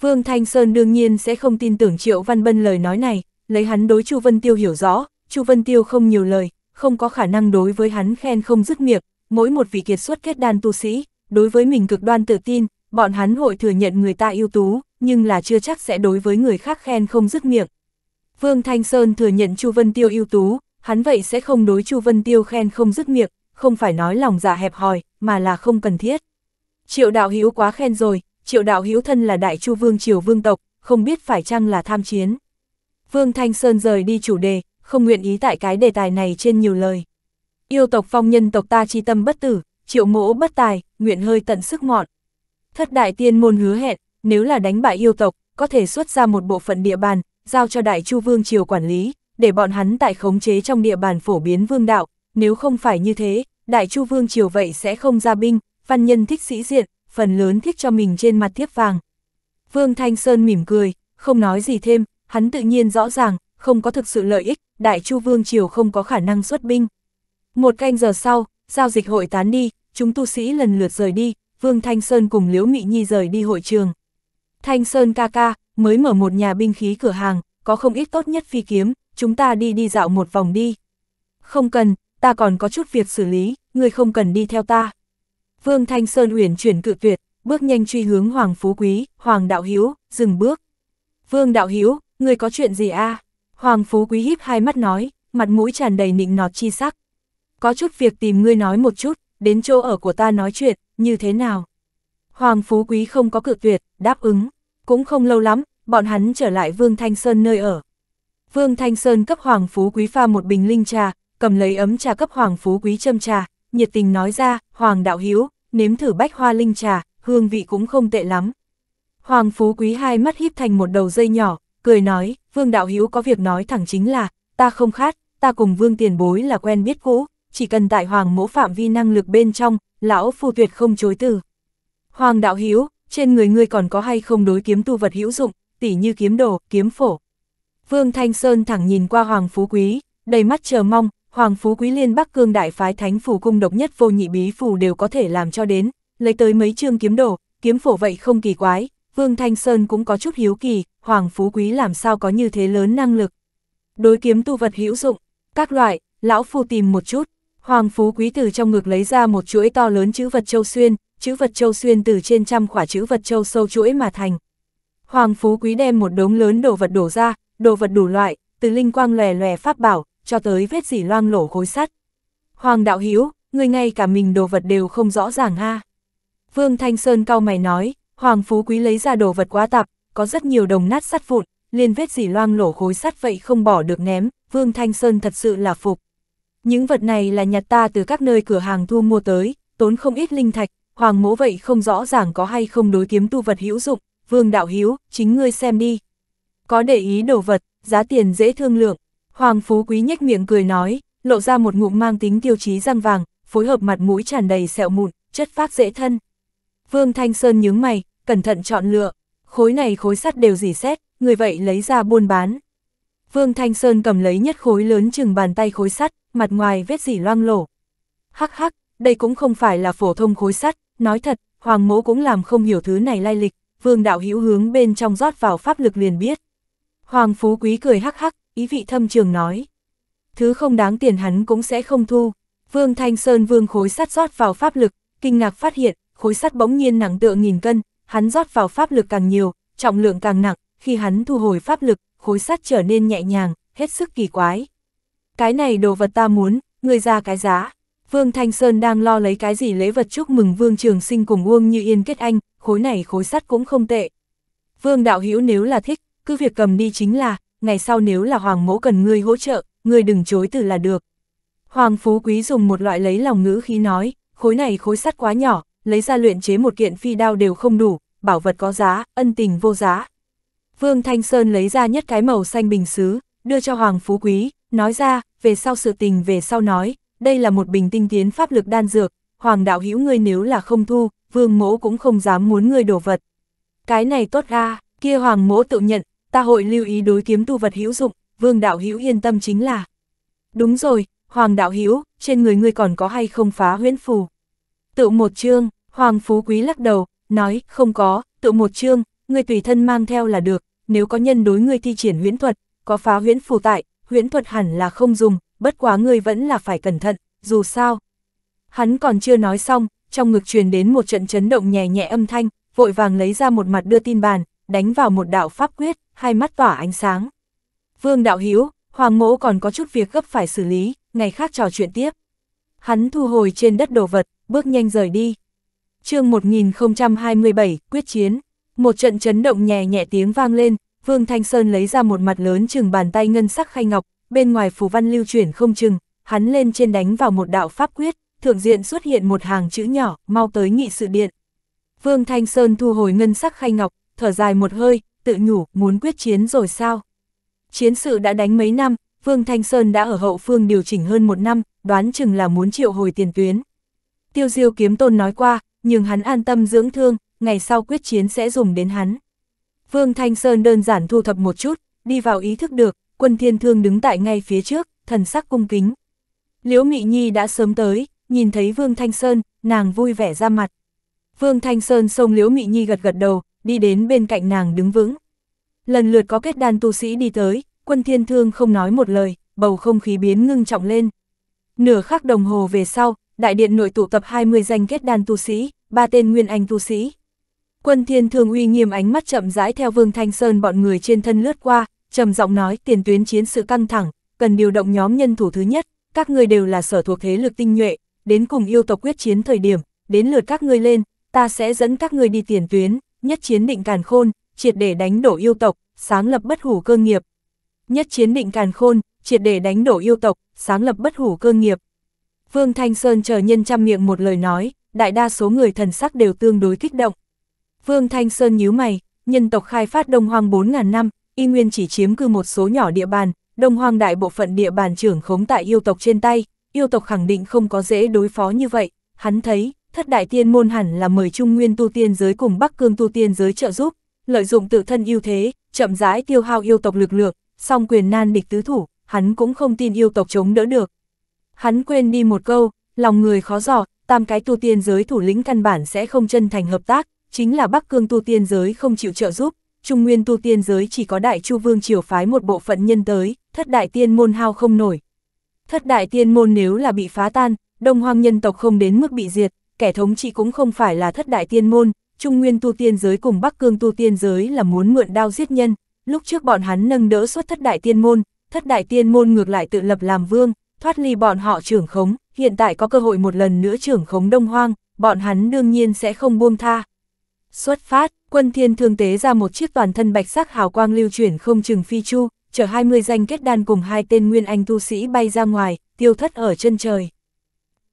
Vương Thanh Sơn đương nhiên sẽ không tin tưởng Triệu Văn Bân lời nói này, lấy hắn đối Chu Vân Tiêu hiểu rõ, Chu Vân Tiêu không nhiều lời, không có khả năng đối với hắn khen không dứt miệng, mỗi một vị kiệt xuất kết đan tu sĩ, đối với mình cực đoan tự tin, bọn hắn hội thừa nhận người ta ưu tú, nhưng là chưa chắc sẽ đối với người khác khen không dứt miệng. Vương Thanh Sơn thừa nhận Chu Vân Tiêu ưu tú, hắn vậy sẽ không đối Chu Vân Tiêu khen không dứt miệng, không phải nói lòng dạ hẹp hòi, mà là không cần thiết. Triệu đạo hữu quá khen rồi, triệu đạo hữu thân là đại chu vương triều vương tộc, không biết phải chăng là tham chiến. Vương Thanh Sơn rời đi chủ đề, không nguyện ý tại cái đề tài này trên nhiều lời. Yêu tộc phong nhân tộc ta chi tâm bất tử, triệu mỗ bất tài, nguyện hơi tận sức mọn. Thất đại tiên môn hứa hẹn, nếu là đánh bại yêu tộc, có thể xuất ra một bộ phận địa bàn, giao cho đại chu vương triều quản lý, để bọn hắn tại khống chế trong địa bàn phổ biến vương đạo, nếu không phải như thế, đại chu vương triều vậy sẽ không ra binh, văn nhân thích sĩ diện, phần lớn thích cho mình trên mặt thiếp vàng. Vương Thanh Sơn mỉm cười, không nói gì thêm, hắn tự nhiên rõ ràng, không có thực sự lợi ích, đại chu vương triều không có khả năng xuất binh. Một canh giờ sau, giao dịch hội tán đi, chúng tu sĩ lần lượt rời đi, Vương Thanh Sơn cùng Liễu Mị Nhi rời đi hội trường. Thanh Sơn ca ca, mới mở một nhà binh khí cửa hàng, có không ít tốt nhất phi kiếm, chúng ta đi đi dạo một vòng đi. Không cần, ta còn có chút việc xử lý, người không cần đi theo ta. Vương Thanh Sơn uyển chuyển cự tuyệt, bước nhanh truy hướng Hoàng Phú Quý, Hoàng Đạo Hiếu, dừng bước. Vương Đạo Hiếu, người có chuyện gì a? À? Hoàng Phú Quý híp hai mắt nói, mặt mũi tràn đầy nịnh nọt chi sắc. Có chút việc tìm ngươi nói một chút, đến chỗ ở của ta nói chuyện, như thế nào? Hoàng Phú Quý không có cự tuyệt, đáp ứng. Cũng không lâu lắm, bọn hắn trở lại Vương Thanh Sơn nơi ở. Vương Thanh Sơn cấp Hoàng Phú Quý pha một bình linh trà, cầm lấy ấm trà cấp Hoàng Phú Quý châm trà, nhiệt tình nói ra, Hoàng Đạo Hiếu, nếm thử bách hoa linh trà, hương vị cũng không tệ lắm. Hoàng Phú Quý hai mắt híp thành một đầu dây nhỏ, cười nói, Vương Đạo Hiếu có việc nói thẳng chính là, ta không khát, ta cùng Vương Tiền Bối là quen biết cũ, chỉ cần tại Hoàng mỗ phạm vi năng lực bên trong, lão phu tuyệt không chối từ. Hoàng Đạo Hiếu, trên người ngươi còn có hay không đối kiếm tu vật hữu dụng, tỉ như kiếm đồ, kiếm phổ, Vương Thanh Sơn thẳng nhìn qua Hoàng Phú Quý, đầy mắt chờ mong, Hoàng Phú Quý liên Bắc Cương đại phái thánh phủ cung độc nhất vô nhị bí phủ đều có thể làm cho đến, lấy tới mấy chương kiếm đồ, kiếm phổ vậy không kỳ quái, Vương Thanh Sơn cũng có chút hiếu kỳ, Hoàng Phú Quý làm sao có như thế lớn năng lực. Đối kiếm tu vật hữu dụng, các loại, lão phu tìm một chút, Hoàng Phú Quý từ trong ngực lấy ra một chuỗi to lớn chữ vật châu xuyên, chữ vật châu xuyên từ trên trăm quả chữ vật châu sâu chuỗi mà thành. Hoàng Phú Quý đem một đống lớn đồ vật đổ ra, đồ vật đủ loại, từ linh quang lòe lòe pháp bảo, cho tới vết dỉ loang lổ khối sắt. Hoàng đạo hiếu, người ngay cả mình đồ vật đều không rõ ràng ha. Vương Thanh Sơn cau mày nói, Hoàng Phú Quý lấy ra đồ vật quá tạp, có rất nhiều đồng nát sắt vụn, liên vết dỉ loang lổ khối sắt vậy không bỏ được ném, Vương Thanh Sơn thật sự là phục. Những vật này là nhặt ta từ các nơi cửa hàng thu mua tới, tốn không ít linh thạch, Hoàng mỗ vậy không rõ ràng có hay không đối kiếm tu vật hữu dụng, Vương Đạo Hiếu, chính ngươi xem đi có để ý đồ vật, giá tiền dễ thương lượng. Hoàng Phú Quý nhếch miệng cười nói, lộ ra một ngụm mang tính tiêu chí răng vàng, phối hợp mặt mũi tràn đầy sẹo mụn, chất phác dễ thân. Vương Thanh Sơn nhướng mày, cẩn thận chọn lựa, khối này khối sắt đều dỉ xét, người vậy lấy ra buôn bán. Vương Thanh Sơn cầm lấy nhất khối lớn chừng bàn tay khối sắt, mặt ngoài vết dỉ loang lổ. Hắc hắc, đây cũng không phải là phổ thông khối sắt, nói thật, Hoàng Mỗ cũng làm không hiểu thứ này lai lịch, Vương Đạo Hữu hướng bên trong rót vào pháp lực liền biết. Hoàng Phú Quý cười hắc hắc, ý vị thâm trường nói. Thứ không đáng tiền hắn cũng sẽ không thu. Vương Thanh Sơn vương khối sắt rót vào pháp lực, kinh ngạc phát hiện, khối sắt bỗng nhiên nặng tựa nghìn cân, hắn rót vào pháp lực càng nhiều, trọng lượng càng nặng, khi hắn thu hồi pháp lực, khối sắt trở nên nhẹ nhàng, hết sức kỳ quái. Cái này đồ vật ta muốn, người ra cái giá. Vương Thanh Sơn đang lo lấy cái gì lễ vật chúc mừng Vương Trường Sinh cùng Uông Như Yên kết anh, khối này khối sắt cũng không tệ. Vương Đạo Hữu nếu là thích, cứ việc cầm đi chính là, ngày sau nếu là hoàng mẫu cần ngươi hỗ trợ, ngươi đừng chối từ là được. Hoàng Phú Quý dùng một loại lấy lòng ngữ khí nói, khối này khối sắt quá nhỏ, lấy ra luyện chế một kiện phi đao đều không đủ, bảo vật có giá, ân tình vô giá. Vương Thanh Sơn lấy ra nhất cái màu xanh bình xứ, đưa cho Hoàng Phú Quý, nói ra, về sau sự tình về sau nói, đây là một bình tinh tiến pháp lực đan dược, Hoàng đạo hữu ngươi nếu là không thu, Vương mỗ cũng không dám muốn ngươi đổ vật. Cái này tốt ra, kia Hoàng mỗ tự nhận, ta hội lưu ý đối kiếm tu vật hữu dụng, vương đạo hữu yên tâm chính là. Đúng rồi, hoàng đạo hữu trên người ngươi còn có hay không phá huyễn phù. Tự một chương, hoàng phú quý lắc đầu, nói, không có, tự một chương, ngươi tùy thân mang theo là được, nếu có nhân đối ngươi thi triển huyễn thuật, có phá huyễn phù tại, huyễn thuật hẳn là không dùng, bất quá ngươi vẫn là phải cẩn thận, dù sao. Hắn còn chưa nói xong, trong ngực truyền đến một trận chấn động nhẹ nhẹ âm thanh, vội vàng lấy ra một mặt đưa tin bàn, đánh vào một đạo pháp quyết, hai mắt tỏa ánh sáng. Vương đạo Hiếu, Hoàng mỗ còn có chút việc gấp phải xử lý, ngày khác trò chuyện tiếp. Hắn thu hồi trên đất đồ vật, bước nhanh rời đi. chương 1027, quyết chiến. Một trận chấn động nhẹ nhẹ tiếng vang lên, Vương Thanh Sơn lấy ra một mặt lớn chừng bàn tay ngân sắc khay ngọc, bên ngoài phù văn lưu chuyển không chừng, hắn lên trên đánh vào một đạo pháp quyết, thượng diện xuất hiện một hàng chữ nhỏ, mau tới nghị sự điện. Vương Thanh Sơn thu hồi ngân sắc khay ngọc, thở dài một hơi, tự nhủ, muốn quyết chiến rồi sao? Chiến sự đã đánh mấy năm, Vương Thanh Sơn đã ở hậu phương điều chỉnh hơn một năm, đoán chừng là muốn triệu hồi tiền tuyến. Tiêu diêu kiếm tôn nói qua, nhưng hắn an tâm dưỡng thương, ngày sau quyết chiến sẽ dùng đến hắn. Vương Thanh Sơn đơn giản thu thập một chút, đi vào ý thức được, quân thiên thương đứng tại ngay phía trước, thần sắc cung kính. Liễu Mị Nhi đã sớm tới, nhìn thấy Vương Thanh Sơn, nàng vui vẻ ra mặt. Vương Thanh Sơn xông Liễu Mị Nhi gật gật đầu, đi đến bên cạnh nàng đứng vững. Lần lượt có kết đan tu sĩ đi tới, quân thiên thương không nói một lời, bầu không khí biến ngưng trọng lên. Nửa khắc đồng hồ về sau, đại điện nội tụ tập 20 danh kết đan tu sĩ, ba tên nguyên anh tu sĩ. Quân thiên thương uy nghiêm ánh mắt chậm rãi theo Vương Thanh Sơn bọn người trên thân lướt qua, trầm giọng nói tiền tuyến chiến sự căng thẳng, cần điều động nhóm nhân thủ thứ nhất, các người đều là sở thuộc thế lực tinh nhuệ, đến cùng yêu tộc quyết chiến thời điểm, đến lượt các ngươi lên, ta sẽ dẫn các ngươi đi tiền tuyến, nhất chiến định càn khôn, triệt để đánh đổ yêu tộc, sáng lập bất hủ cơ nghiệp. Nhất chiến định càn khôn, triệt để đánh đổ yêu tộc, sáng lập bất hủ cơ nghiệp. Vương Thanh Sơn chờ nhân trăm miệng một lời nói, đại đa số người thần sắc đều tương đối kích động. Vương Thanh Sơn nhíu mày, nhân tộc khai phát Đông Hoang 4.000 năm, y nguyên chỉ chiếm cư một số nhỏ địa bàn, Đông Hoang đại bộ phận địa bàn trưởng khống tại yêu tộc trên tay, yêu tộc khẳng định không có dễ đối phó như vậy, hắn thấy, thất đại tiên môn hẳn là mời Trung Nguyên tu tiên giới cùng Bắc Cương tu tiên giới trợ giúp, lợi dụng tự thân ưu thế, chậm rãi tiêu hao yêu tộc lực lượng, song quyền nan địch tứ thủ, hắn cũng không tin yêu tộc chống đỡ được. Hắn quên đi một câu, lòng người khó dò, tam cái tu tiên giới thủ lĩnh căn bản sẽ không chân thành hợp tác, chính là Bắc Cương tu tiên giới không chịu trợ giúp, Trung Nguyên tu tiên giới chỉ có Đại Chu Vương triều phái một bộ phận nhân tới, thất đại tiên môn hao không nổi. Thất đại tiên môn nếu là bị phá tan, Đông Hoang nhân tộc không đến mức bị diệt, kẻ thống trị cũng không phải là thất đại tiên môn, Trung Nguyên tu tiên giới cùng Bắc Cương tu tiên giới là muốn mượn đao giết nhân, lúc trước bọn hắn nâng đỡ xuất thất đại tiên môn, thất đại tiên môn ngược lại tự lập làm vương, thoát ly bọn họ trưởng khống, hiện tại có cơ hội một lần nữa trưởng khống đông hoang, bọn hắn đương nhiên sẽ không buông tha. Xuất phát, quân thiên thương tế ra một chiếc toàn thân bạch sắc hào quang lưu chuyển không chừng phi chu, chở 20 danh kết đan cùng hai tên nguyên anh tu sĩ bay ra ngoài, tiêu thất ở chân trời.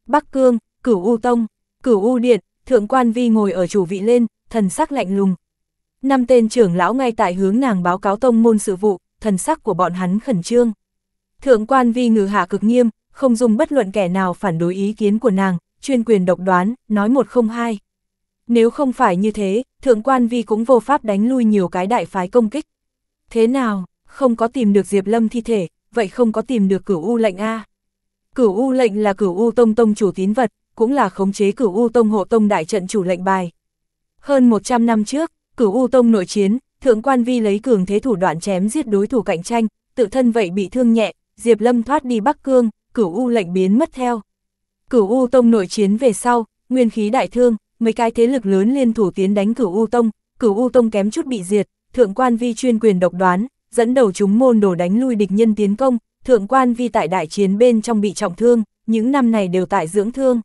Bắc Cương, Cửu U Tông Cửu U Điện, Thượng Quan Vi ngồi ở chủ vị lên, thần sắc lạnh lùng. Năm tên trưởng lão ngay tại hướng nàng báo cáo tông môn sự vụ, thần sắc của bọn hắn khẩn trương. Thượng Quan Vi ngự hạ cực nghiêm, không dùng bất luận kẻ nào phản đối ý kiến của nàng, chuyên quyền độc đoán, nói một không hai. Nếu không phải như thế, Thượng Quan Vi cũng vô pháp đánh lui nhiều cái đại phái công kích. Thế nào, không có tìm được Diệp Lâm thi thể, vậy không có tìm được cửu U lệnh A. Cửu U lệnh là cửu U tông tông chủ tín vật, cũng là khống chế cửu U Tông hộ Tông đại trận chủ lệnh bài. Hơn 100 năm trước, cửu U Tông nội chiến, Thượng Quan Vi lấy cường thế thủ đoạn chém giết đối thủ cạnh tranh, tự thân vậy bị thương nhẹ, Diệp Lâm thoát đi Bắc Cương, cửu U lệnh biến mất theo. Cửu U Tông nội chiến về sau, nguyên khí đại thương, mấy cái thế lực lớn liên thủ tiến đánh cửu U Tông, cửu U Tông kém chút bị diệt, Thượng Quan Vi chuyên quyền độc đoán, dẫn đầu chúng môn đồ đánh lui địch nhân tiến công, Thượng Quan Vi tại đại chiến bên trong bị trọng thương, những năm này đều tại dưỡng thương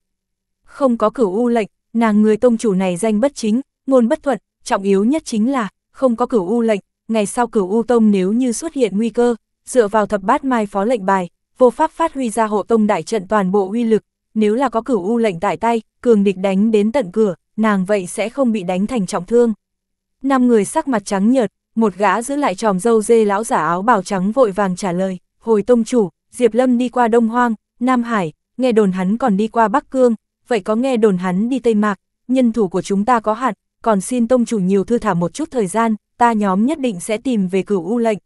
không có cửu u lệnh, nàng người tông chủ này danh bất chính, ngôn bất thuận, trọng yếu nhất chính là, không có cửu u lệnh, ngày sau cửu u tông nếu như xuất hiện nguy cơ, dựa vào thập bát mai phó lệnh bài, vô pháp phát huy ra hộ tông đại trận toàn bộ uy lực, nếu là có cửu u lệnh tại tay, cường địch đánh đến tận cửa, nàng vậy sẽ không bị đánh thành trọng thương. Năm người sắc mặt trắng nhợt, một gã giữ lại tròm dâu dê lão giả áo bào trắng vội vàng trả lời, hồi tông chủ, Diệp Lâm đi qua Đông Hoang, Nam Hải, nghe đồn hắn còn đi qua Bắc Cương, vậy có nghe đồn hắn đi Tây Mạc, nhân thủ của chúng ta có hạn, còn xin tông chủ nhiều thư thả một chút thời gian, ta nhóm nhất định sẽ tìm về cửu u lệnh.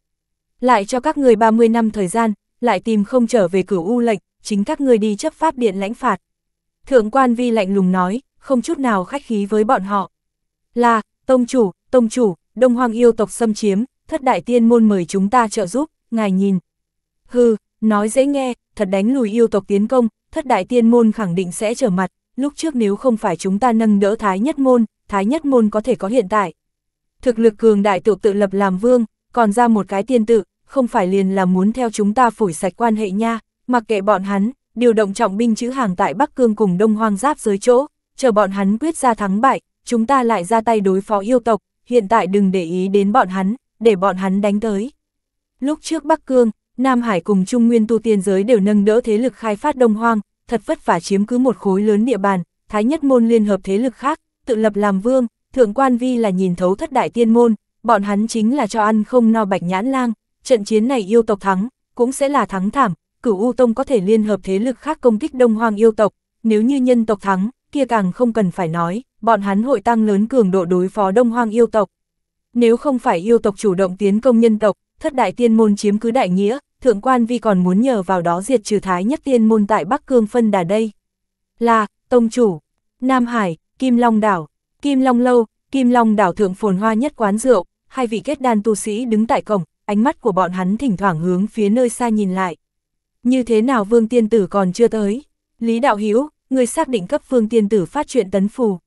Lại cho các người 30 năm thời gian, lại tìm không trở về cửu u lệnh, chính các người đi chấp pháp điện lãnh phạt. Thượng quan vi lạnh lùng nói, không chút nào khách khí với bọn họ. Là, tông chủ, tông chủ, đông hoang yêu tộc xâm chiếm, thất đại tiên môn mời chúng ta trợ giúp, ngài nhìn. Hừ, nói dễ nghe, thật đánh lùi yêu tộc tiến công, thất đại tiên môn khẳng định sẽ trở mặt, lúc trước nếu không phải chúng ta nâng đỡ thái nhất môn, thái nhất môn có thể có hiện tại. Thực lực cường đại tự tự lập làm vương, còn ra một cái tiên tự, không phải liền là muốn theo chúng ta phủi sạch quan hệ nha, mặc kệ bọn hắn, điều động trọng binh chữ hàng tại Bắc Cương cùng Đông Hoang giáp giới chỗ, chờ bọn hắn quyết ra thắng bại, chúng ta lại ra tay đối phó yêu tộc, hiện tại đừng để ý đến bọn hắn, để bọn hắn đánh tới. Lúc trước Bắc Cương, Nam Hải cùng Trung Nguyên tu tiên giới đều nâng đỡ thế lực khai phát Đông Hoang, thật vất vả chiếm cứ một khối lớn địa bàn, Thái Nhất Môn liên hợp thế lực khác, tự lập làm vương, Thượng Quan Vi là nhìn thấu thất đại tiên môn, bọn hắn chính là cho ăn không no bạch nhãn lang, trận chiến này yêu tộc thắng, cũng sẽ là thắng thảm, cửu U Tông có thể liên hợp thế lực khác công kích Đông Hoang yêu tộc, nếu như nhân tộc thắng, kia càng không cần phải nói, bọn hắn hội tăng lớn cường độ đối phó Đông Hoang yêu tộc. Nếu không phải yêu tộc chủ động tiến công nhân tộc, thất đại tiên môn chiếm cứ đại nghĩa, Thượng Quan Vi còn muốn nhờ vào đó diệt trừ Thái Nhất Tiên Môn tại Bắc Cương phân đà đây. Là, Tông Chủ, Nam Hải, Kim Long Đảo, Kim Long Lâu, Kim Long Đảo Thượng Phồn Hoa nhất quán rượu, hai vị kết đan tu sĩ đứng tại cổng, ánh mắt của bọn hắn thỉnh thoảng hướng phía nơi xa nhìn lại. Như thế nào Vương Tiên Tử còn chưa tới? Lý Đạo Hiếu, người xác định cấp Vương Tiên Tử phát chuyện tấn phù.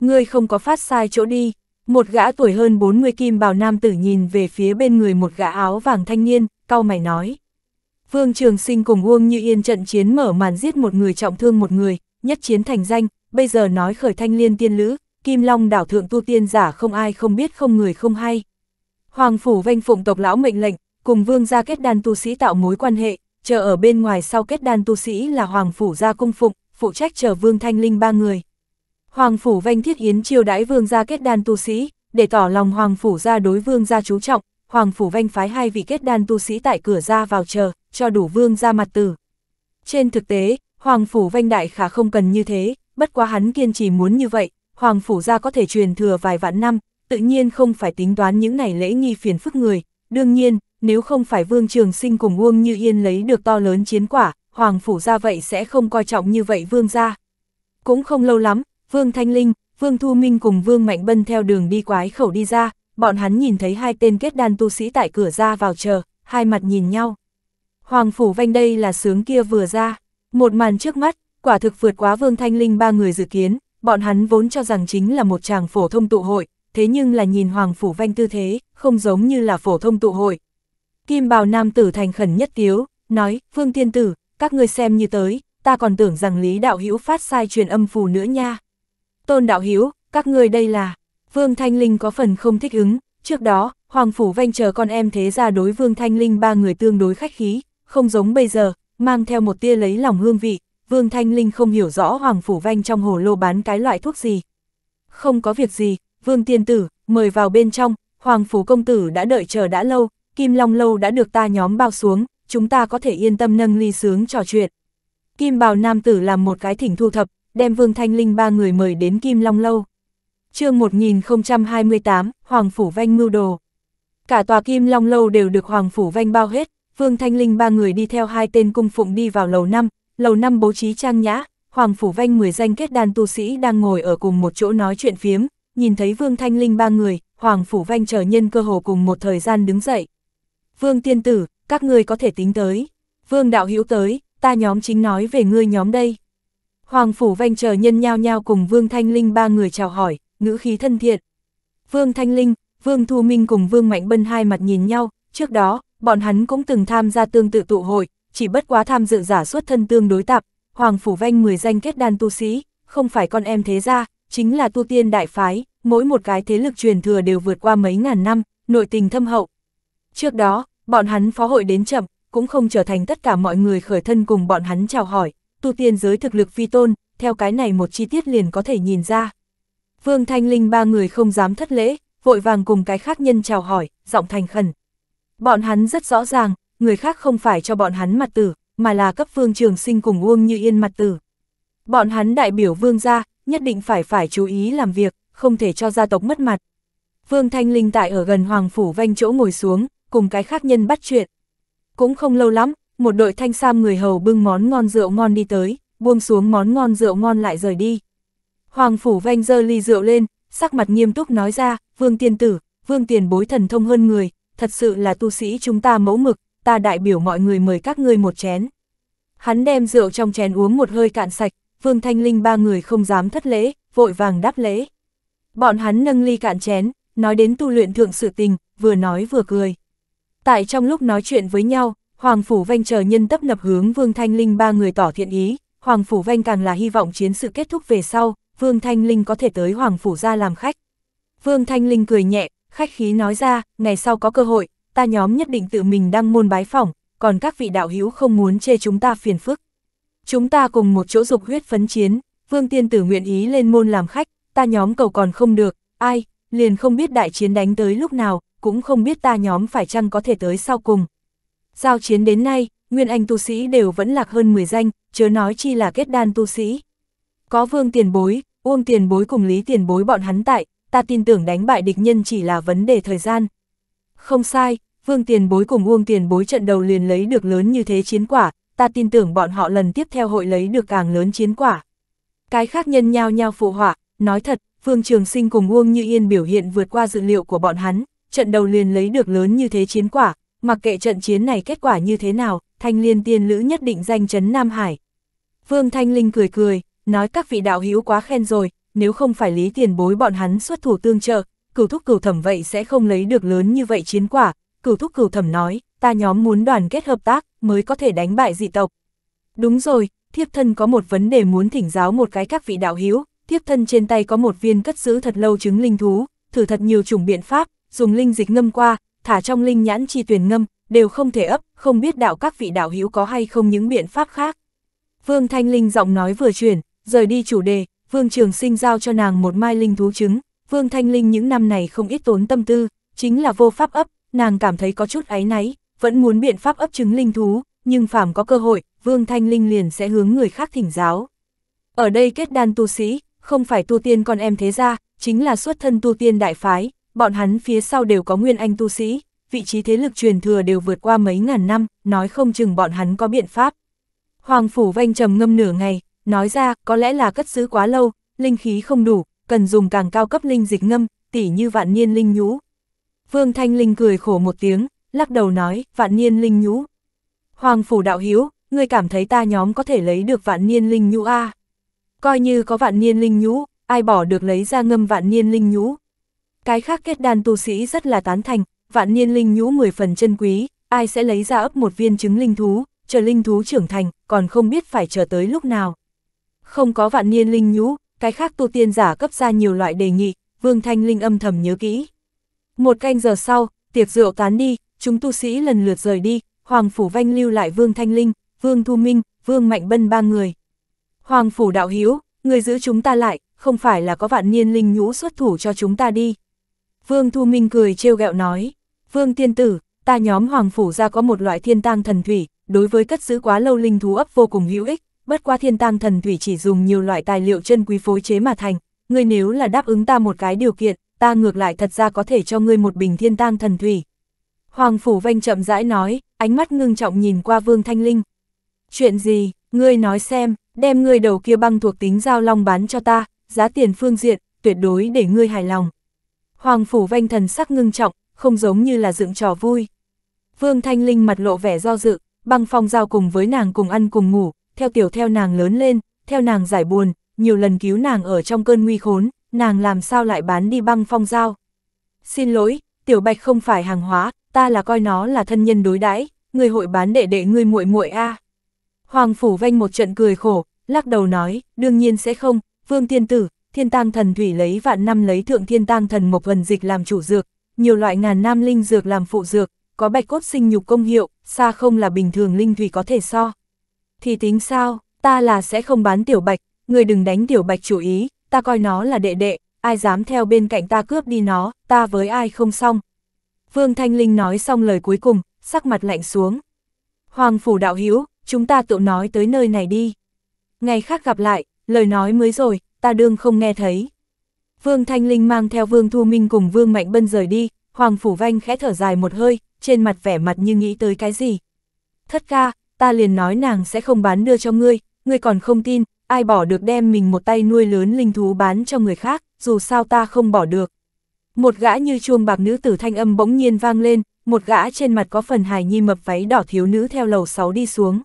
Ngươi không có phát sai chỗ đi. Một gã tuổi hơn 40 kim bào nam tử nhìn về phía bên người một gã áo vàng thanh niên, cau mày nói. Vương Trường Sinh cùng Uông Như Yên trận chiến mở màn giết một người trọng thương một người, nhất chiến thành danh, bây giờ nói khởi thanh liên tiên lữ, Kim Long đảo thượng tu tiên giả không ai không biết không người không hay. Hoàng phủ vanh phụng tộc lão mệnh lệnh, cùng vương gia kết đan tu sĩ tạo mối quan hệ, chờ ở bên ngoài sau kết đan tu sĩ là hoàng phủ gia cung phụng, phụ trách chờ vương thanh linh ba người. Hoàng phủ vanh thiết yến chiêu đãi vương gia kết đan tu sĩ, để tỏ lòng hoàng phủ gia đối vương gia chú trọng, Hoàng Phủ Vanh phái hai vị kết đan tu sĩ tại cửa ra vào chờ, cho đủ vương ra mặt tử. Trên thực tế, Hoàng Phủ Vanh Đại khả không cần như thế, bất quá hắn kiên trì muốn như vậy, Hoàng Phủ gia có thể truyền thừa vài vạn năm, tự nhiên không phải tính toán những này lễ nghi phiền phức người. Đương nhiên, nếu không phải Vương Trường Sinh cùng Uông Như Yên lấy được to lớn chiến quả, Hoàng Phủ gia vậy sẽ không coi trọng như vậy Vương gia. Cũng không lâu lắm, Vương Thanh Linh, Vương Thu Minh cùng Vương Mạnh Bân theo đường đi quái khẩu đi ra, bọn hắn nhìn thấy hai tên kết đan tu sĩ tại cửa ra vào chờ, hai mặt nhìn nhau. Hoàng phủ vanh đây là sướng kia vừa ra, một màn trước mắt, quả thực vượt quá Vương Thanh Linh ba người dự kiến, bọn hắn vốn cho rằng chính là một chàng phổ thông tụ hội, thế nhưng là nhìn Hoàng phủ vanh tư thế, không giống như là phổ thông tụ hội. Kim bào nam tử thành khẩn nhất tiếu, nói, phương Tiên Tử, các ngươi xem như tới, ta còn tưởng rằng Lý Đạo Hữu phát sai truyền âm phù nữa nha. Tôn Đạo Hữu các ngươi đây là... Vương Thanh Linh có phần không thích ứng, trước đó, Hoàng Phủ Vanh chờ con em thế ra đối Vương Thanh Linh ba người tương đối khách khí, không giống bây giờ, mang theo một tia lấy lòng hương vị, Vương Thanh Linh không hiểu rõ Hoàng Phủ Vanh trong hồ lô bán cái loại thuốc gì. Không có việc gì, Vương Tiên Tử, mời vào bên trong, Hoàng Phủ Công Tử đã đợi chờ đã lâu, Kim Long Lâu đã được ta nhóm bao xuống, chúng ta có thể yên tâm nâng ly sướng trò chuyện. Kim Bào Nam Tử làm một cái thỉnh thu thập, đem Vương Thanh Linh ba người mời đến Kim Long Lâu chương 1028, Hoàng Phủ Vanh mưu đồ. Cả tòa kim long lâu đều được Hoàng Phủ Vanh bao hết, Vương Thanh Linh ba người đi theo hai tên cung phụng đi vào lầu năm lầu năm bố trí trang nhã, Hoàng Phủ Vanh mười danh kết đàn tu sĩ đang ngồi ở cùng một chỗ nói chuyện phiếm, nhìn thấy Vương Thanh Linh ba người, Hoàng Phủ Vanh chờ nhân cơ hồ cùng một thời gian đứng dậy. Vương Tiên Tử, các ngươi có thể tính tới. Vương Đạo Hữu tới, ta nhóm chính nói về ngươi nhóm đây. Hoàng Phủ Vanh chờ nhân nhao nhao cùng Vương Thanh Linh ba người chào hỏi, ngữ khí thân thiện. Vương Thanh Linh, Vương Thu Minh cùng Vương Mạnh Bân hai mặt nhìn nhau, trước đó, bọn hắn cũng từng tham gia tương tự tụ hội, chỉ bất quá tham dự giả xuất thân tương đối tạp, Hoàng Phủ Vanh 10 danh kết đan tu sĩ, không phải con em thế gia, chính là tu tiên đại phái, mỗi một cái thế lực truyền thừa đều vượt qua mấy ngàn năm, nội tình thâm hậu. Trước đó, bọn hắn phó hội đến chậm, cũng không trở thành tất cả mọi người khởi thân cùng bọn hắn chào hỏi, tu tiên giới thực lực phi tôn, theo cái này một chi tiết liền có thể nhìn ra. Vương Thanh Linh ba người không dám thất lễ, vội vàng cùng cái khác nhân chào hỏi, giọng thành khẩn. Bọn hắn rất rõ ràng, người khác không phải cho bọn hắn mặt tử, mà là cấp Vương Trường Sinh cùng Uông Như Yên mặt tử. Bọn hắn đại biểu Vương gia, nhất định phải phải chú ý làm việc, không thể cho gia tộc mất mặt. Vương Thanh Linh tại ở gần Hoàng Phủ Vanh chỗ ngồi xuống, cùng cái khác nhân bắt chuyện. Cũng không lâu lắm, một đội thanh sam người hầu bưng món ngon rượu ngon đi tới, buông xuống món ngon rượu ngon lại rời đi. Hoàng Phủ Vanh dơ ly rượu lên, sắc mặt nghiêm túc nói ra, vương tiên tử, vương tiền bối thần thông hơn người, thật sự là tu sĩ chúng ta mẫu mực, ta đại biểu mọi người mời các ngươi một chén. Hắn đem rượu trong chén uống một hơi cạn sạch, vương thanh linh ba người không dám thất lễ, vội vàng đáp lễ. Bọn hắn nâng ly cạn chén, nói đến tu luyện thượng sự tình, vừa nói vừa cười. Tại trong lúc nói chuyện với nhau, Hoàng Phủ Vanh chờ nhân tấp nập hướng Vương Thanh Linh ba người tỏ thiện ý, Hoàng Phủ Vanh càng là hy vọng chiến sự kết thúc về sau, Vương Thanh Linh có thể tới Hoàng Phủ ra làm khách. Vương Thanh Linh cười nhẹ, khách khí nói ra, ngày sau có cơ hội, ta nhóm nhất định tự mình đăng môn bái phỏng, còn các vị đạo hữu không muốn chê chúng ta phiền phức. Chúng ta cùng một chỗ dục huyết phấn chiến, Vương Tiên Tử nguyện ý lên môn làm khách, ta nhóm cầu còn không được, ai, liền không biết đại chiến đánh tới lúc nào, cũng không biết ta nhóm phải chăng có thể tới sau cùng. Giao chiến đến nay, Nguyên Anh tu sĩ đều vẫn lạc hơn 10 danh, chớ nói chi là kết đan tu sĩ. Có vương tiền bối, Uông tiền bối cùng lý tiền bối bọn hắn tại, ta tin tưởng đánh bại địch nhân chỉ là vấn đề thời gian. Không sai, vương tiền bối cùng uông tiền bối trận đầu liền lấy được lớn như thế chiến quả, ta tin tưởng bọn họ lần tiếp theo hội lấy được càng lớn chiến quả. Cái khác nhân nhao nhao phụ họa, nói thật, Vương Trường Sinh cùng Uông Như Yên biểu hiện vượt qua dự liệu của bọn hắn, trận đầu liền lấy được lớn như thế chiến quả, mặc kệ trận chiến này kết quả như thế nào, Thanh Liên Tiên Lữ nhất định danh chấn Nam Hải. Vương Thanh Linh cười cười, nói các vị đạo hữu quá khen rồi, nếu không phải lý tiền bối bọn hắn xuất thủ tương trợ, cửu thúc cửu thẩm vậy sẽ không lấy được lớn như vậy chiến quả, cửu thúc cửu thẩm nói, ta nhóm muốn đoàn kết hợp tác mới có thể đánh bại dị tộc. Đúng rồi, thiếp thân có một vấn đề muốn thỉnh giáo một cái các vị đạo hữu, thiếp thân trên tay có một viên cất giữ thật lâu chứng linh thú, thử thật nhiều chủng biện pháp, dùng linh dịch ngâm qua, thả trong linh nhãn chi tuyển ngâm, đều không thể ấp, không biết đạo các vị đạo hữu có hay không những biện pháp khác. Vương Thanh Linh giọng nói vừa chuyển, Rời đi chủ đề, Vương Trường Sinh giao cho nàng một mai linh thú trứng, Vương Thanh Linh những năm này không ít tốn tâm tư, chính là vô pháp ấp, nàng cảm thấy có chút áy náy, vẫn muốn biện pháp ấp trứng linh thú, nhưng phàm có cơ hội, Vương Thanh Linh liền sẽ hướng người khác thỉnh giáo. Ở đây kết đan tu sĩ, không phải tu tiên con em thế gia, chính là xuất thân tu tiên đại phái, bọn hắn phía sau đều có nguyên anh tu sĩ, vị trí thế lực truyền thừa đều vượt qua mấy ngàn năm, nói không chừng bọn hắn có biện pháp. Hoàng phủ vanh trầm ngâm nửa ngày, Nói ra, có lẽ là cất giữ quá lâu, linh khí không đủ, cần dùng càng cao cấp linh dịch ngâm, tỉ như vạn niên linh nhũ. Vương Thanh Linh cười khổ một tiếng, lắc đầu nói, vạn niên linh nhũ. Hoàng phủ đạo hiếu, ngươi cảm thấy ta nhóm có thể lấy được vạn niên linh nhũ a à? Coi như có vạn niên linh nhũ, ai bỏ được lấy ra ngâm vạn niên linh nhũ. Cái khác kết đàn tu sĩ rất là tán thành, vạn niên linh nhũ 10 phần chân quý, ai sẽ lấy ra ấp một viên trứng linh thú, chờ linh thú trưởng thành, còn không biết phải chờ tới lúc nào. Không có vạn niên linh nhũ, cái khác tu tiên giả cấp ra nhiều loại đề nghị, Vương Thanh Linh âm thầm nhớ kỹ. Một canh giờ sau, tiệc rượu tán đi, chúng tu sĩ lần lượt rời đi, Hoàng Phủ Vanh lưu lại Vương Thanh Linh, Vương Thu Minh, Vương Mạnh Bân ba người. Hoàng Phủ Đạo Hiếu, người giữ chúng ta lại, không phải là có vạn niên linh nhũ xuất thủ cho chúng ta đi. Vương Thu Minh cười trêu ghẹo nói, Vương Tiên Tử, ta nhóm Hoàng Phủ ra có một loại thiên tang thần thủy, đối với cất giữ quá lâu linh thú ấp vô cùng hữu ích, bất qua thiên tam thần thủy chỉ dùng nhiều loại tài liệu chân quý phối chế mà thành, ngươi nếu là đáp ứng ta một cái điều kiện, ta ngược lại thật ra có thể cho ngươi một bình thiên tam thần thủy. Hoàng Phủ Vanh chậm rãi nói, ánh mắt ngưng trọng nhìn qua Vương Thanh Linh. Chuyện gì, ngươi nói xem, đem ngươi đầu kia băng thuộc tính giao long bán cho ta, giá tiền phương diện, tuyệt đối để ngươi hài lòng. Hoàng Phủ Vanh thần sắc ngưng trọng, không giống như là dựng trò vui. Vương Thanh Linh mặt lộ vẻ do dự, băng phong giao cùng với nàng cùng ăn cùng ngủ, theo tiểu theo nàng lớn lên, theo nàng giải buồn, nhiều lần cứu nàng ở trong cơn nguy khốn, nàng làm sao lại bán đi băng phong giao. Xin lỗi, tiểu bạch không phải hàng hóa, ta là coi nó là thân nhân đối đãi, người hội bán đệ đệ người muội muội a. Hoàng phủ vanh một trận cười khổ, lắc đầu nói, đương nhiên sẽ không, vương tiên tử, thiên tang thần thủy lấy vạn năm lấy thượng thiên tang thần mộc vần dịch làm chủ dược, nhiều loại ngàn nam linh dược làm phụ dược, có bạch cốt sinh nhục công hiệu, xa không là bình thường linh thủy có thể so thì tính sao, ta là sẽ không bán tiểu bạch, người đừng đánh tiểu bạch chủ ý, ta coi nó là đệ đệ, ai dám theo bên cạnh ta cướp đi nó, ta với ai không xong. Vương Thanh Linh nói xong lời cuối cùng, sắc mặt lạnh xuống. Hoàng Phủ Đạo Hiếu, chúng ta tự nói tới nơi này đi. Ngày khác gặp lại, lời nói mới rồi, ta đương không nghe thấy. Vương Thanh Linh mang theo Vương Thu Minh cùng Vương Mạnh Bân rời đi, Hoàng Phủ Vanh khẽ thở dài một hơi, trên mặt vẻ mặt như nghĩ tới cái gì. Thất ca, ta liền nói nàng sẽ không bán đưa cho ngươi, ngươi còn không tin, ai bỏ được đem mình một tay nuôi lớn linh thú bán cho người khác, dù sao ta không bỏ được. Một gã như chuông bạc nữ tử thanh âm bỗng nhiên vang lên, một gã trên mặt có phần hài nhi mập váy đỏ thiếu nữ theo lầu 6 đi xuống.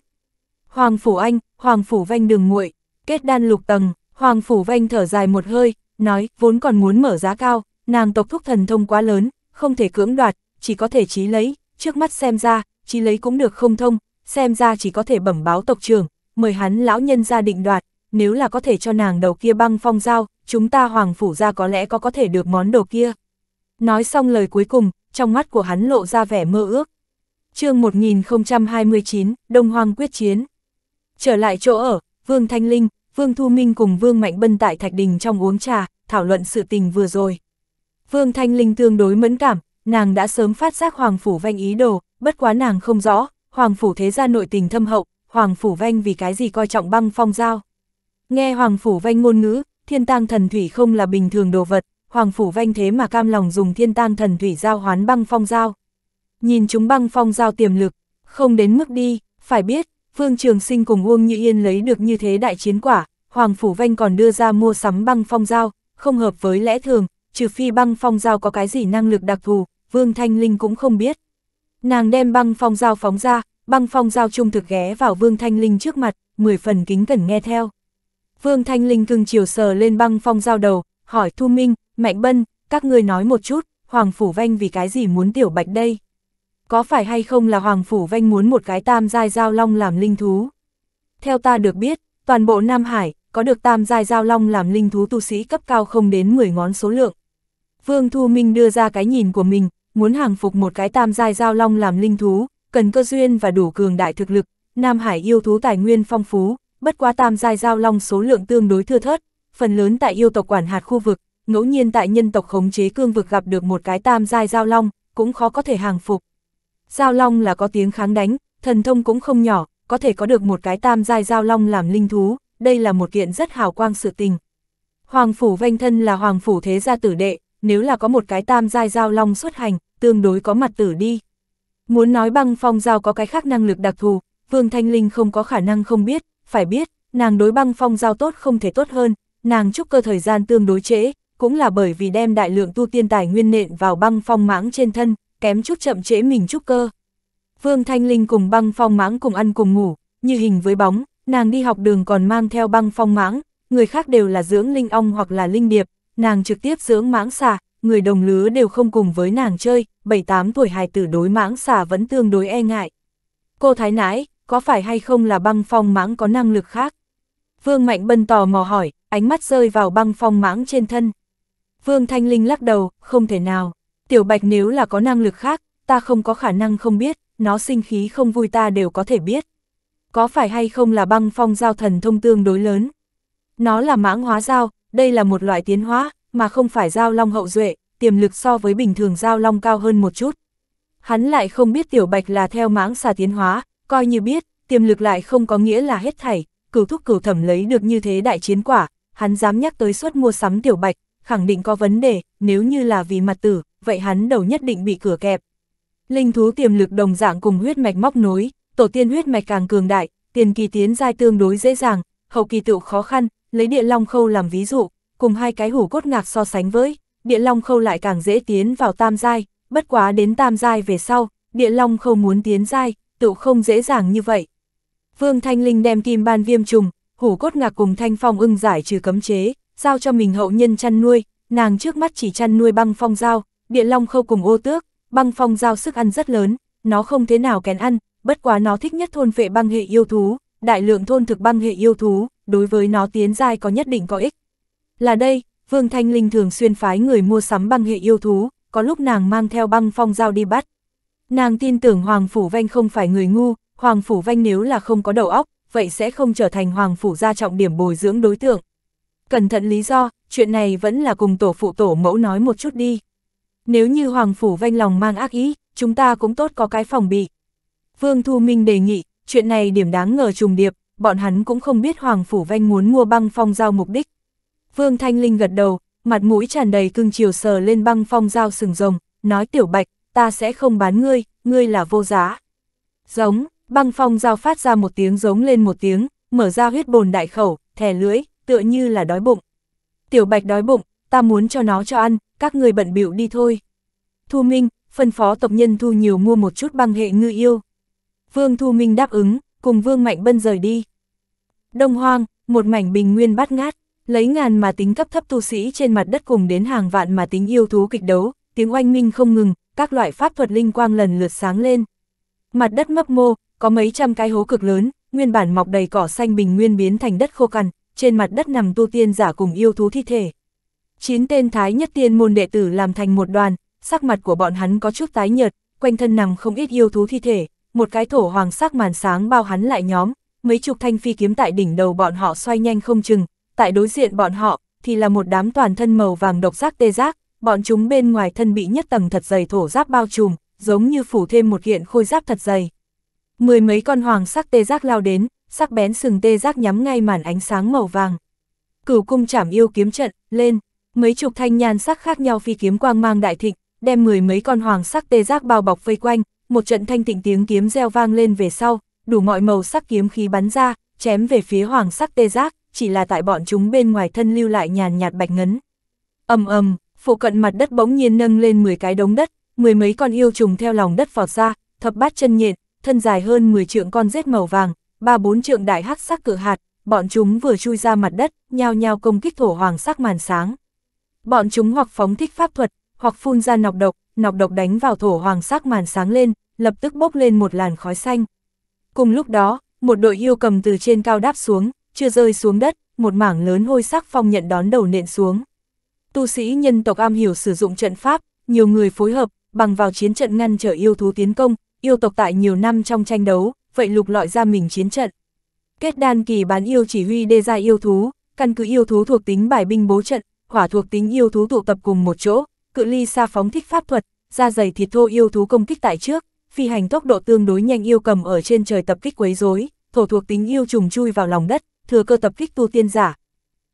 Hoàng phủ anh, hoàng phủ vanh đường nguội, kết đan lục tầng, hoàng phủ vanh thở dài một hơi, nói, vốn còn muốn mở giá cao, nàng tộc thúc thần thông quá lớn, không thể cưỡng đoạt, chỉ có thể trí lấy, trước mắt xem ra, trí lấy cũng được không thông, xem ra chỉ có thể bẩm báo tộc trưởng, mời hắn lão nhân ra định đoạt, nếu là có thể cho nàng đầu kia băng phong giao, chúng ta hoàng phủ ra có lẽ có có thể được món đồ kia. Nói xong lời cuối cùng, trong mắt của hắn lộ ra vẻ mơ ước. chương 1029, Đông hoang quyết chiến. Trở lại chỗ ở, Vương Thanh Linh, Vương Thu Minh cùng Vương Mạnh Bân tại Thạch Đình trong uống trà, thảo luận sự tình vừa rồi. Vương Thanh Linh tương đối mẫn cảm, nàng đã sớm phát giác Hoàng Phủ Vanh ý đồ, bất quá nàng không rõ, Hoàng Phủ thế gia nội tình thâm hậu, Hoàng Phủ Vanh vì cái gì coi trọng băng phong giao. Nghe Hoàng Phủ Vanh ngôn ngữ, thiên tang thần thủy không là bình thường đồ vật, Hoàng Phủ Vanh thế mà cam lòng dùng thiên tang thần thủy giao hoán băng phong giao. Nhìn chúng băng phong giao tiềm lực, không đến mức đi, phải biết, Phương Trường Sinh cùng Uông Như Yên lấy được như thế đại chiến quả, Hoàng Phủ Vanh còn đưa ra mua sắm băng phong giao, không hợp với lẽ thường, trừ phi băng phong giao có cái gì năng lực đặc thù, Vương Thanh Linh cũng không biết, Nàng đem băng phong dao phóng ra, băng phong dao trung thực ghé vào Vương Thanh Linh trước mặt, mười phần kính cẩn nghe theo. Vương Thanh Linh cưng chiều sờ lên băng phong dao đầu, hỏi Thu Minh, Mạnh Bân, các ngươi nói một chút, Hoàng Phủ Vanh vì cái gì muốn tiểu bạch đây? Có phải hay không là Hoàng Phủ Vanh muốn một cái tam giai dao long làm linh thú? Theo ta được biết, toàn bộ Nam Hải, có được tam giai dao long làm linh thú tu sĩ cấp cao không đến 10 ngón số lượng. Vương Thu Minh đưa ra cái nhìn của mình, muốn hàng phục một cái tam giai giao long làm linh thú, cần cơ duyên và đủ cường đại thực lực, Nam Hải yêu thú tài nguyên phong phú, bất quá tam giai giao long số lượng tương đối thưa thớt, phần lớn tại yêu tộc quản hạt khu vực, ngẫu nhiên tại nhân tộc khống chế cương vực gặp được một cái tam giai giao long, cũng khó có thể hàng phục. Giao long là có tiếng kháng đánh, thần thông cũng không nhỏ, có thể có được một cái tam giai giao long làm linh thú, đây là một kiện rất hào quang sự tình. Hoàng phủ vanh thân là hoàng phủ thế gia tử đệ, nếu là có một cái tam giai giao long xuất hành, tương đối có mặt tử đi. Muốn nói băng phong giao có cái khác năng lực đặc thù, Vương Thanh Linh không có khả năng không biết, phải biết, nàng đối băng phong giao tốt không thể tốt hơn, nàng chúc cơ thời gian tương đối trễ, cũng là bởi vì đem đại lượng tu tiên tài nguyên nện vào băng phong mãng trên thân, kém chút chậm trễ mình chúc cơ. Vương Thanh Linh cùng băng phong mãng cùng ăn cùng ngủ, như hình với bóng, nàng đi học đường còn mang theo băng phong mãng, người khác đều là dưỡng linh ong hoặc là linh điệp, nàng trực tiếp dưỡng mãng xà, người đồng lứa đều không cùng với nàng chơi, 7-8 tuổi hài tử đối mãng xà vẫn tương đối e ngại. Cô thái nãi, có phải hay không là băng phong mãng có năng lực khác? Vương Mạnh Bân tò mò hỏi, ánh mắt rơi vào băng phong mãng trên thân. Vương Thanh Linh lắc đầu, không thể nào. Tiểu Bạch nếu là có năng lực khác, ta không có khả năng không biết, nó sinh khí không vui ta đều có thể biết. Có phải hay không là băng phong giao thần thông tương đối lớn? Nó là mãng hóa giao, đây là một loại tiến hóa, mà không phải giao long hậu duệ, tiềm lực so với bình thường giao long cao hơn một chút. Hắn lại không biết tiểu bạch là theo mãng xà tiến hóa, coi như biết, tiềm lực lại không có nghĩa là hết thảy, cửu thúc cửu thẩm lấy được như thế đại chiến quả, hắn dám nhắc tới suất mua sắm tiểu bạch, khẳng định có vấn đề, nếu như là vì mặt tử, vậy hắn đầu nhất định bị cửa kẹp. Linh thú tiềm lực đồng dạng cùng huyết mạch móc nối, tổ tiên huyết mạch càng cường đại, tiền kỳ tiến giai tương đối dễ dàng, hậu kỳ tựu khó khăn, Lấy địa long khâu làm ví dụ, cùng hai cái hủ cốt ngạc so sánh với, địa long khâu lại càng dễ tiến vào tam giai, bất quá đến tam giai về sau, địa long khâu muốn tiến giai, tự không dễ dàng như vậy. Vương Thanh Linh đem kim ban viêm trùng, hủ cốt ngạc cùng thanh phong ưng giải trừ cấm chế, giao cho mình hậu nhân chăn nuôi, nàng trước mắt chỉ chăn nuôi băng phong dao, địa long khâu cùng ô tước, băng phong dao sức ăn rất lớn, nó không thế nào kén ăn, bất quá nó thích nhất thôn vệ băng hệ yêu thú, đại lượng thôn thực băng hệ yêu thú, đối với nó tiến giai có nhất định có ích. Là đây, Vương Thanh Linh thường xuyên phái người mua sắm băng hệ yêu thú, có lúc nàng mang theo băng phong dao đi bắt. Nàng tin tưởng Hoàng Phủ Vanh không phải người ngu, Hoàng Phủ Vanh nếu là không có đầu óc, vậy sẽ không trở thành Hoàng Phủ gia trọng điểm bồi dưỡng đối tượng. Cẩn thận lý do, chuyện này vẫn là cùng tổ phụ tổ mẫu nói một chút đi. Nếu như Hoàng Phủ Vanh lòng mang ác ý, chúng ta cũng tốt có cái phòng bị. Vương Thu Minh đề nghị, chuyện này điểm đáng ngờ trùng điệp, bọn hắn cũng không biết Hoàng Phủ Vanh muốn mua băng phong giao mục đích. Vương Thanh Linh gật đầu, mặt mũi tràn đầy cưng chiều sờ lên băng phong giao sừng rồng, nói tiểu bạch, ta sẽ không bán ngươi, ngươi là vô giá. Giống, băng phong giao phát ra một tiếng giống lên một tiếng, mở ra huyết bồn đại khẩu, thè lưỡi, tựa như là đói bụng. Tiểu bạch đói bụng, ta muốn cho nó cho ăn, các người bận bịu đi thôi. Thu Minh, phân phó tộc nhân Thu nhiều mua một chút băng hệ ngư yêu. Vương Thu Minh đáp ứng, cùng Vương Mạnh Bân rời đi. Đông hoang, một mảnh bình nguyên bát ngát, lấy ngàn mà tính cấp thấp tu sĩ trên mặt đất cùng đến hàng vạn mà tính yêu thú kịch đấu, tiếng oanh minh không ngừng, các loại pháp thuật linh quang lần lượt sáng lên. Mặt đất mấp mô, có mấy trăm cái hố cực lớn, nguyên bản mọc đầy cỏ xanh bình nguyên biến thành đất khô cằn, trên mặt đất nằm tu tiên giả cùng yêu thú thi thể. Chín tên thái nhất tiên môn đệ tử làm thành một đoàn, sắc mặt của bọn hắn có chút tái nhợt, quanh thân nằm không ít yêu thú thi thể, một cái thổ hoàng sắc màn sáng bao hắn lại nhóm, mấy chục thanh phi kiếm tại đỉnh đầu bọn họ xoay nhanh không chừng, tại đối diện bọn họ thì là một đám toàn thân màu vàng độc giác tê giác, bọn chúng bên ngoài thân bị nhất tầng thật dày thổ giáp bao trùm, giống như phủ thêm một kiện khôi giáp thật dày. Mười mấy con hoàng sắc tê giác lao đến, sắc bén sừng tê giác nhắm ngay màn ánh sáng màu vàng. Cửu cung chảm yêu kiếm trận, lên, mấy chục thanh nhan sắc khác nhau phi kiếm quang mang đại thịnh, đem mười mấy con hoàng sắc tê giác bao bọc vây quanh, một trận thanh tịnh tiếng kiếm reo vang lên về sau, đủ mọi màu sắc kiếm khí bắn ra, chém về phía hoàng sắc tê giác, chỉ là tại bọn chúng bên ngoài thân lưu lại nhàn nhạt bạch ngấn. ầm ầm, phụ cận mặt đất bỗng nhiên nâng lên 10 cái đống đất, mười mấy con yêu trùng theo lòng đất vọt ra, thập bát chân nhện, thân dài hơn 10 trượng con rết màu vàng, ba bốn trượng đại hắc sắc cử hạt, bọn chúng vừa chui ra mặt đất, nhao nhao công kích thổ hoàng sắc màn sáng. Bọn chúng hoặc phóng thích pháp thuật, hoặc phun ra nọc độc, nọc độc đánh vào thổ hoàng sắc màn sáng lên, lập tức bốc lên một làn khói xanh. Cùng lúc đó, một đội yêu cầm từ trên cao đáp xuống, chưa rơi xuống đất, một mảng lớn hôi sắc phong nhận đón đầu nện xuống. Tu sĩ nhân tộc am hiểu sử dụng trận pháp, nhiều người phối hợp, bằng vào chiến trận ngăn trở yêu thú tiến công, yêu tộc tại nhiều năm trong tranh đấu, vậy lục lọi ra mình chiến trận. Kết đan kỳ bán yêu chỉ huy đê ra yêu thú, căn cứ yêu thú thuộc tính bài binh bố trận, hỏa thuộc tính yêu thú tụ tập cùng một chỗ, cự ly xa phóng thích pháp thuật, ra dày thịt thô yêu thú công kích tại trước phi hành tốc độ tương đối nhanh yêu cầm ở trên trời tập kích quấy rối, thổ thuộc tính yêu trùng chui vào lòng đất, thừa cơ tập kích tu tiên giả.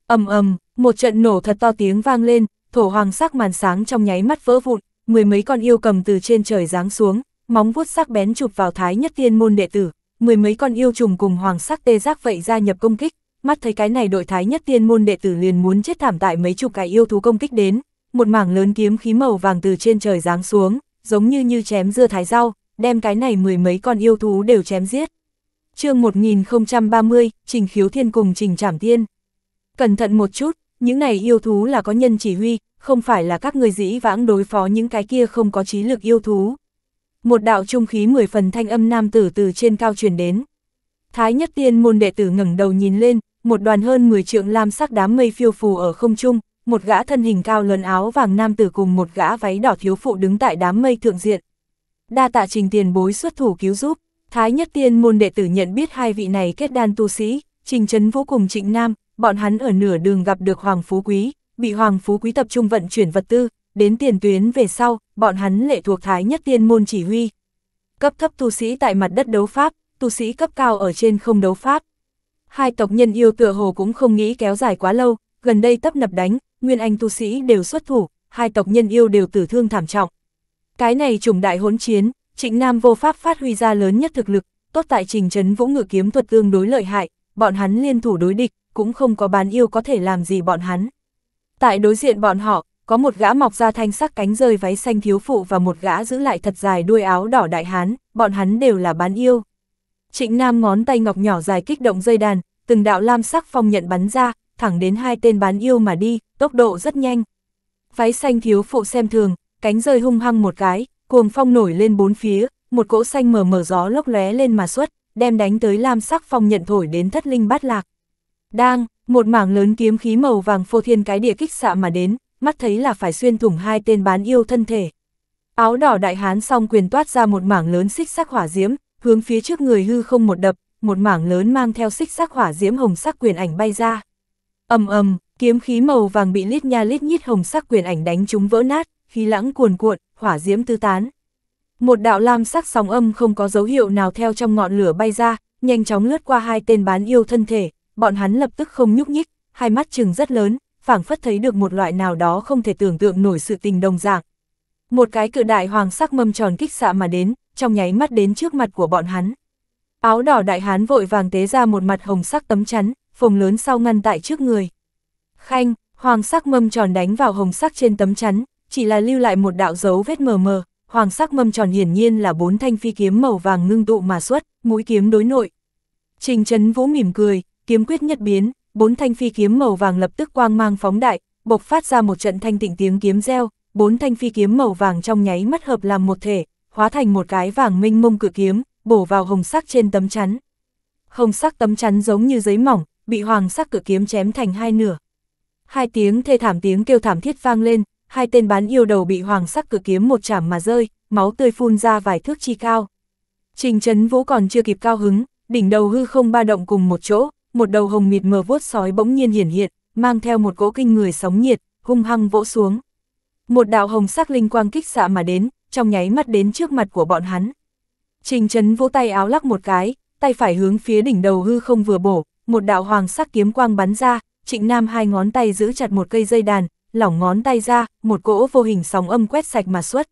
Ầm ầm, một trận nổ thật to tiếng vang lên, thổ hoàng sắc màn sáng trong nháy mắt vỡ vụn, mười mấy con yêu cầm từ trên trời giáng xuống, móng vuốt sắc bén chụp vào thái nhất tiên môn đệ tử, mười mấy con yêu trùng cùng hoàng sắc tê giác vậy gia nhập công kích, mắt thấy cái này đội thái nhất tiên môn đệ tử liền muốn chết thảm tại mấy chục cái yêu thú công kích đến, một mảng lớn kiếm khí màu vàng từ trên trời giáng xuống, giống như như chém dưa thái rau, đem cái này mười mấy con yêu thú đều chém giết. chương 1030, Trình Khiếu Thiên cùng Trình Trảm Tiên. Cẩn thận một chút, những này yêu thú là có nhân chỉ huy, không phải là các người dĩ vãng đối phó những cái kia không có trí lực yêu thú. Một đạo trung khí mười phần thanh âm nam tử từ trên cao truyền đến. Thái nhất tiên môn đệ tử ngẩng đầu nhìn lên, một đoàn hơn 10 trượng lam sắc đám mây phiêu phù ở không trung, một gã thân hình cao lớn áo vàng nam tử cùng một gã váy đỏ thiếu phụ đứng tại đám mây thượng diện, đa tạ trình tiền bối xuất thủ cứu giúp, Thái nhất tiên môn đệ tử nhận biết hai vị này kết đan tu sĩ, trình chấn vũ cùng trịnh nam, bọn hắn ở nửa đường gặp được Hoàng Phú Quý, bị Hoàng Phú Quý tập trung vận chuyển vật tư, đến tiền tuyến về sau, bọn hắn lệ thuộc Thái nhất tiên môn chỉ huy. Cấp thấp tu sĩ tại mặt đất đấu pháp, tu sĩ cấp cao ở trên không đấu pháp. Hai tộc nhân yêu tựa hồ cũng không nghĩ kéo dài quá lâu, gần đây tấp nập đánh, nguyên anh tu sĩ đều xuất thủ, hai tộc nhân yêu đều tử thương thảm trọng, cái này trùng đại hỗn chiến, Trịnh Nam vô pháp phát huy ra lớn nhất thực lực, tốt tại trình trấn vũ ngự kiếm thuật tương đối lợi hại, bọn hắn liên thủ đối địch, cũng không có bán yêu có thể làm gì bọn hắn. Tại đối diện bọn họ, có một gã mọc ra thanh sắc cánh rơi váy xanh thiếu phụ và một gã giữ lại thật dài đuôi áo đỏ đại hán, bọn hắn đều là bán yêu. Trịnh Nam ngón tay ngọc nhỏ dài kích động dây đàn, từng đạo lam sắc phong nhận bắn ra, thẳng đến hai tên bán yêu mà đi, tốc độ rất nhanh. Váy xanh thiếu phụ xem thường, cánh rơi hung hăng một cái, cuồng phong nổi lên bốn phía, một cỗ xanh mờ mờ gió lốc lóe lên mà xuất, đem đánh tới lam sắc phong nhận thổi đến thất linh bát lạc. Đang, một mảng lớn kiếm khí màu vàng phô thiên cái địa kích xạ mà đến, mắt thấy là phải xuyên thủng hai tên bán yêu thân thể. Áo đỏ đại hán song quyền toát ra một mảng lớn xích sắc hỏa diễm, hướng phía trước người hư không một đập, một mảng lớn mang theo xích sắc hỏa diễm hồng sắc quyền ảnh bay ra. Ầm ầm, kiếm khí màu vàng bị lít nha lít nhít hồng sắc quyền ảnh đánh chúng vỡ nát, khí lãng cuồn cuộn, hỏa diễm tứ tán. Một đạo lam sắc sóng âm không có dấu hiệu nào theo trong ngọn lửa bay ra, nhanh chóng lướt qua hai tên bán yêu thân thể, bọn hắn lập tức không nhúc nhích, hai mắt chừng rất lớn, phảng phất thấy được một loại nào đó không thể tưởng tượng nổi sự tình đồng dạng. Một cái cự đại hoàng sắc mâm tròn kích xạ mà đến, trong nháy mắt đến trước mặt của bọn hắn. Áo đỏ đại hán vội vàng tế ra một mặt hồng sắc tấm chắn, phồng lớn sau ngăn tại trước người. Khanh, hoàng sắc mâm tròn đánh vào hồng sắc trên tấm chắn, chỉ là lưu lại một đạo dấu vết mờ mờ, hoàng sắc mâm tròn hiển nhiên là bốn thanh phi kiếm màu vàng ngưng tụ mà xuất, mũi kiếm đối nội. Trình Trấn Vũ mỉm cười, kiếm quyết nhất biến, bốn thanh phi kiếm màu vàng lập tức quang mang phóng đại, bộc phát ra một trận thanh tịnh tiếng kiếm reo, bốn thanh phi kiếm màu vàng trong nháy mắt hợp làm một thể, hóa thành một cái vàng minh mông cử kiếm, bổ vào hồng sắc trên tấm chắn. Hồng sắc tấm chắn giống như giấy mỏng, bị hoàng sắc cử kiếm chém thành hai nửa. Hai tiếng thê thảm tiếng kêu thảm thiết vang lên, hai tên bán yêu đầu bị hoàng sắc cử kiếm một chảm mà rơi, máu tươi phun ra vài thước chi cao. Trình chấn Vũ còn chưa kịp cao hứng, đỉnh đầu hư không ba động cùng một chỗ, một đầu hồng mịt mờ vuốt sói bỗng nhiên hiển hiện, mang theo một cỗ kinh người sóng nhiệt, hung hăng vỗ xuống. Một đạo hồng sắc linh quang kích xạ mà đến, trong nháy mắt đến trước mặt của bọn hắn. Trình chấn Vũ tay áo lắc một cái, tay phải hướng phía đỉnh đầu hư không vừa bổ, một đạo hoàng sắc kiếm quang bắn ra, Trịnh Nam hai ngón tay giữ chặt một cây dây đàn, lỏng ngón tay ra, một cỗ vô hình sóng âm quét sạch mà xuất.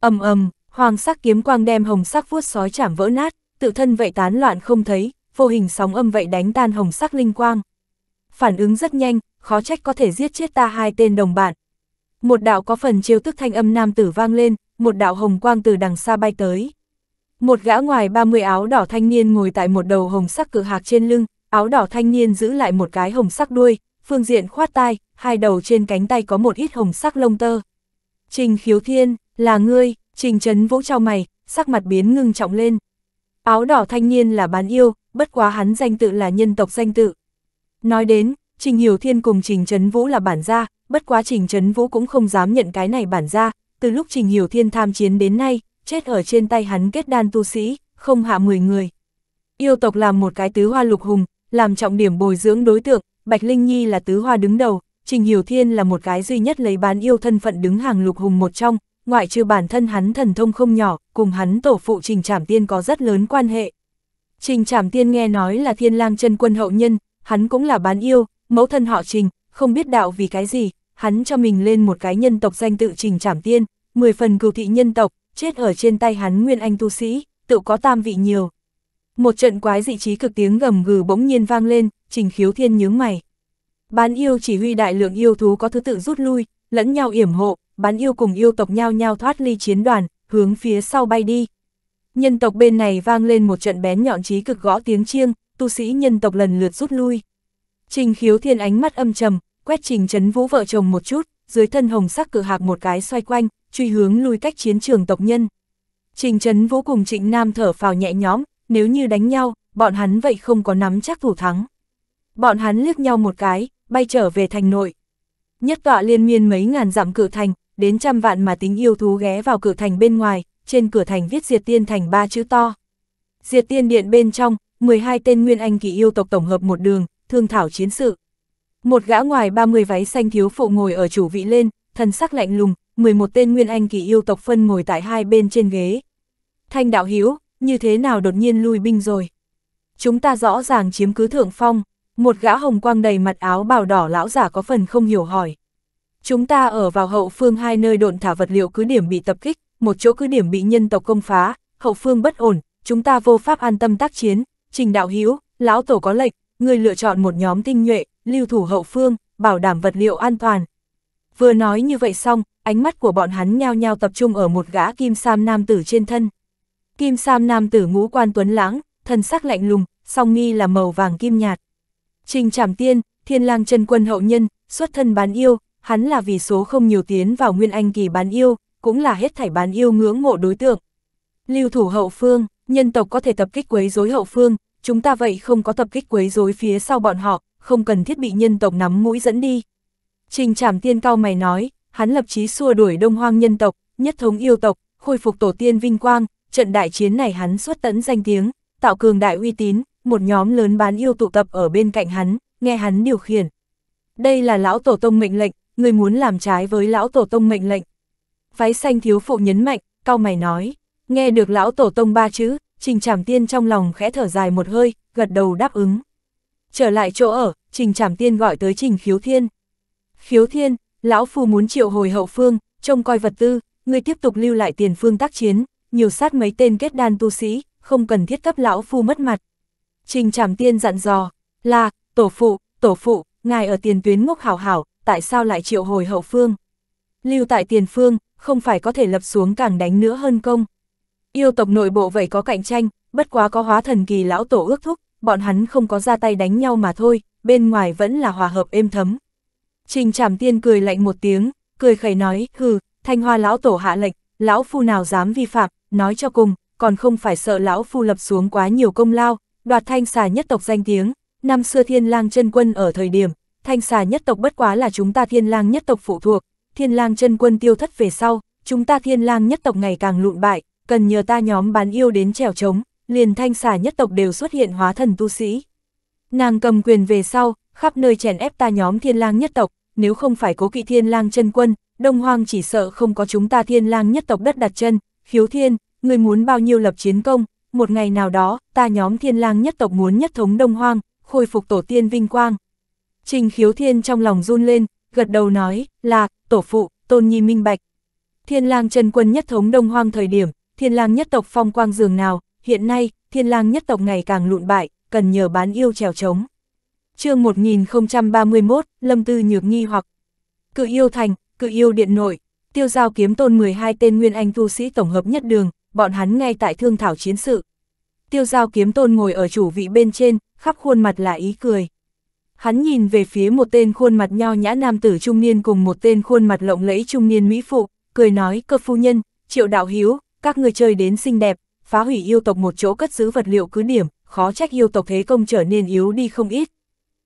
Âm âm, hoàng sắc kiếm quang đem hồng sắc vuốt sói chảm vỡ nát, tự thân vậy tán loạn không thấy, vô hình sóng âm vậy đánh tan hồng sắc linh quang. Phản ứng rất nhanh, khó trách có thể giết chết ta hai tên đồng bạn. Một đạo có phần chiêu tức thanh âm nam tử vang lên, một đạo hồng quang từ đằng xa bay tới. Một gã ngoài 30 áo đỏ thanh niên ngồi tại một đầu hồng sắc cự hạc trên lưng, áo đỏ thanh niên giữ lại một cái hồng sắc đuôi, phương diện khoát tai, hai đầu trên cánh tay có một ít hồng sắc lông tơ. Trình khiếu thiên, là ngươi, trình chấn Vũ trao mày, sắc mặt biến ngưng trọng lên. Áo đỏ thanh niên là bán yêu, bất quá hắn danh tự là nhân tộc danh tự. Nói đến, trình hiểu thiên cùng trình chấn vũ là bản gia, bất quá trình chấn vũ cũng không dám nhận cái này bản gia, từ lúc trình hiểu thiên tham chiến đến nay, chết ở trên tay hắn kết đan tu sĩ, không hạ 10 người. Yêu tộc làm một cái tứ hoa lục hùng, làm trọng điểm bồi dưỡng đối tượng, Bạch Linh Nhi là tứ hoa đứng đầu, Trình Hiểu Thiên là một cái duy nhất lấy bán yêu thân phận đứng hàng lục hùng một trong, ngoại trừ bản thân hắn thần thông không nhỏ, cùng hắn tổ phụ Trình Trảm Tiên có rất lớn quan hệ. Trình Trảm Tiên nghe nói là thiên lang chân quân hậu nhân, hắn cũng là bán yêu, mẫu thân họ Trình, không biết đạo vì cái gì, hắn cho mình lên một cái nhân tộc danh tự Trình Trảm Tiên, 10 phần cừu thị nhân tộc, chết ở trên tay hắn Nguyên Anh tu sĩ, tự có tam vị nhiều. Một trận quái dị trí cực tiếng gầm gừ bỗng nhiên vang lên, Trình Khiếu Thiên nhướng mày. Bán yêu chỉ huy đại lượng yêu thú có thứ tự rút lui, lẫn nhau yểm hộ, bán yêu cùng yêu tộc nhau nhau thoát ly chiến đoàn, hướng phía sau bay đi. Nhân tộc bên này vang lên một trận bén nhọn trí cực gõ tiếng chiêng, tu sĩ nhân tộc lần lượt rút lui. Trình khiếu thiên ánh mắt âm trầm, quét trình chấn vũ vợ chồng một chút, dưới thân hồng sắc cự hạc một cái xoay quanh, truy hướng lui cách chiến trường tộc nhân. Trình chấn vũ cùng trịnh nam thở phào nhẹ nhõm, nếu như đánh nhau, bọn hắn vậy không có nắm chắc thủ thắng. Bọn hắn liếc nhau một cái, bay trở về thành nội. Nhất tọa liên miên mấy ngàn dặm cửa thành, đến trăm vạn mà tính yêu thú ghé vào cửa thành bên ngoài, trên cửa thành viết diệt tiên thành ba chữ to. Diệt tiên điện bên trong, 12 tên nguyên anh kỳ yêu tộc tổng hợp một đường, thương thảo chiến sự. Một gã ngoài 30 váy xanh thiếu phụ ngồi ở chủ vị lên, thần sắc lạnh lùng, 11 tên nguyên anh kỳ yêu tộc phân ngồi tại hai bên trên ghế. Thanh đạo hiếu, như thế nào đột nhiên lui binh rồi? Chúng ta rõ ràng chiếm cứ thượng phong, một gã hồng quang đầy mặt áo bào đỏ lão giả có phần không hiểu hỏi. Chúng ta ở vào hậu phương hai nơi độn thả vật liệu cứ điểm bị tập kích, một chỗ cứ điểm bị nhân tộc công phá, hậu phương bất ổn, chúng ta vô pháp an tâm tác chiến, trình đạo hiếu, lão tổ có lệnh, người lựa chọn một nhóm tinh nhuệ, lưu thủ hậu phương, bảo đảm vật liệu an toàn. Vừa nói như vậy xong, ánh mắt của bọn hắn nhao nhao tập trung ở một gã kim sam nam tử trên thân. Kim sam nam tử ngũ quan tuấn lãng, thân sắc lạnh lùng, song nghi là màu vàng kim nhạt. Trình Trảm Tiên, Thiên Lang chân quân hậu nhân, xuất thân bán yêu, hắn là vì số không nhiều tiến vào nguyên anh kỳ bán yêu, cũng là hết thảy bán yêu ngưỡng mộ đối tượng. Lưu thủ hậu phương, nhân tộc có thể tập kích quấy rối hậu phương, chúng ta vậy không có tập kích quấy rối phía sau bọn họ, không cần thiết bị nhân tộc nắm mũi dẫn đi. Trình Trảm Tiên cao mày nói, hắn lập chí xua đuổi Đông Hoang nhân tộc, nhất thống yêu tộc, khôi phục tổ tiên vinh quang, trận đại chiến này hắn xuất tấn danh tiếng, tạo cường đại uy tín, một nhóm lớn bán yêu tụ tập ở bên cạnh hắn, nghe hắn điều khiển. Đây là lão tổ tông mệnh lệnh, người muốn làm trái với lão tổ tông mệnh lệnh. Váy xanh thiếu phụ nhấn mạnh, cao mày nói, nghe được lão tổ tông ba chữ, trình trảm tiên trong lòng khẽ thở dài một hơi, gật đầu đáp ứng. Trở lại chỗ ở, trình trảm tiên gọi tới trình khiếu thiên. Khiếu thiên, lão phu muốn triệu hồi hậu phương, trông coi vật tư, người tiếp tục lưu lại tiền phương tác chiến, nhiều sát mấy tên kết đan tu sĩ, không cần thiết cấp lão phu mất mặt. Trình Trảm Tiên dặn dò, là, tổ phụ, tổ phụ, ngài ở tiền tuyến ngốc hảo hảo, tại sao lại triệu hồi hậu phương? Lưu tại tiền phương, không phải có thể lập xuống càng đánh nữa hơn công. Yêu tộc nội bộ vậy có cạnh tranh, bất quá có hóa thần kỳ lão tổ ước thúc, bọn hắn không có ra tay đánh nhau mà thôi, bên ngoài vẫn là hòa hợp êm thấm. Trình Trảm Tiên cười lạnh một tiếng, cười khẩy nói, hừ, thanh hoa lão tổ hạ lệnh, lão phu nào dám vi phạm, nói cho cùng, còn không phải sợ lão phu lập xuống quá nhiều công lao, đoạt thanh xà nhất tộc danh tiếng, năm xưa thiên lang chân quân ở thời điểm, thanh xà nhất tộc bất quá là chúng ta thiên lang nhất tộc phụ thuộc, thiên lang chân quân tiêu thất về sau, chúng ta thiên lang nhất tộc ngày càng lụn bại, cần nhờ ta nhóm bán yêu đến trèo trống, liền thanh xà nhất tộc đều xuất hiện hóa thần tu sĩ. Nàng cầm quyền về sau, khắp nơi chèn ép ta nhóm thiên lang nhất tộc, nếu không phải cố kỵ thiên lang chân quân, đông hoang chỉ sợ không có chúng ta thiên lang nhất tộc đất đặt chân, khiếu thiên, người muốn bao nhiêu lập chiến công, một ngày nào đó, ta nhóm thiên lang nhất tộc muốn nhất thống đông hoang, khôi phục tổ tiên vinh quang. Trình khiếu thiên trong lòng run lên, gật đầu nói, là, tổ phụ, tôn nhi minh bạch. Thiên lang chân quân nhất thống đông hoang thời điểm, thiên lang nhất tộc phong quang dường nào, hiện nay, thiên lang nhất tộc ngày càng lụn bại, cần nhờ bán yêu trèo trống. chương 1031, Lâm Tư Nhược Nghi hoặc Cự yêu thành, cự yêu điện nội, tiêu giao kiếm tôn 12 tên nguyên anh tu sĩ tổng hợp nhất đường, bọn hắn ngay tại thương thảo chiến sự tiêu giao kiếm tôn ngồi ở chủ vị bên trên, khắp khuôn mặt là ý cười. Hắn nhìn về phía một tên khuôn mặt nho nhã nam tử trung niên cùng một tên khuôn mặt lộng lẫy trung niên mỹ phụ, cười nói cơ phu nhân, triệu đạo hiếu, các người chơi đến xinh đẹp, phá hủy yêu tộc một chỗ cất giữ vật liệu cứ điểm, khó trách yêu tộc thế công trở nên yếu đi không ít.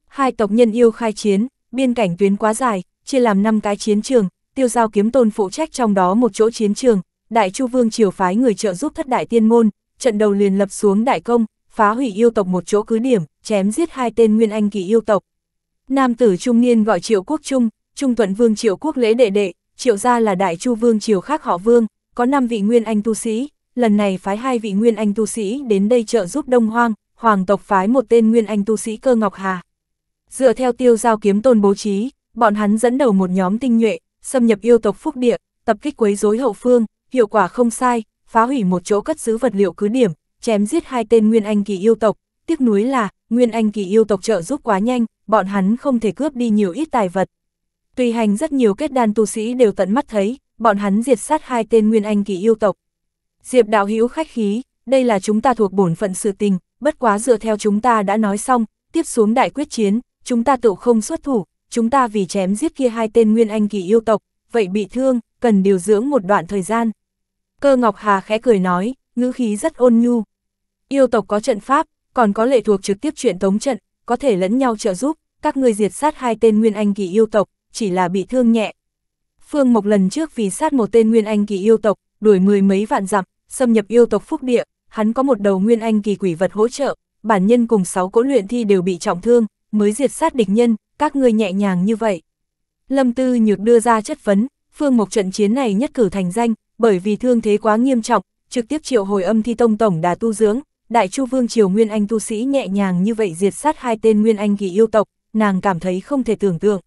Hai tộc nhân yêu khai chiến, biên cảnh tuyến quá dài, chia làm năm cái chiến trường, tiêu giao kiếm tôn phụ trách trong đó một chỗ chiến trường, đại chu vương triều phái người trợ giúp thất đại tiên môn, trận đầu liền lập xuống đại công, phá hủy yêu tộc một chỗ cứ điểm, chém giết hai tên nguyên anh kỳ yêu tộc. Nam tử trung niên gọi Triệu Quốc Trung, Trung Thuận Vương Triệu Quốc lễ đệ đệ, Triệu gia là đại chu vương triều khác họ Vương, có năm vị nguyên anh tu sĩ, lần này phái hai vị nguyên anh tu sĩ đến đây trợ giúp Đông Hoang, hoàng tộc phái một tên nguyên anh tu sĩ Cơ Ngọc Hà. Dựa theo tiêu giao kiếm tôn bố trí, bọn hắn dẫn đầu một nhóm tinh nhuệ, xâm nhập yêu tộc phúc địa, tập kích quấy rối hậu phương, hiệu quả không sai, phá hủy một chỗ cất giữ vật liệu cứ điểm, chém giết hai tên Nguyên Anh kỳ yêu tộc, tiếc nuối là Nguyên Anh kỳ yêu tộc trợ giúp quá nhanh, bọn hắn không thể cướp đi nhiều ít tài vật. Tùy hành rất nhiều kết đan tu sĩ đều tận mắt thấy, bọn hắn diệt sát hai tên Nguyên Anh kỳ yêu tộc. Diệp đạo hữu khách khí, đây là chúng ta thuộc bổn phận sự tình, bất quá dựa theo chúng ta đã nói xong, tiếp xuống đại quyết chiến, chúng ta tự không xuất thủ, chúng ta vì chém giết kia hai tên Nguyên Anh kỳ yêu tộc, vậy bị thương, cần điều dưỡng một đoạn thời gian. Cơ Ngọc Hà khẽ cười nói, ngữ khí rất ôn nhu. Yêu tộc có trận pháp, còn có lệ thuộc trực tiếp chuyện tống trận, có thể lẫn nhau trợ giúp, các ngươi diệt sát hai tên nguyên anh kỳ yêu tộc, chỉ là bị thương nhẹ. Phương Mộc lần trước vì sát một tên nguyên anh kỳ yêu tộc, đuổi mười mấy vạn dặm, xâm nhập yêu tộc phúc địa, hắn có một đầu nguyên anh kỳ quỷ vật hỗ trợ, bản nhân cùng sáu cỗ luyện thi đều bị trọng thương, mới diệt sát địch nhân, các ngươi nhẹ nhàng như vậy. Lâm Tư Nhược đưa ra chất vấn, Phương Mộc trận chiến này nhất cử thành danh, bởi vì thương thế quá nghiêm trọng, trực tiếp triệu hồi âm thi tông tổng đà tu dưỡng, đại chu vương triều nguyên anh tu sĩ nhẹ nhàng như vậy diệt sát hai tên nguyên anh kỳ yêu tộc, nàng cảm thấy không thể tưởng tượng.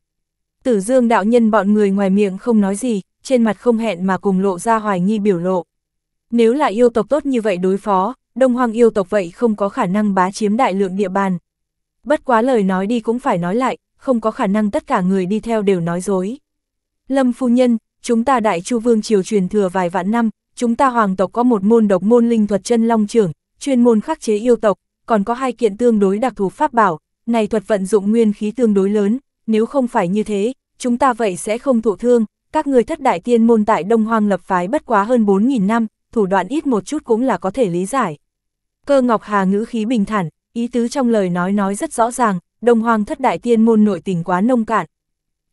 Tử Dương đạo nhân bọn người ngoài miệng không nói gì, trên mặt không hẹn mà cùng lộ ra hoài nghi biểu lộ. Nếu là yêu tộc tốt như vậy đối phó, đông hoang yêu tộc vậy không có khả năng bá chiếm đại lượng địa bàn. Bất quá lời nói đi cũng phải nói lại, không có khả năng tất cả người đi theo đều nói dối. Lâm phu nhân, chúng ta đại chu vương triều truyền thừa vài vạn năm, chúng ta hoàng tộc có một môn độc môn linh thuật chân long trưởng, chuyên môn khắc chế yêu tộc, còn có hai kiện tương đối đặc thù pháp bảo, này thuật vận dụng nguyên khí tương đối lớn, nếu không phải như thế, chúng ta vậy sẽ không thụ thương, các người thất đại tiên môn tại Đông Hoang lập phái bất quá hơn 4.000 năm, thủ đoạn ít một chút cũng là có thể lý giải. Cơ Ngọc Hà ngữ khí bình thản, ý tứ trong lời nói nói rất rõ ràng, Đông Hoang thất đại tiên môn nội tình quá nông cạn.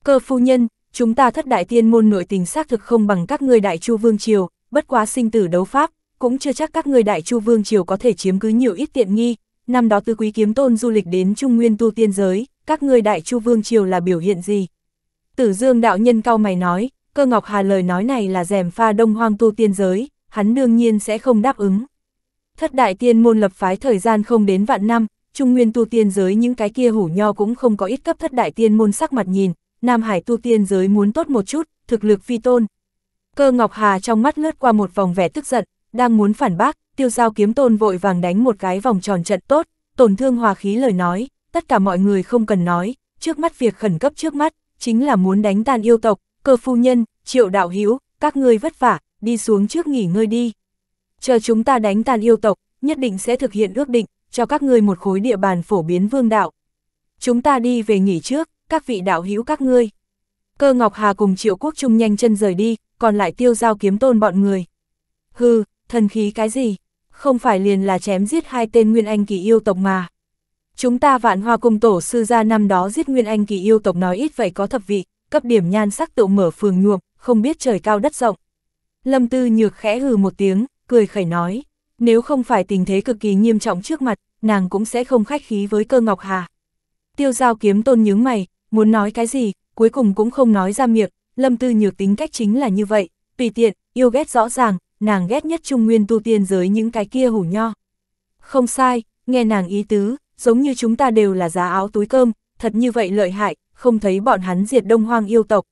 Cơ phu nhân, chúng ta thất đại tiên môn nội tình xác thực không bằng các ngươi đại chu vương triều, bất quá sinh tử đấu pháp, cũng chưa chắc các ngươi đại chu vương triều có thể chiếm cứ nhiều ít tiện nghi. Năm đó tư quý kiếm tôn du lịch đến Trung Nguyên tu tiên giới, các ngươi đại chu vương triều là biểu hiện gì? Tử Dương đạo nhân cao mày nói, cơ ngọc hà lời nói này là rèm pha đông hoang tu tiên giới, hắn đương nhiên sẽ không đáp ứng. Thất đại tiên môn lập phái thời gian không đến vạn năm, trung nguyên tu tiên giới những cái kia hủ nho cũng không có ít cấp thất đại tiên môn sắc mặt nhìn, Nam Hải tu tiên giới muốn tốt một chút, thực lực phi tôn. Cơ Ngọc Hà trong mắt lướt qua một vòng vẻ tức giận, đang muốn phản bác, tiêu giao kiếm tôn vội vàng đánh một cái vòng tròn trận tốt, tổn thương hòa khí lời nói, tất cả mọi người không cần nói, trước mắt việc khẩn cấp trước mắt, chính là muốn đánh tàn yêu tộc, cơ phu nhân, triệu đạo hữu các ngươi vất vả, đi xuống trước nghỉ ngơi đi. Chờ chúng ta đánh tàn yêu tộc, nhất định sẽ thực hiện ước định, cho các ngươi một khối địa bàn phổ biến vương đạo. Chúng ta đi về nghỉ trước, các vị đạo hữu các ngươi. Cơ Ngọc Hà cùng Triệu Quốc Trung nhanh chân rời đi, còn lại tiêu giao kiếm tôn bọn người. Hừ, thần khí cái gì? Không phải liền là chém giết hai tên Nguyên Anh kỳ yêu tộc mà. Chúng ta vạn hoa cùng tổ sư ra năm đó giết Nguyên Anh kỳ yêu tộc nói ít vậy có thập vị, cấp điểm nhan sắc tự mở phường nhuộm, không biết trời cao đất rộng. Lâm Tư Nhược khẽ hừ một tiếng, cười khẩy nói, nếu không phải tình thế cực kỳ nghiêm trọng trước mặt, nàng cũng sẽ không khách khí với cơ Ngọc Hà. Tiêu giao kiếm tôn nhướng mày, muốn nói cái gì, cuối cùng cũng không nói ra miệng, Lâm Tư Nhược tính cách chính là như vậy, tùy tiện, yêu ghét rõ ràng, nàng ghét nhất trung nguyên tu tiên giới những cái kia hủ nho. Không sai, nghe nàng ý tứ, giống như chúng ta đều là giá áo túi cơm, thật như vậy lợi hại, không thấy bọn hắn diệt đông hoang yêu tộc.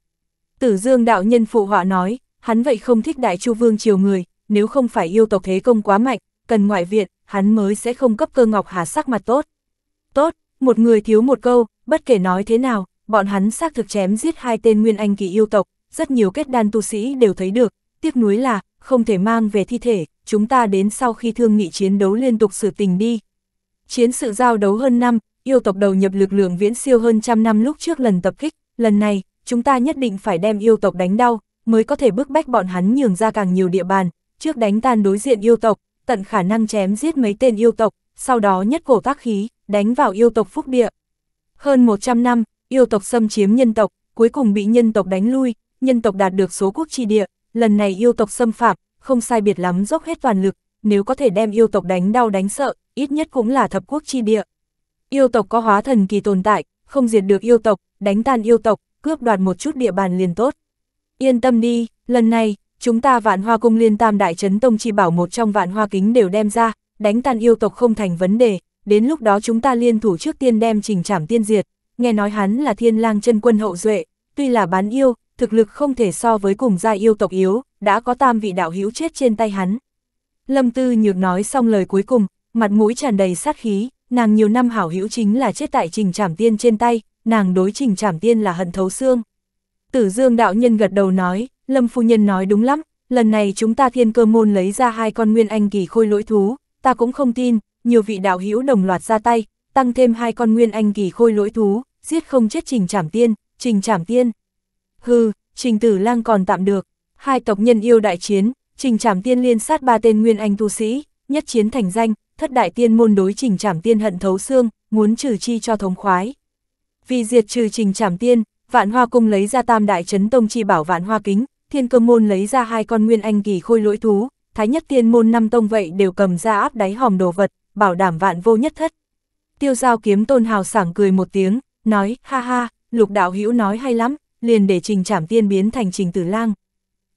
Tử Dương đạo nhân phụ họa nói, hắn vậy không thích đại chu vương chiều người, nếu không phải yêu tộc thế công quá mạnh, cần ngoại viện, hắn mới sẽ không cấp cơ ngọc hà sắc mặt tốt. Tốt, một người thiếu một câu, Bất kể nói thế nào, bọn hắn xác thực chém giết hai tên nguyên anh kỳ yêu tộc, rất nhiều kết đan tu sĩ đều thấy được, tiếc nuối là không thể mang về thi thể, chúng ta đến sau khi thương nghị chiến đấu liên tục xử tình đi. Chiến sự giao đấu hơn năm, yêu tộc đầu nhập lực lượng viễn siêu hơn trăm năm lúc trước lần tập kích, lần này, chúng ta nhất định phải đem yêu tộc đánh đau, mới có thể bức bách bọn hắn nhường ra càng nhiều địa bàn, trước đánh tan đối diện yêu tộc, tận khả năng chém giết mấy tên yêu tộc, sau đó nhất cổ tác khí, đánh vào yêu tộc phúc địa, hơn 100 năm, yêu tộc xâm chiếm nhân tộc, cuối cùng bị nhân tộc đánh lui, nhân tộc đạt được số quốc chi địa, lần này yêu tộc xâm phạm, không sai biệt lắm dốc hết toàn lực, nếu có thể đem yêu tộc đánh đau đánh sợ, ít nhất cũng là thập quốc chi địa. Yêu tộc có hóa thần kỳ tồn tại, không diệt được yêu tộc, đánh tan yêu tộc, cướp đoạt một chút địa bàn liền tốt. Yên tâm đi, lần này, chúng ta vạn hoa cung liên tam đại trấn tông chi bảo một trong vạn hoa kính đều đem ra, đánh tan yêu tộc không thành vấn đề, đến lúc đó chúng ta liên thủ trước tiên đem trình trảm tiên diệt, nghe nói hắn là thiên lang chân quân hậu duệ, tuy là bán yêu, thực lực không thể so với cùng gia yêu tộc yếu, đã có tam vị đạo hữu chết trên tay hắn. Lâm Tư Nhược nói xong lời cuối cùng, mặt mũi tràn đầy sát khí, nàng nhiều năm hảo hữu chính là chết tại trình trảm tiên trên tay, nàng đối trình trảm tiên là hận thấu xương. Tử Dương đạo nhân gật đầu nói, Lâm Phu Nhân nói đúng lắm, lần này chúng ta thiên cơ môn lấy ra hai con nguyên anh kỳ khôi lỗi thú, ta cũng không tin, nhiều vị đạo hữu đồng loạt ra tay, tăng thêm hai con nguyên anh kỳ khôi lỗi thú, giết không chết trình trảm tiên, trình trảm tiên. Hừ, trình tử lang còn tạm được, hai tộc nhân yêu đại chiến, trình trảm tiên liên sát ba tên nguyên anh tu sĩ, nhất chiến thành danh, thất đại tiên môn đối trình trảm tiên hận thấu xương, muốn trừ chi cho thống khoái. Vì diệt trừ trình trảm tiên, vạn hoa cung lấy ra tam đại chấn tông chi bảo vạn hoa kính, thiên cơ môn lấy ra hai con nguyên anh kỳ khôi lỗi thú, thái nhất tiên môn năm tông vậy đều cầm ra áp đáy hòm đồ vật, bảo đảm vạn vô nhất thất. Tiêu giao kiếm tôn hào sảng cười một tiếng, nói, ha ha, lục đạo hữu nói hay lắm, liền để trình trảm tiên biến thành trình tử lang.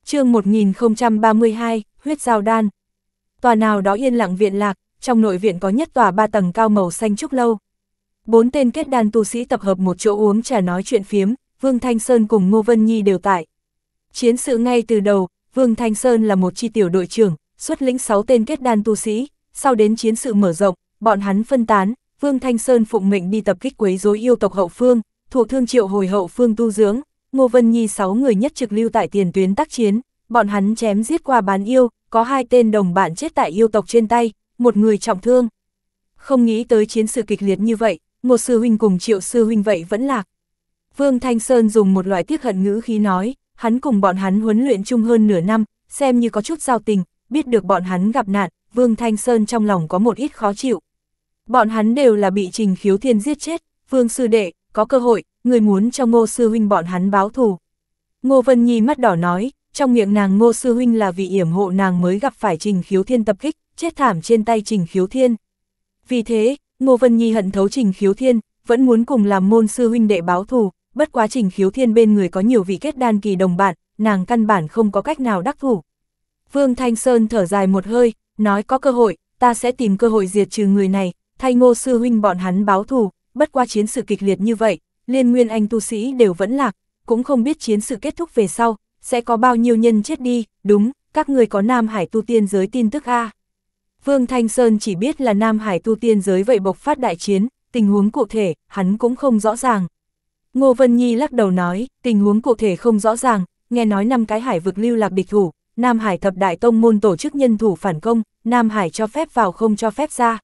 chương 1032, huyết giao đan. Tòa nào đó yên lặng viện lạc, trong nội viện có nhất tòa ba tầng cao màu xanh trúc lâu. Bốn tên kết đan tu sĩ tập hợp một chỗ uống trà nói chuyện phiếm, Vương Thanh Sơn cùng Ngô Vân Nhi đều tại. Chiến sự ngay từ đầu, Vương Thanh Sơn là một chi tiểu đội trưởng, xuất lĩnh 6 tên kết đan tu sĩ, sau đến chiến sự mở rộng, bọn hắn phân tán, Vương Thanh Sơn phụng mệnh đi tập kích quấy rối yêu tộc hậu phương, thủ thương triệu hồi hậu phương tu dưỡng, Ngô Vân Nhi sáu người nhất trực lưu tại tiền tuyến tác chiến, bọn hắn chém giết qua bán yêu, có hai tên đồng bạn chết tại yêu tộc trên tay, một người trọng thương. Không nghĩ tới chiến sự kịch liệt như vậy, một sư huynh cùng triệu sư huynh vậy vẫn lạc. Vương Thanh Sơn dùng một loại tiếc hận ngữ khí nói, hắn cùng bọn hắn huấn luyện chung hơn nửa năm, xem như có chút giao tình, biết được bọn hắn gặp nạn, Vương Thanh Sơn trong lòng có một ít khó chịu. Bọn hắn đều là bị Trình Khiếu Thiên giết chết, Vương Sư Đệ, có cơ hội, người muốn cho Ngô Sư Huynh bọn hắn báo thù. Ngô Vân Nhi mắt đỏ nói, trong miệng nàng Ngô Sư Huynh là vì yểm hộ nàng mới gặp phải Trình Khiếu Thiên tập kích, chết thảm trên tay Trình Khiếu Thiên. Vì thế, Ngô Vân Nhi hận thấu Trình Khiếu Thiên, vẫn muốn cùng làm môn sư huynh đệ báo thù, bất quá Trình Khiếu Thiên bên người có nhiều vị kết đan kỳ đồng bạn, nàng căn bản không có cách nào đắc thủ. Vương Thanh Sơn thở dài một hơi, nói có cơ hội, ta sẽ tìm cơ hội diệt trừ người này, thay ngô sư huynh bọn hắn báo thù, bất qua chiến sự kịch liệt như vậy, liên nguyên anh tu sĩ đều vẫn lạc, cũng không biết chiến sự kết thúc về sau, sẽ có bao nhiêu nhân chết đi, đúng, các người có Nam Hải tu tiên giới tin tức A. Vương Thanh Sơn chỉ biết là Nam Hải tu tiên giới vậy bộc phát đại chiến, tình huống cụ thể, hắn cũng không rõ ràng. Ngô Vân Nhi lắc đầu nói, tình huống cụ thể không rõ ràng, nghe nói năm cái hải vực lưu lạc địch thủ, Nam Hải thập đại tông môn tổ chức nhân thủ phản công, Nam Hải cho phép vào không cho phép ra.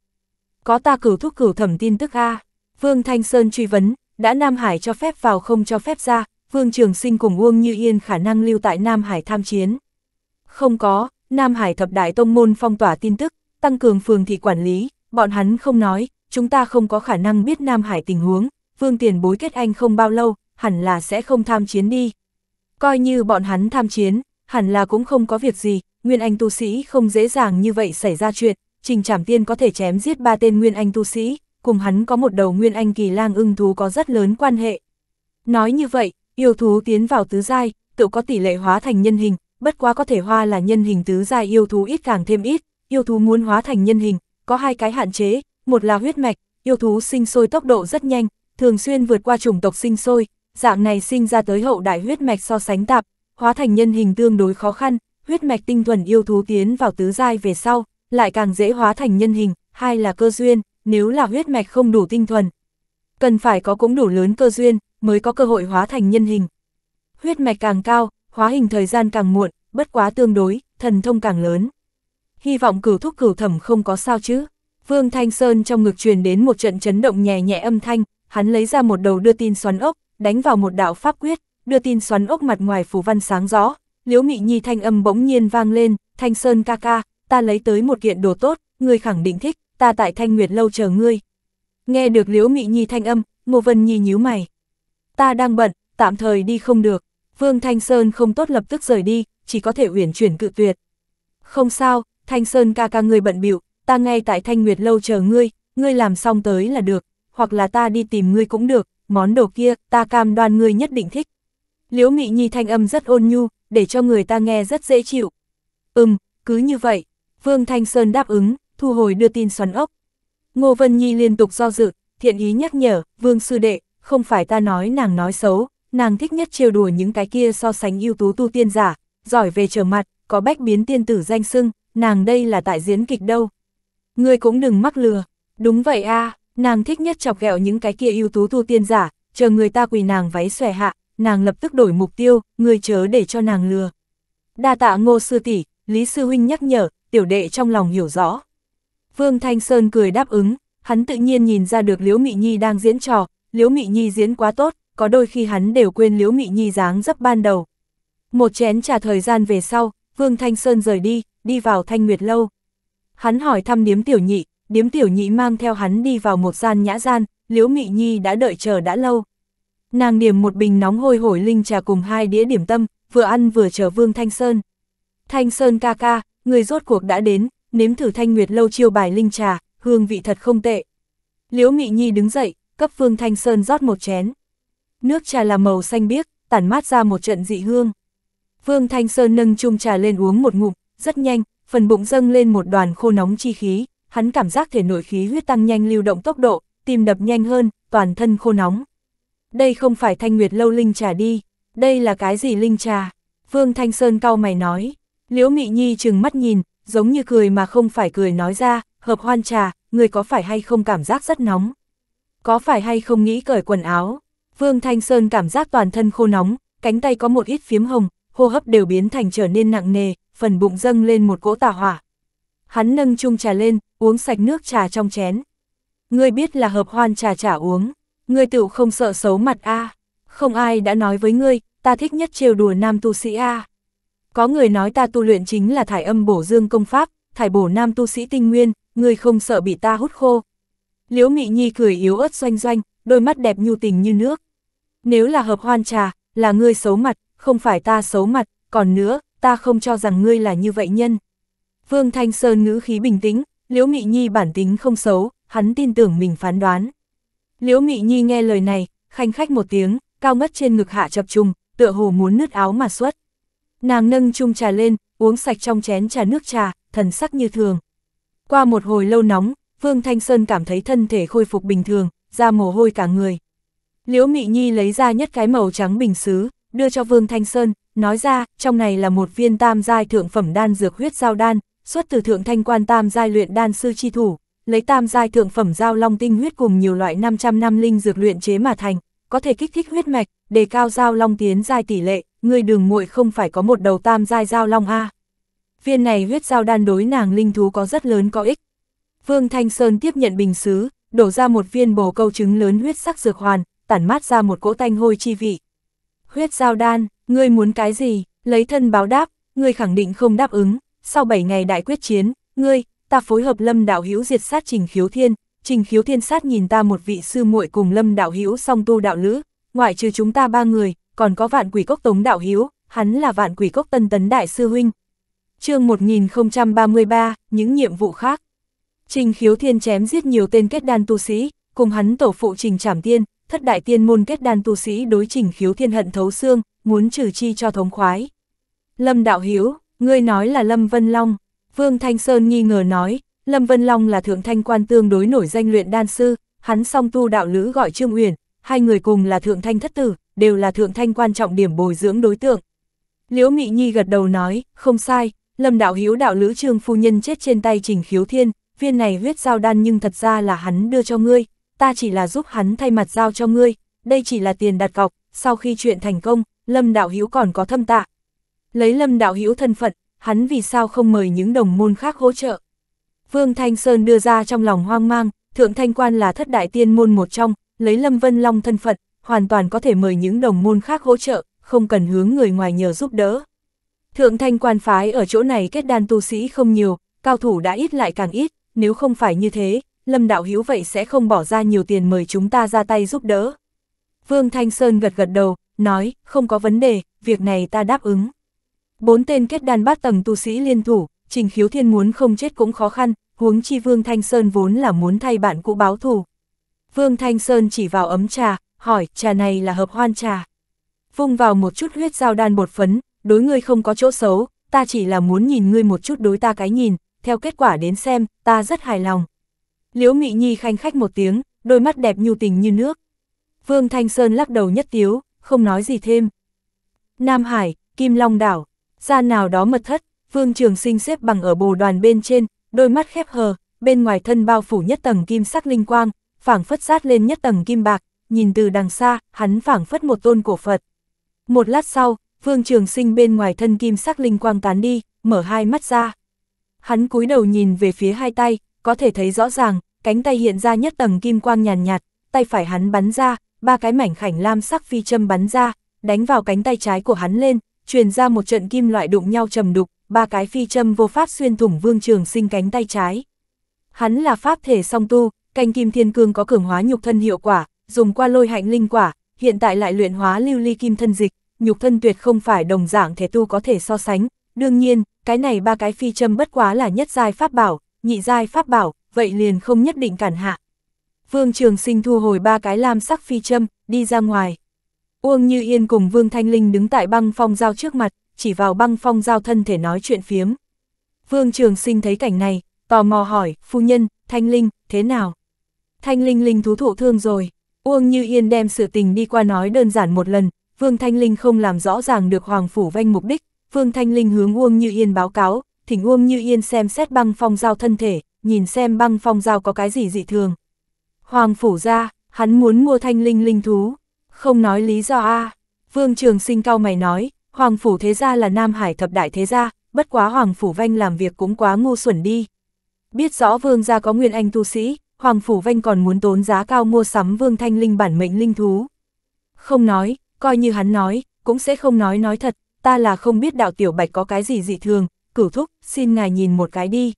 Có ta cửu thúc cửu thẩm tin tức A. Vương Thanh Sơn truy vấn, đã Nam Hải cho phép vào không cho phép ra, Vương Trường Sinh cùng Uông Như Yên khả năng lưu tại Nam Hải tham chiến. Không có, Nam Hải thập đại tông môn phong tỏa tin tức, tăng cường phường thị quản lý, bọn hắn không nói, chúng ta không có khả năng biết Nam Hải tình huống, Vương Tiền bối kết anh không bao lâu, hẳn là sẽ không tham chiến đi. Coi như bọn hắn tham chiến, hẳn là cũng không có việc gì, Nguyên Anh tu sĩ không dễ dàng như vậy xảy ra chuyện, Trình Trảm Tiên có thể chém giết ba tên Nguyên Anh tu sĩ, cùng hắn có một đầu Nguyên Anh kỳ lang ưng thú có rất lớn quan hệ. Nói như vậy, yêu thú tiến vào tứ giai, tự có tỷ lệ hóa thành nhân hình, bất quá có thể hoa là nhân hình tứ giai yêu thú ít càng thêm ít, yêu thú muốn hóa thành nhân hình, có hai cái hạn chế, một là huyết mạch, yêu thú sinh sôi tốc độ rất nhanh, thường xuyên vượt qua chủng tộc sinh sôi, dạng này sinh ra tới hậu đại huyết mạch so sánh tạp, hóa thành nhân hình tương đối khó khăn, huyết mạch tinh thuần yêu thú tiến vào tứ giai về sau, lại càng dễ hóa thành nhân hình, hai là cơ duyên, nếu là huyết mạch không đủ tinh thuần. Cần phải có cũng đủ lớn cơ duyên, mới có cơ hội hóa thành nhân hình. Huyết mạch càng cao, hóa hình thời gian càng muộn, bất quá tương đối, thần thông càng lớn. Hy vọng cửu thúc cửu thẩm không có sao chứ. Vương Thanh Sơn trong ngực truyền đến một trận chấn động nhẹ nhẹ âm thanh, hắn lấy ra một đầu đưa tin xoắn ốc, đánh vào một đạo pháp quyết, đưa tin xoắn ốc mặt ngoài phủ văn sáng rõ, Liễu Mị Nhi thanh âm bỗng nhiên vang lên, "Thanh Sơn ca ca, ta lấy tới một kiện đồ tốt, ngươi khẳng định thích, ta tại Thanh Nguyệt lâu chờ ngươi." Nghe được Liễu Mị Nhi thanh âm, Ngô Vân Nhi nhíu mày. "Ta đang bận, tạm thời đi không được." Vương Thanh Sơn không tốt lập tức rời đi, chỉ có thể uyển chuyển cự tuyệt. "Không sao, Thanh Sơn ca ca ngươi bận bịu, ta ngay tại Thanh Nguyệt lâu chờ ngươi, ngươi làm xong tới là được, hoặc là ta đi tìm ngươi cũng được, món đồ kia ta cam đoan ngươi nhất định thích." Liễu Mị Nhi thanh âm rất ôn nhu, để cho người ta nghe rất dễ chịu. Ừm, cứ như vậy. Vương Thanh Sơn đáp ứng, thu hồi đưa tin xoắn ốc. Ngô Vân Nhi liên tục do dự, thiện ý nhắc nhở, Vương Sư Đệ, không phải ta nói nàng nói xấu, nàng thích nhất trêu đùa những cái kia so sánh ưu tú tu tiên giả, giỏi về trở mặt, có bách biến tiên tử danh sưng, nàng đây là tại diễn kịch đâu. Ngươi cũng đừng mắc lừa, đúng vậy a nàng thích nhất chọc ghẹo những cái kia ưu tú tu tiên giả, chờ người ta quỳ nàng váy xòe hạ, nàng lập tức đổi mục tiêu, người chớ để cho nàng lừa. Đa tạ ngô sư tỷ, Lý Sư Huynh nhắc nhở, tiểu đệ trong lòng hiểu rõ. Vương Thanh Sơn cười đáp ứng, hắn tự nhiên nhìn ra được Liễu Mị Nhi đang diễn trò, Liễu Mị Nhi diễn quá tốt, có đôi khi hắn đều quên Liễu Mị Nhi dáng dấp ban đầu. Một chén trà thời gian về sau, Vương Thanh Sơn rời đi, đi vào Thanh Nguyệt Lâu. Hắn hỏi thăm điếm tiểu nhị, điếm tiểu nhị mang theo hắn đi vào một gian nhã gian, Liễu Mị Nhi đã đợi chờ đã lâu. Nàng điểm một bình nóng hôi hổi linh trà cùng hai đĩa điểm tâm, vừa ăn vừa chờ Vương Thanh Sơn. Thanh Sơn ca ca, người rốt cuộc đã đến, nếm thử Thanh Nguyệt lâu chiêu bài linh trà, hương vị thật không tệ. Liễu Mị Nhi đứng dậy, cấp Vương Thanh Sơn rót một chén. Nước trà là màu xanh biếc, tản mát ra một trận dị hương. Vương Thanh Sơn nâng chung trà lên uống một ngụm, rất nhanh, phần bụng dâng lên một đoàn khô nóng chi khí, hắn cảm giác thể nội khí huyết tăng nhanh lưu động tốc độ, tim đập nhanh hơn, toàn thân khô nóng đây không phải thanh nguyệt lâu linh trà đi, đây là cái gì linh trà? Vương Thanh Sơn cau mày nói, Liễu Mị Nhi chừng mắt nhìn, giống như cười mà không phải cười nói ra, hợp hoan trà, người có phải hay không cảm giác rất nóng? Có phải hay không nghĩ cởi quần áo? Vương Thanh Sơn cảm giác toàn thân khô nóng, cánh tay có một ít phiếm hồng, hô hấp đều biến thành trở nên nặng nề, phần bụng dâng lên một cỗ tà hỏa. Hắn nâng chung trà lên, uống sạch nước trà trong chén. Người biết là hợp hoan trà trà uống. Ngươi tựu không sợ xấu mặt a Không ai đã nói với ngươi, ta thích nhất trêu đùa nam tu sĩ a Có người nói ta tu luyện chính là thải âm bổ dương công pháp, thải bổ nam tu sĩ tinh nguyên, ngươi không sợ bị ta hút khô. Liễu Mị Nhi cười yếu ớt doanh doanh, đôi mắt đẹp nhu tình như nước. Nếu là hợp hoan trà, là ngươi xấu mặt, không phải ta xấu mặt, còn nữa, ta không cho rằng ngươi là như vậy nhân. Vương Thanh Sơn ngữ khí bình tĩnh, Liễu Mị Nhi bản tính không xấu, hắn tin tưởng mình phán đoán. Liễu Mị Nhi nghe lời này, khanh khách một tiếng, cao ngất trên ngực hạ chập trùng, tựa hồ muốn nứt áo mà xuất. Nàng nâng chung trà lên, uống sạch trong chén trà nước trà, thần sắc như thường. Qua một hồi lâu nóng, Vương Thanh Sơn cảm thấy thân thể khôi phục bình thường, ra mồ hôi cả người. Liễu Mị Nhi lấy ra nhất cái màu trắng bình xứ, đưa cho Vương Thanh Sơn, nói ra, trong này là một viên tam giai thượng phẩm đan dược huyết giao đan, xuất từ thượng thanh quan tam giai luyện đan sư chi thủ, lấy tam giai thượng phẩm giao long tinh huyết cùng nhiều loại 500 năm linh dược luyện chế mà thành, có thể kích thích huyết mạch, đề cao giao long tiến giai tỷ lệ, người đường muội không phải có một đầu tam giai giao long a. Viên này huyết giao đan đối nàng linh thú có rất lớn có ích. Vương Thanh Sơn tiếp nhận bình sứ, đổ ra một viên bồ câu trứng lớn huyết sắc dược hoàn, tản mát ra một cỗ tanh hôi chi vị. Huyết giao đan, ngươi muốn cái gì, lấy thân báo đáp, ngươi khẳng định không đáp ứng, sau 7 ngày đại quyết chiến, ngươi, ta phối hợp Lâm Đạo Hữu diệt sát Trình Khiếu Thiên, Trình Khiếu Thiên sát nhìn ta một vị sư muội cùng Lâm Đạo Hữu song tu đạo lữ, ngoại trừ chúng ta ba người, còn có Vạn Quỷ Cốc Tống Đạo Hữu, hắn là Vạn Quỷ Cốc Tân Tấn đại sư huynh. Chương 1033, những nhiệm vụ khác. Trình Khiếu Thiên chém giết nhiều tên kết đan tu sĩ, cùng hắn tổ phụ Trình Trảm Tiên, thất đại tiên môn kết đan tu sĩ đối Trình Khiếu Thiên hận thấu xương, muốn trừ chi cho thống khoái. Lâm Đạo Hữu, ngươi nói là Lâm Vân Long, Vương Thanh Sơn nghi ngờ nói, Lâm Vân Long là thượng thanh quan tương đối nổi danh luyện đan sư, hắn song tu đạo lữ gọi Trương Uyển, hai người cùng là thượng thanh thất tử, đều là thượng thanh quan trọng điểm bồi dưỡng đối tượng. Liễu Mị Nhi gật đầu nói, không sai, Lâm đạo hiếu đạo lữ Trương phu nhân chết trên tay Trình Khiếu Thiên, viên này huyết giao đan nhưng thật ra là hắn đưa cho ngươi, ta chỉ là giúp hắn thay mặt giao cho ngươi, đây chỉ là tiền đặt cọc, sau khi chuyện thành công, Lâm đạo hiếu còn có thâm tạ. Lấy Lâm đạo hiếu thân phận, hắn vì sao không mời những đồng môn khác hỗ trợ. Vương Thanh Sơn đưa ra trong lòng hoang mang, Thượng Thanh Quan là thất đại tiên môn một trong, lấy Lâm Vân Long thân phận, hoàn toàn có thể mời những đồng môn khác hỗ trợ, không cần hướng người ngoài nhờ giúp đỡ. Thượng Thanh Quan phái ở chỗ này kết đan tu sĩ không nhiều, cao thủ đã ít lại càng ít, nếu không phải như thế, Lâm Đạo Hiếu vậy sẽ không bỏ ra nhiều tiền mời chúng ta ra tay giúp đỡ. Vương Thanh Sơn gật gật đầu, nói, không có vấn đề, việc này ta đáp ứng. Bốn tên kết đan bát tầng tu sĩ liên thủ, trình khiếu thiên muốn không chết cũng khó khăn, huống chi Vương Thanh Sơn vốn là muốn thay bạn cũ báo thù. Vương Thanh Sơn chỉ vào ấm trà, hỏi trà này là hợp hoan trà. Vung vào một chút huyết dao đan bột phấn, đối ngươi không có chỗ xấu, ta chỉ là muốn nhìn ngươi một chút đối ta cái nhìn, theo kết quả đến xem, ta rất hài lòng. Liễu Mị Nhi khanh khách một tiếng, đôi mắt đẹp nhu tình như nước. Vương Thanh Sơn lắc đầu nhất tiếu, không nói gì thêm. Nam Hải, Kim Long Đảo, ra nào đó mật thất, Vương Trường Sinh xếp bằng ở bồ đoàn bên trên, đôi mắt khép hờ, bên ngoài thân bao phủ nhất tầng kim sắc linh quang, phảng phất sát lên nhất tầng kim bạc, nhìn từ đằng xa, hắn phảng phất một tôn cổ Phật. Một lát sau, Vương Trường Sinh bên ngoài thân kim sắc linh quang tán đi, mở hai mắt ra. Hắn cúi đầu nhìn về phía hai tay, có thể thấy rõ ràng, cánh tay hiện ra nhất tầng kim quang nhàn nhạt, nhạt, tay phải hắn bắn ra, ba cái mảnh khảnh lam sắc phi châm bắn ra, đánh vào cánh tay trái của hắn lên, truyền ra một trận kim loại đụng nhau trầm đục, ba cái phi châm vô pháp xuyên thủng Vương Trường Sinh cánh tay trái. Hắn là pháp thể song tu, canh kim thiên cương có cường hóa nhục thân hiệu quả, dùng qua lôi hạnh linh quả, hiện tại lại luyện hóa lưu ly kim thân dịch, nhục thân tuyệt không phải đồng dạng thể tu có thể so sánh. Đương nhiên, cái này ba cái phi châm bất quá là nhất giai pháp bảo, nhị giai pháp bảo, vậy liền không nhất định cản hạ. Vương Trường Sinh thu hồi ba cái lam sắc phi châm, đi ra ngoài. Uông Như Yên cùng Vương Thanh Linh đứng tại băng phong giao trước mặt, chỉ vào băng phong giao thân thể nói chuyện phiếm. Vương Trường Sinh thấy cảnh này, tò mò hỏi, phu nhân, Thanh Linh, thế nào? Thanh Linh Linh thú thụ thương rồi, Uông Như Yên đem sự tình đi qua nói đơn giản một lần, Vương Thanh Linh không làm rõ ràng được Hoàng Phủ Vanh mục đích, Vương Thanh Linh hướng Uông Như Yên báo cáo, thỉnh Uông Như Yên xem xét băng phong giao thân thể, nhìn xem băng phong giao có cái gì dị thường. Hoàng Phủ ra, hắn muốn mua Thanh Linh Linh thú. Không nói lý do a Vương Trường Sinh cao mày nói, Hoàng Phủ Thế Gia là Nam Hải thập đại thế gia, bất quá Hoàng Phủ Vanh làm việc cũng quá ngu xuẩn đi. Biết rõ Vương gia có nguyên anh tu sĩ, Hoàng Phủ Vanh còn muốn tốn giá cao mua sắm Vương Thanh Linh bản mệnh linh thú. Không nói, coi như hắn nói, cũng sẽ không nói nói thật, ta là không biết đạo tiểu bạch có cái gì dị thường, cửu thúc, xin ngài nhìn một cái đi.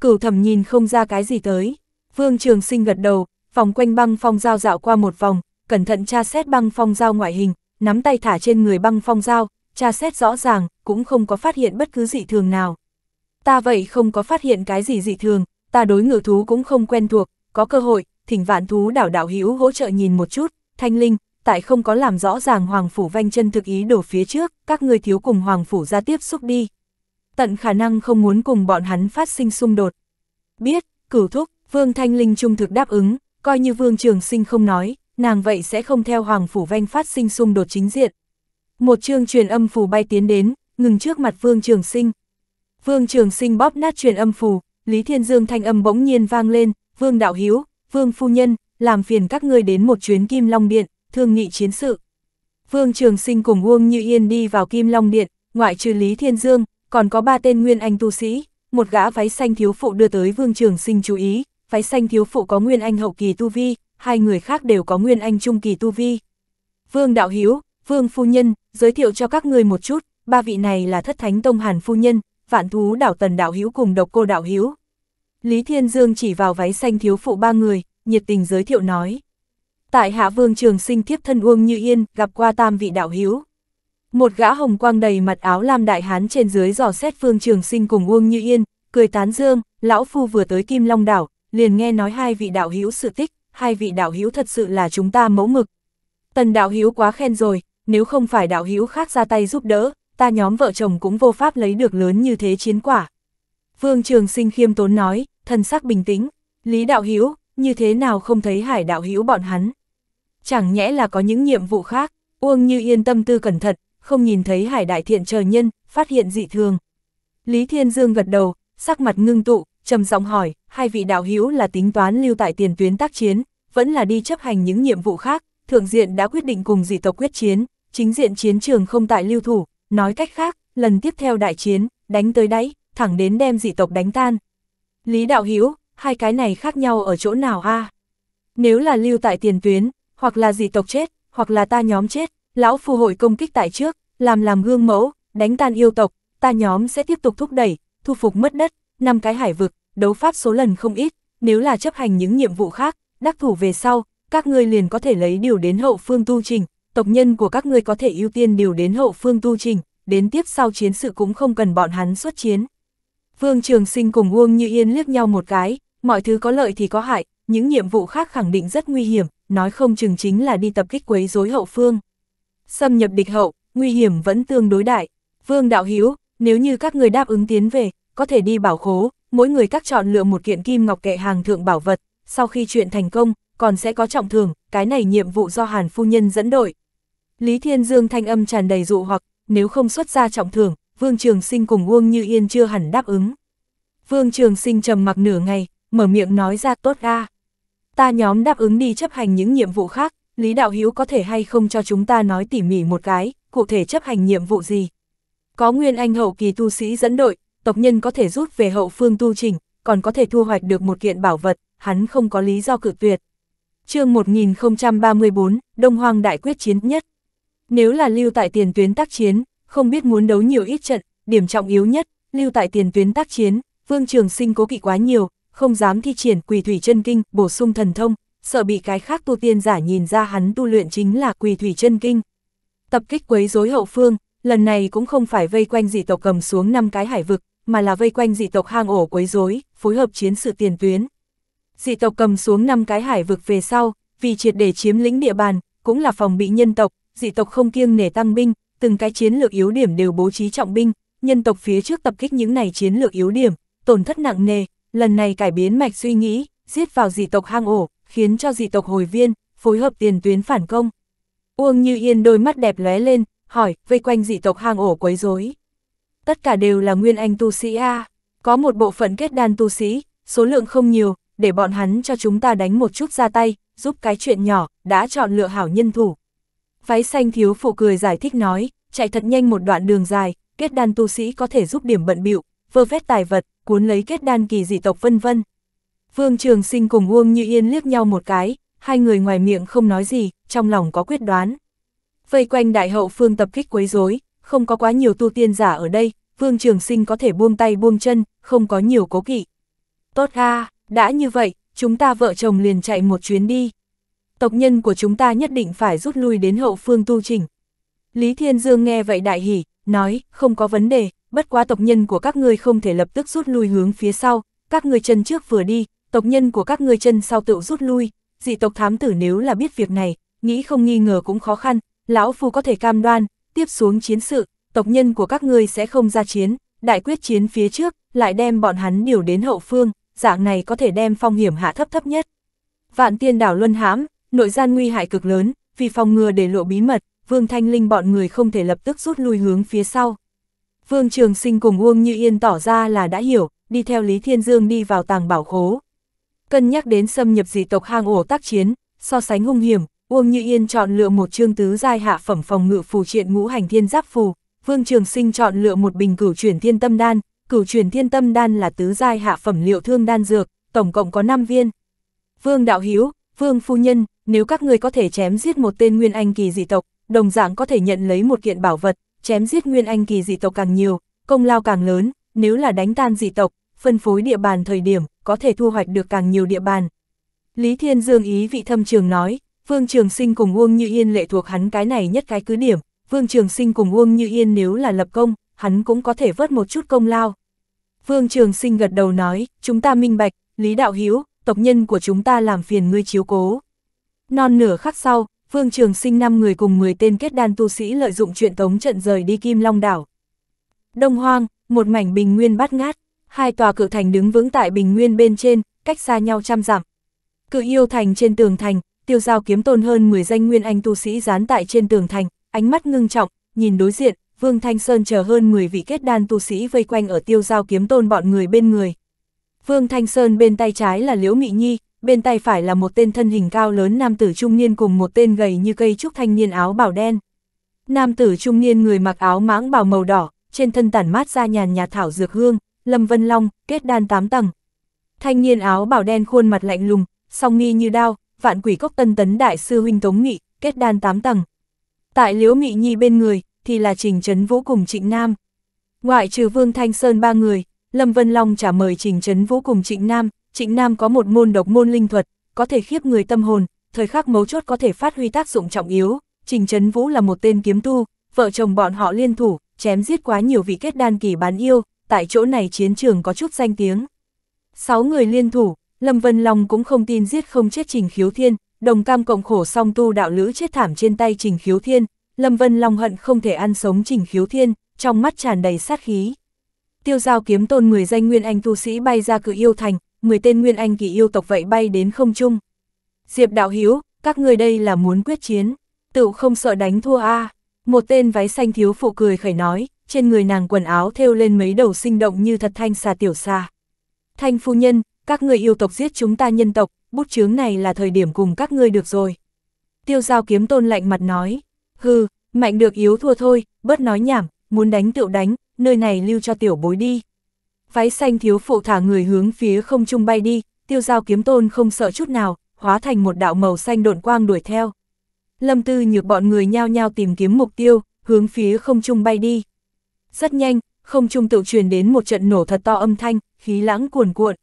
Cửu thầm nhìn không ra cái gì tới, Vương Trường Sinh gật đầu, vòng quanh băng phong giao dạo qua một vòng, cẩn thận tra xét băng phong dao ngoại hình, nắm tay thả trên người băng phong dao, tra xét rõ ràng, cũng không có phát hiện bất cứ dị thường nào. Ta vậy không có phát hiện cái gì dị thường, ta đối ngự thú cũng không quen thuộc, có cơ hội, thỉnh vạn thú đảo đảo hữu hỗ trợ nhìn một chút, thanh linh, tại không có làm rõ ràng hoàng phủ vanh chân thực ý đổ phía trước, các ngươi thiếu cùng hoàng phủ ra tiếp xúc đi. Tận khả năng không muốn cùng bọn hắn phát sinh xung đột. Biết, cửu thúc, vương thanh linh trung thực đáp ứng, coi như vương trường sinh không nói, nàng vậy sẽ không theo Hoàng Phủ Vanh phát sinh xung đột chính diện. Một chương truyền âm phù bay tiến đến, ngừng trước mặt Vương Trường Sinh. Vương Trường Sinh bóp nát truyền âm phù, Lý Thiên Dương thanh âm bỗng nhiên vang lên, Vương Đạo Hiếu, Vương Phu Nhân, làm phiền các ngươi đến một chuyến Kim Long Điện, thương nghị chiến sự. Vương Trường Sinh cùng Uông Như Yên đi vào Kim Long Điện, ngoại trừ Lý Thiên Dương, còn có ba tên nguyên anh tu sĩ, một gã váy xanh thiếu phụ đưa tới Vương Trường Sinh chú ý, phái xanh thiếu phụ có nguyên anh hậu kỳ tu vi, hai người khác đều có nguyên anh trung kỳ tu vi. Vương Đạo Hiếu, Vương Phu Nhân, giới thiệu cho các người một chút, ba vị này là Thất Thánh Tông Hàn Phu Nhân, Vạn Thú đảo Tần Đạo Hiếu cùng Độc Cô Đạo Hiếu. Lý Thiên Dương chỉ vào váy xanh thiếu phụ ba người, nhiệt tình giới thiệu nói. Tại Hạ Vương Trường Sinh thiếp thân Uông Như Yên, gặp qua tam vị đạo hiếu. Một gã hồng quang đầy mặt áo lam đại hán trên dưới giò xét Vương Trường Sinh cùng Uông Như Yên, cười tán dương, lão phu vừa tới Kim Long Đảo, liền nghe nói hai vị đạo hiếu sự tích, hai vị đạo hữu thật sự là chúng ta mẫu mực. Tần đạo hữu quá khen rồi, nếu không phải đạo hữu khác ra tay giúp đỡ, ta nhóm vợ chồng cũng vô pháp lấy được lớn như thế chiến quả. Vương Trường Sinh khiêm tốn nói, thần sắc bình tĩnh, Lý đạo hữu, như thế nào không thấy Hải đạo hữu bọn hắn? Chẳng nhẽ là có những nhiệm vụ khác, Uông Như yên tâm tư cẩn thận, không nhìn thấy Hải đại thiện chờ nhân, phát hiện dị thường. Lý Thiên Dương gật đầu, sắc mặt ngưng tụ, trầm giọng hỏi, hai vị đạo hữu là tính toán lưu tại tiền tuyến tác chiến, vẫn là đi chấp hành những nhiệm vụ khác, thượng diện đã quyết định cùng dị tộc quyết chiến, chính diện chiến trường không tại lưu thủ, nói cách khác, lần tiếp theo đại chiến, đánh tới đáy, thẳng đến đem dị tộc đánh tan. Lý đạo hữu hai cái này khác nhau ở chỗ nào a Nếu là lưu tại tiền tuyến, hoặc là dị tộc chết, hoặc là ta nhóm chết, lão phù hội công kích tại trước, làm làm gương mẫu, đánh tan yêu tộc, ta nhóm sẽ tiếp tục thúc đẩy, thu phục mất đất, năm cái hải vực, đấu pháp số lần không ít, nếu là chấp hành những nhiệm vụ khác, đắc thủ về sau, các ngươi liền có thể lấy điều đến hậu phương tu trình, tộc nhân của các ngươi có thể ưu tiên điều đến hậu phương tu trình, đến tiếp sau chiến sự cũng không cần bọn hắn xuất chiến. Vương Trường Sinh cùng Uông Như Yên liếc nhau một cái, mọi thứ có lợi thì có hại, những nhiệm vụ khác khẳng định rất nguy hiểm, nói không chừng chính là đi tập kích quấy rối hậu phương. Xâm nhập địch hậu, nguy hiểm vẫn tương đối đại. Vương Đạo Hiếu, nếu như các người đáp ứng tiến về, có thể đi bảo khố, mỗi người các chọn lựa một kiện kim ngọc kệ hàng thượng bảo vật, sau khi chuyện thành công, còn sẽ có trọng thưởng, cái này nhiệm vụ do Hàn Phu Nhân dẫn đội. Lý Thiên Dương thanh âm tràn đầy dụ hoặc, nếu không xuất ra trọng thưởng, Vương Trường Sinh cùng Uông Như Yên chưa hẳn đáp ứng. Vương Trường Sinh trầm mặc nửa ngày, mở miệng nói ra tốt ga Ta nhóm đáp ứng đi chấp hành những nhiệm vụ khác, Lý Đạo Hiếu có thể hay không cho chúng ta nói tỉ mỉ một cái, cụ thể chấp hành nhiệm vụ gì. Có Nguyên Anh hậu kỳ tu sĩ dẫn đội, tộc nhân có thể rút về hậu phương tu trình, còn có thể thu hoạch được một kiện bảo vật, hắn không có lý do cự tuyệt. chương 1034, Đông Hoang Đại quyết chiến nhất. Nếu là lưu tại tiền tuyến tác chiến, không biết muốn đấu nhiều ít trận, điểm trọng yếu nhất, lưu tại tiền tuyến tác chiến, Vương Trường Sinh cố kỵ quá nhiều, không dám thi triển quỳ thủy chân kinh, bổ sung thần thông, sợ bị cái khác tu tiên giả nhìn ra hắn tu luyện chính là quỳ thủy chân kinh. Tập kích quấy rối hậu phương, lần này cũng không phải vây quanh dị tộc cầm xuống năm cái hải vực, mà là vây quanh dị tộc hang ổ quấy rối, phối hợp chiến sự tiền tuyến. Dị tộc cầm xuống năm cái hải vực về sau, vì triệt để chiếm lĩnh địa bàn, cũng là phòng bị nhân tộc, dị tộc không kiêng nể tăng binh, từng cái chiến lược yếu điểm đều bố trí trọng binh, nhân tộc phía trước tập kích những này chiến lược yếu điểm, tổn thất nặng nề, lần này cải biến mạch suy nghĩ, giết vào dị tộc hang ổ, khiến cho dị tộc hồi viên, phối hợp tiền tuyến phản công. Uông Như Yên đôi mắt đẹp lóe lên, hỏi, vây quanh dị tộc hang ổ quấy rối tất cả đều là nguyên anh tu sĩ A. Có một bộ phận kết đan tu sĩ, số lượng không nhiều, để bọn hắn cho chúng ta đánh một chút ra tay, giúp cái chuyện nhỏ, đã chọn lựa hảo nhân thủ. Váy xanh thiếu phụ cười giải thích nói, chạy thật nhanh một đoạn đường dài, kết đan tu sĩ có thể giúp điểm bận bịu vơ vét tài vật, cuốn lấy kết đan kỳ dị tộc vân vân. Vương Trường Sinh cùng Uông Như Yên liếc nhau một cái, hai người ngoài miệng không nói gì, trong lòng có quyết đoán. Vây quanh đại hậu phương tập kích quấy rối, không có quá nhiều tu tiên giả ở đây, Vương Trường Sinh có thể buông tay buông chân, không có nhiều cố kỵ. Tốt ha, đã như vậy, chúng ta vợ chồng liền chạy một chuyến đi. Tộc nhân của chúng ta nhất định phải rút lui đến hậu phương tu trình. Lý Thiên Dương nghe vậy đại hỉ, nói, không có vấn đề, bất quá tộc nhân của các ngươi không thể lập tức rút lui hướng phía sau, các ngươi chân trước vừa đi, tộc nhân của các ngươi chân sau tựu rút lui, dị tộc thám tử nếu là biết việc này, nghĩ không nghi ngờ cũng khó khăn, lão phu có thể cam đoan, tiếp xuống chiến sự, tộc nhân của các ngươi sẽ không ra chiến, đại quyết chiến phía trước, lại đem bọn hắn điều đến hậu phương, dạng này có thể đem phong hiểm hạ thấp thấp nhất. Vạn tiên đảo luân hãm, nội gian nguy hại cực lớn, vì phòng ngừa để lộ bí mật, Vương Thanh Linh bọn người không thể lập tức rút lui hướng phía sau. Vương Trường Sinh cùng Uông Như Yên tỏ ra là đã hiểu, đi theo Lý Thiên Dương đi vào tàng bảo khố. Cân nhắc đến xâm nhập dị tộc hang ổ tác chiến, so sánh hung hiểm, Uông Như Yên chọn lựa một chương tứ giai hạ phẩm phòng ngự phù triện ngũ hành thiên giáp phù, Vương Trường Sinh chọn lựa một bình cửu chuyển thiên tâm đan, cửu chuyển thiên tâm đan là tứ giai hạ phẩm liệu thương đan dược, tổng cộng có 5 viên. Vương đạo Hiếu, Vương phu nhân, nếu các người có thể chém giết một tên nguyên anh kỳ dị tộc, đồng dạng có thể nhận lấy một kiện bảo vật, chém giết nguyên anh kỳ dị tộc càng nhiều, công lao càng lớn, nếu là đánh tan dị tộc, phân phối địa bàn thời điểm, có thể thu hoạch được càng nhiều địa bàn. Lý Thiên Dương ý vị thâm trường nói, Vương Trường Sinh cùng Uông Như Yên lệ thuộc hắn cái này nhất cái cứ điểm, Vương Trường Sinh cùng Uông Như Yên nếu là lập công, hắn cũng có thể vớt một chút công lao. Vương Trường Sinh gật đầu nói, chúng ta minh bạch, Lý Đạo Hiếu, tộc nhân của chúng ta làm phiền ngươi chiếu cố. Non nửa khắc sau, Vương Trường Sinh năm người cùng 10 tên kết đan tu sĩ lợi dụng chuyện tống trận rời đi Kim Long Đảo. Đông Hoang, một mảnh bình nguyên bát ngát, hai tòa cự thành đứng vững tại bình nguyên bên trên, cách xa nhau trăm dặm. Cự yêu thành trên tường thành, tiêu giao kiếm tôn hơn 10 danh nguyên anh tu sĩ dán tại trên tường thành, ánh mắt ngưng trọng, nhìn đối diện, Vương Thanh Sơn chờ hơn 10 vị kết đan tu sĩ vây quanh ở tiêu giao kiếm tôn bọn người bên người. Vương Thanh Sơn bên tay trái là Liễu Mị Nhi, bên tay phải là một tên thân hình cao lớn nam tử trung niên cùng một tên gầy như cây trúc thanh niên áo bảo đen. Nam tử trung niên người mặc áo mãng bào màu đỏ, trên thân tản mát ra nhàn nhạt thảo dược hương, Lâm Vân Long, kết đan 8 tầng. Thanh niên áo bảo đen khuôn mặt lạnh lùng, song nghi như đao, vạn quỷ cốc tân tấn đại sư huynh Tống Nghị, kết đan tám tầng. Tại Liễu Nghị Nhi bên người, thì là Trình Trấn Vũ cùng Trịnh Nam. Ngoại trừ Vương Thanh Sơn ba người, Lâm Vân Long trả mời Trình Trấn Vũ cùng Trịnh Nam, Trịnh Nam có một môn độc môn linh thuật, có thể khiếp người tâm hồn, thời khắc mấu chốt có thể phát huy tác dụng trọng yếu. Trình Trấn Vũ là một tên kiếm tu, vợ chồng bọn họ liên thủ, chém giết quá nhiều vị kết đan kỳ bán yêu, tại chỗ này chiến trường có chút danh tiếng. Sáu người liên thủ, Lâm Vân Long cũng không tin giết không chết Trình Khiếu Thiên, đồng cam cộng khổ song tu đạo lữ chết thảm trên tay Trình Khiếu Thiên, Lâm Vân Long hận không thể ăn sống Trình Khiếu Thiên, trong mắt tràn đầy sát khí. Tiêu giao kiếm tôn 10 danh nguyên anh tu sĩ bay ra cự yêu thành, 10 tên nguyên anh kỳ yêu tộc vậy bay đến không chung. Diệp đạo hiếu, các người đây là muốn quyết chiến, tự không sợ đánh thua a Một tên váy xanh thiếu phụ cười khẩy nói, trên người nàng quần áo thêu lên mấy đầu sinh động như thật thanh xà tiểu xà. Thanh phu nhân, các ngươi yêu tộc giết chúng ta nhân tộc, bút chướng này là thời điểm cùng các ngươi được rồi. Tiêu giao kiếm tôn lạnh mặt nói, hừ, mạnh được yếu thua thôi, bớt nói nhảm, muốn đánh tựu đánh, nơi này lưu cho tiểu bối đi. Váy xanh thiếu phụ thả người hướng phía không trung bay đi, tiêu giao kiếm tôn không sợ chút nào, hóa thành một đạo màu xanh độn quang đuổi theo. Lâm tư nhược bọn người nhao nhao tìm kiếm mục tiêu, hướng phía không trung bay đi. Rất nhanh, không trung tự truyền đến một trận nổ thật to âm thanh, khí lãng cuồn cuộn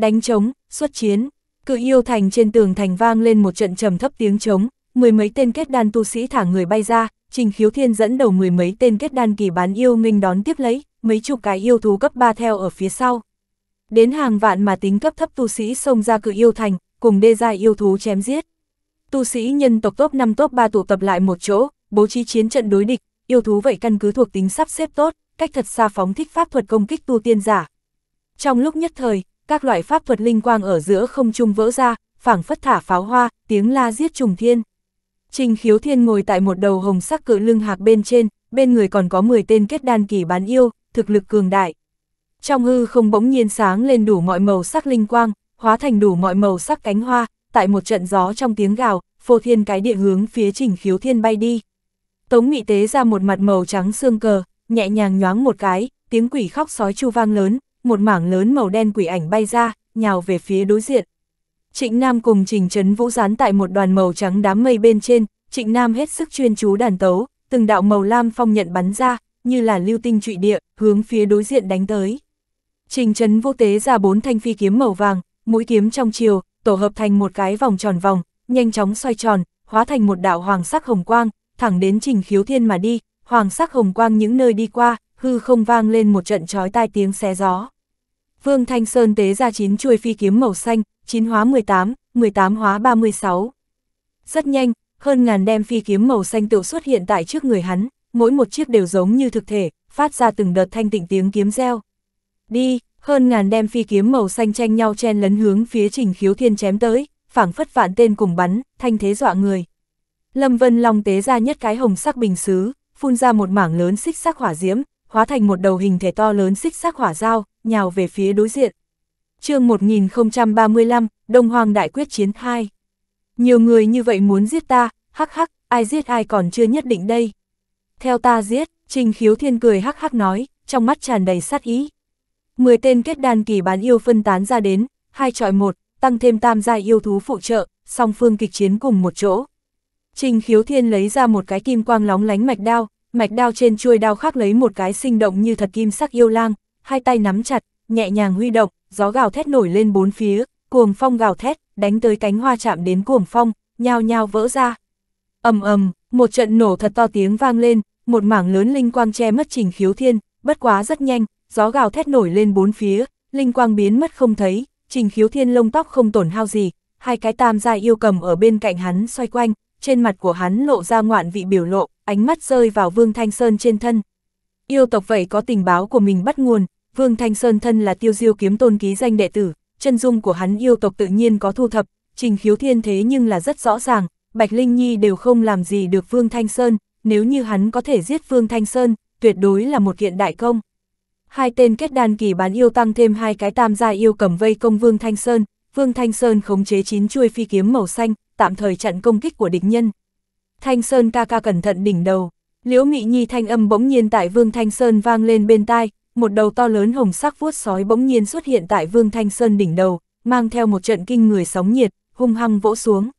đánh trống, xuất chiến. Cự yêu thành trên tường thành vang lên một trận trầm thấp tiếng trống, mười mấy tên kết đan tu sĩ thả người bay ra, Trình Khiếu Thiên dẫn đầu mười mấy tên kết đan kỳ bán yêu nghênh đón tiếp lấy, mấy chục cái yêu thú cấp 3 theo ở phía sau. Đến hàng vạn mà tính cấp thấp tu sĩ xông ra cự yêu thành, cùng đê dài yêu thú chém giết. Tu sĩ nhân tộc top 5 top 3 tụ tập lại một chỗ, bố trí chiến trận đối địch, yêu thú vậy căn cứ thuộc tính sắp xếp tốt, cách thật xa phóng thích pháp thuật công kích tu tiên giả. Trong lúc nhất thời, các loại pháp thuật linh quang ở giữa không trung vỡ ra, phảng phất thả pháo hoa, tiếng la giết trùng thiên. Trình khiếu thiên ngồi tại một đầu hồng sắc cự lưng hạc bên trên, bên người còn có 10 tên kết đan kỳ bán yêu, thực lực cường đại. Trong hư không bỗng nhiên sáng lên đủ mọi màu sắc linh quang, hóa thành đủ mọi màu sắc cánh hoa, tại một trận gió trong tiếng gào, phô thiên cái địa hướng phía trình khiếu thiên bay đi. Tống Nghị tế ra một mặt màu trắng xương cờ, nhẹ nhàng nhoáng một cái, tiếng quỷ khóc sói chu vang lớn, một mảng lớn màu đen quỷ ảnh bay ra, nhào về phía đối diện. Trịnh Nam cùng Trình Trấn Vũ dán tại một đoàn màu trắng đám mây bên trên, Trịnh Nam hết sức chuyên chú đàn tấu, từng đạo màu lam phong nhận bắn ra, như là lưu tinh trụy địa, hướng phía đối diện đánh tới. Trình Trấn Vũ tế ra bốn thanh phi kiếm màu vàng, mũi kiếm trong chiều, tổ hợp thành một cái vòng tròn vòng, nhanh chóng xoay tròn, hóa thành một đạo hoàng sắc hồng quang, thẳng đến Trình Khiếu Thiên mà đi, hoàng sắc hồng quang những nơi đi qua, hư không vang lên một trận trói tai tiếng xé gió. Vương Thanh Sơn tế ra chín chuôi phi kiếm màu xanh, chín hóa 18, 18 hóa 36. Rất nhanh, hơn ngàn đem phi kiếm màu xanh tự xuất hiện tại trước người hắn, mỗi một chiếc đều giống như thực thể, phát ra từng đợt thanh tịnh tiếng kiếm reo. Đi, hơn ngàn đem phi kiếm màu xanh tranh nhau chen lấn hướng phía trình khiếu thiên chém tới, phảng phất vạn tên cùng bắn, thanh thế dọa người. Lâm Vân Long tế ra nhất cái hồng sắc bình xứ, phun ra một mảng lớn xích sắc hỏa diễm, hóa thành một đầu hình thể to lớn xích sắc hỏa dao, nhào về phía đối diện. chương 1035, Đông Hoàng Đại Quyết Chiến 2. Nhiều người như vậy muốn giết ta, hắc hắc, ai giết ai còn chưa nhất định đây. Theo ta giết, Trình Khiếu Thiên cười hắc hắc nói, trong mắt tràn đầy sát ý. Mười tên kết đàn kỳ bán yêu phân tán ra đến, hai trọi một, tăng thêm tam gia yêu thú phụ trợ, song phương kịch chiến cùng một chỗ. Trình Khiếu Thiên lấy ra một cái kim quang lóng lánh mạch đao, mạch đao trên chuôi đao khắc lấy một cái sinh động như thật kim sắc yêu lang, hai tay nắm chặt, nhẹ nhàng huy động, gió gào thét nổi lên bốn phía, cuồng phong gào thét, đánh tới cánh hoa chạm đến cuồng phong, nhao nhao vỡ ra. ầm ầm, một trận nổ thật to tiếng vang lên, một mảng lớn linh quang che mất Trình Khiếu Thiên, bất quá rất nhanh, gió gào thét nổi lên bốn phía, linh quang biến mất không thấy, Trình Khiếu Thiên lông tóc không tổn hao gì, hai cái tam gia yêu cầm ở bên cạnh hắn xoay quanh, trên mặt của hắn lộ ra ngoạn vị biểu lộ, ánh mắt rơi vào Vương Thanh Sơn trên thân. Yêu tộc vậy có tình báo của mình bắt nguồn, Vương Thanh Sơn thân là tiêu diêu kiếm tôn ký danh đệ tử, chân dung của hắn yêu tộc tự nhiên có thu thập, trình khiếu thiên thế nhưng là rất rõ ràng, Bạch Linh Nhi đều không làm gì được Vương Thanh Sơn, nếu như hắn có thể giết Vương Thanh Sơn, tuyệt đối là một kiện đại công. Hai tên kết đan kỳ bán yêu tăng thêm hai cái tam gia yêu cầm vây công Vương Thanh Sơn, Vương Thanh Sơn khống chế chín chuôi phi kiếm màu xanh, tạm thời chặn công kích của địch nhân. Thanh Sơn ca ca cẩn thận đỉnh đầu. Liễu Mị Nhi thanh âm bỗng nhiên tại Vương Thanh Sơn vang lên bên tai, một đầu to lớn hồng sắc vuốt sói bỗng nhiên xuất hiện tại Vương Thanh Sơn đỉnh đầu, mang theo một trận kinh người sóng nhiệt, hung hăng vỗ xuống.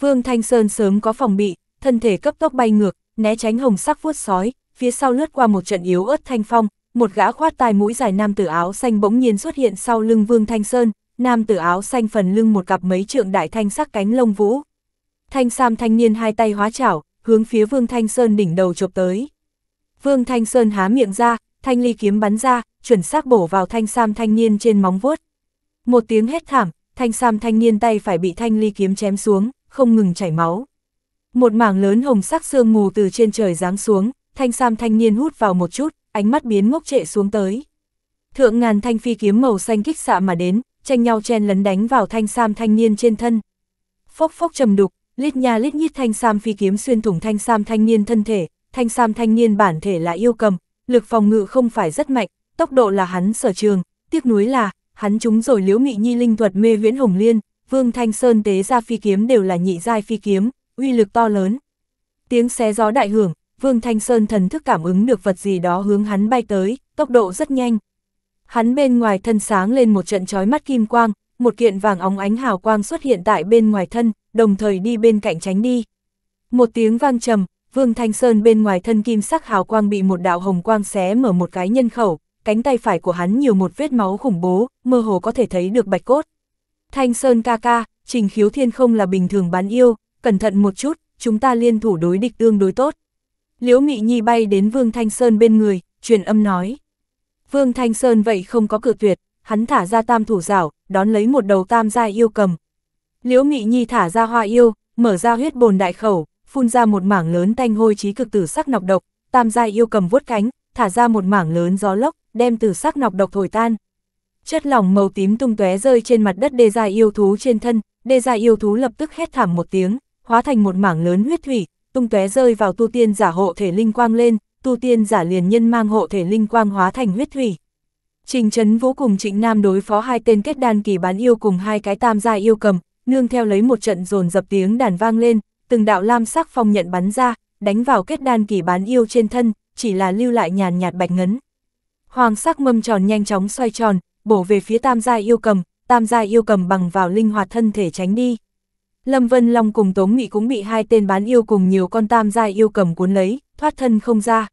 Vương Thanh Sơn sớm có phòng bị, thân thể cấp tốc bay ngược, né tránh hồng sắc vuốt sói, phía sau lướt qua một trận yếu ớt thanh phong, một gã khoát tai mũi dài nam tử áo xanh bỗng nhiên xuất hiện sau lưng Vương Thanh Sơn, nam tử áo xanh phần lưng một cặp mấy trượng đại thanh sắc cánh lông vũ, Thanh Sam thanh niên hai tay hóa chảo, hướng phía Vương Thanh Sơn đỉnh đầu chụp tới. Vương Thanh Sơn há miệng ra, thanh ly kiếm bắn ra, chuẩn xác bổ vào thanh sam thanh niên trên móng vuốt. Một tiếng hét thảm, thanh sam thanh niên tay phải bị thanh ly kiếm chém xuống, không ngừng chảy máu. Một mảng lớn hồng sắc sương mù từ trên trời giáng xuống, thanh sam thanh niên hút vào một chút, ánh mắt biến ngốc trệ xuống tới. Thượng ngàn thanh phi kiếm màu xanh kích xạ mà đến, tranh nhau chen lấn đánh vào thanh sam thanh niên trên thân. Phốc phốc trầm đục, lít nha lít nhít thanh sam phi kiếm xuyên thủng thanh sam thanh niên thân thể, thanh sam thanh niên bản thể là yêu cầm, lực phòng ngự không phải rất mạnh, tốc độ là hắn sở trường, tiếc nuối là, hắn chúng rồi liếu mị nhi linh thuật mê viễn hồng liên, vương thanh sơn tế ra phi kiếm đều là nhị giai phi kiếm, uy lực to lớn. Tiếng xé gió đại hưởng, vương thanh sơn thần thức cảm ứng được vật gì đó hướng hắn bay tới, tốc độ rất nhanh. Hắn bên ngoài thân sáng lên một trận trói mắt kim quang, một kiện vàng óng ánh hào quang xuất hiện tại bên ngoài thân, đồng thời đi bên cạnh tránh đi. Một tiếng vang trầm, Vương Thanh Sơn bên ngoài thân kim sắc hào quang bị một đạo hồng quang xé mở một cái nhân khẩu, cánh tay phải của hắn nhiều một vết máu khủng bố, mơ hồ có thể thấy được bạch cốt. Thanh Sơn ca ca, trình khiếu thiên không là bình thường bán yêu, cẩn thận một chút, chúng ta liên thủ đối địch tương đối tốt. Liễu Mị Nhi bay đến Vương Thanh Sơn bên người, truyền âm nói. Vương Thanh Sơn vậy không có cự tuyệt, hắn thả ra tam thủ rảo, đón lấy một đầu tam gia yêu cầm. Liễu Mị Nhi thả ra hoa yêu, mở ra huyết bồn đại khẩu, phun ra một mảng lớn tanh hôi trí cực tử sắc nọc độc, tam gia yêu cầm vuốt cánh, thả ra một mảng lớn gió lốc, đem tử sắc nọc độc thổi tan. Chất lỏng màu tím tung tóe rơi trên mặt đất đê gia yêu thú trên thân, đê gia yêu thú lập tức hét thảm một tiếng, hóa thành một mảng lớn huyết thủy, tung tóe rơi vào tu tiên giả hộ thể linh quang lên, tu tiên giả liền nhân mang hộ thể linh quang hóa thành huyết thủy. Trình Trấn Vũ cùng Trịnh Nam đối phó hai tên kết đan kỳ bán yêu cùng hai cái tam gia yêu cầm, nương theo lấy một trận dồn dập tiếng đàn vang lên, từng đạo lam sắc phong nhận bắn ra, đánh vào kết đan kỳ bán yêu trên thân, chỉ là lưu lại nhàn nhạt bạch ngấn. Hoàng sắc mâm tròn nhanh chóng xoay tròn, bổ về phía tam gia yêu cầm, tam gia yêu cầm bằng vào linh hoạt thân thể tránh đi. Lâm Vân Long cùng Tống Nghị cũng bị hai tên bán yêu cùng nhiều con tam gia yêu cầm cuốn lấy, thoát thân không ra.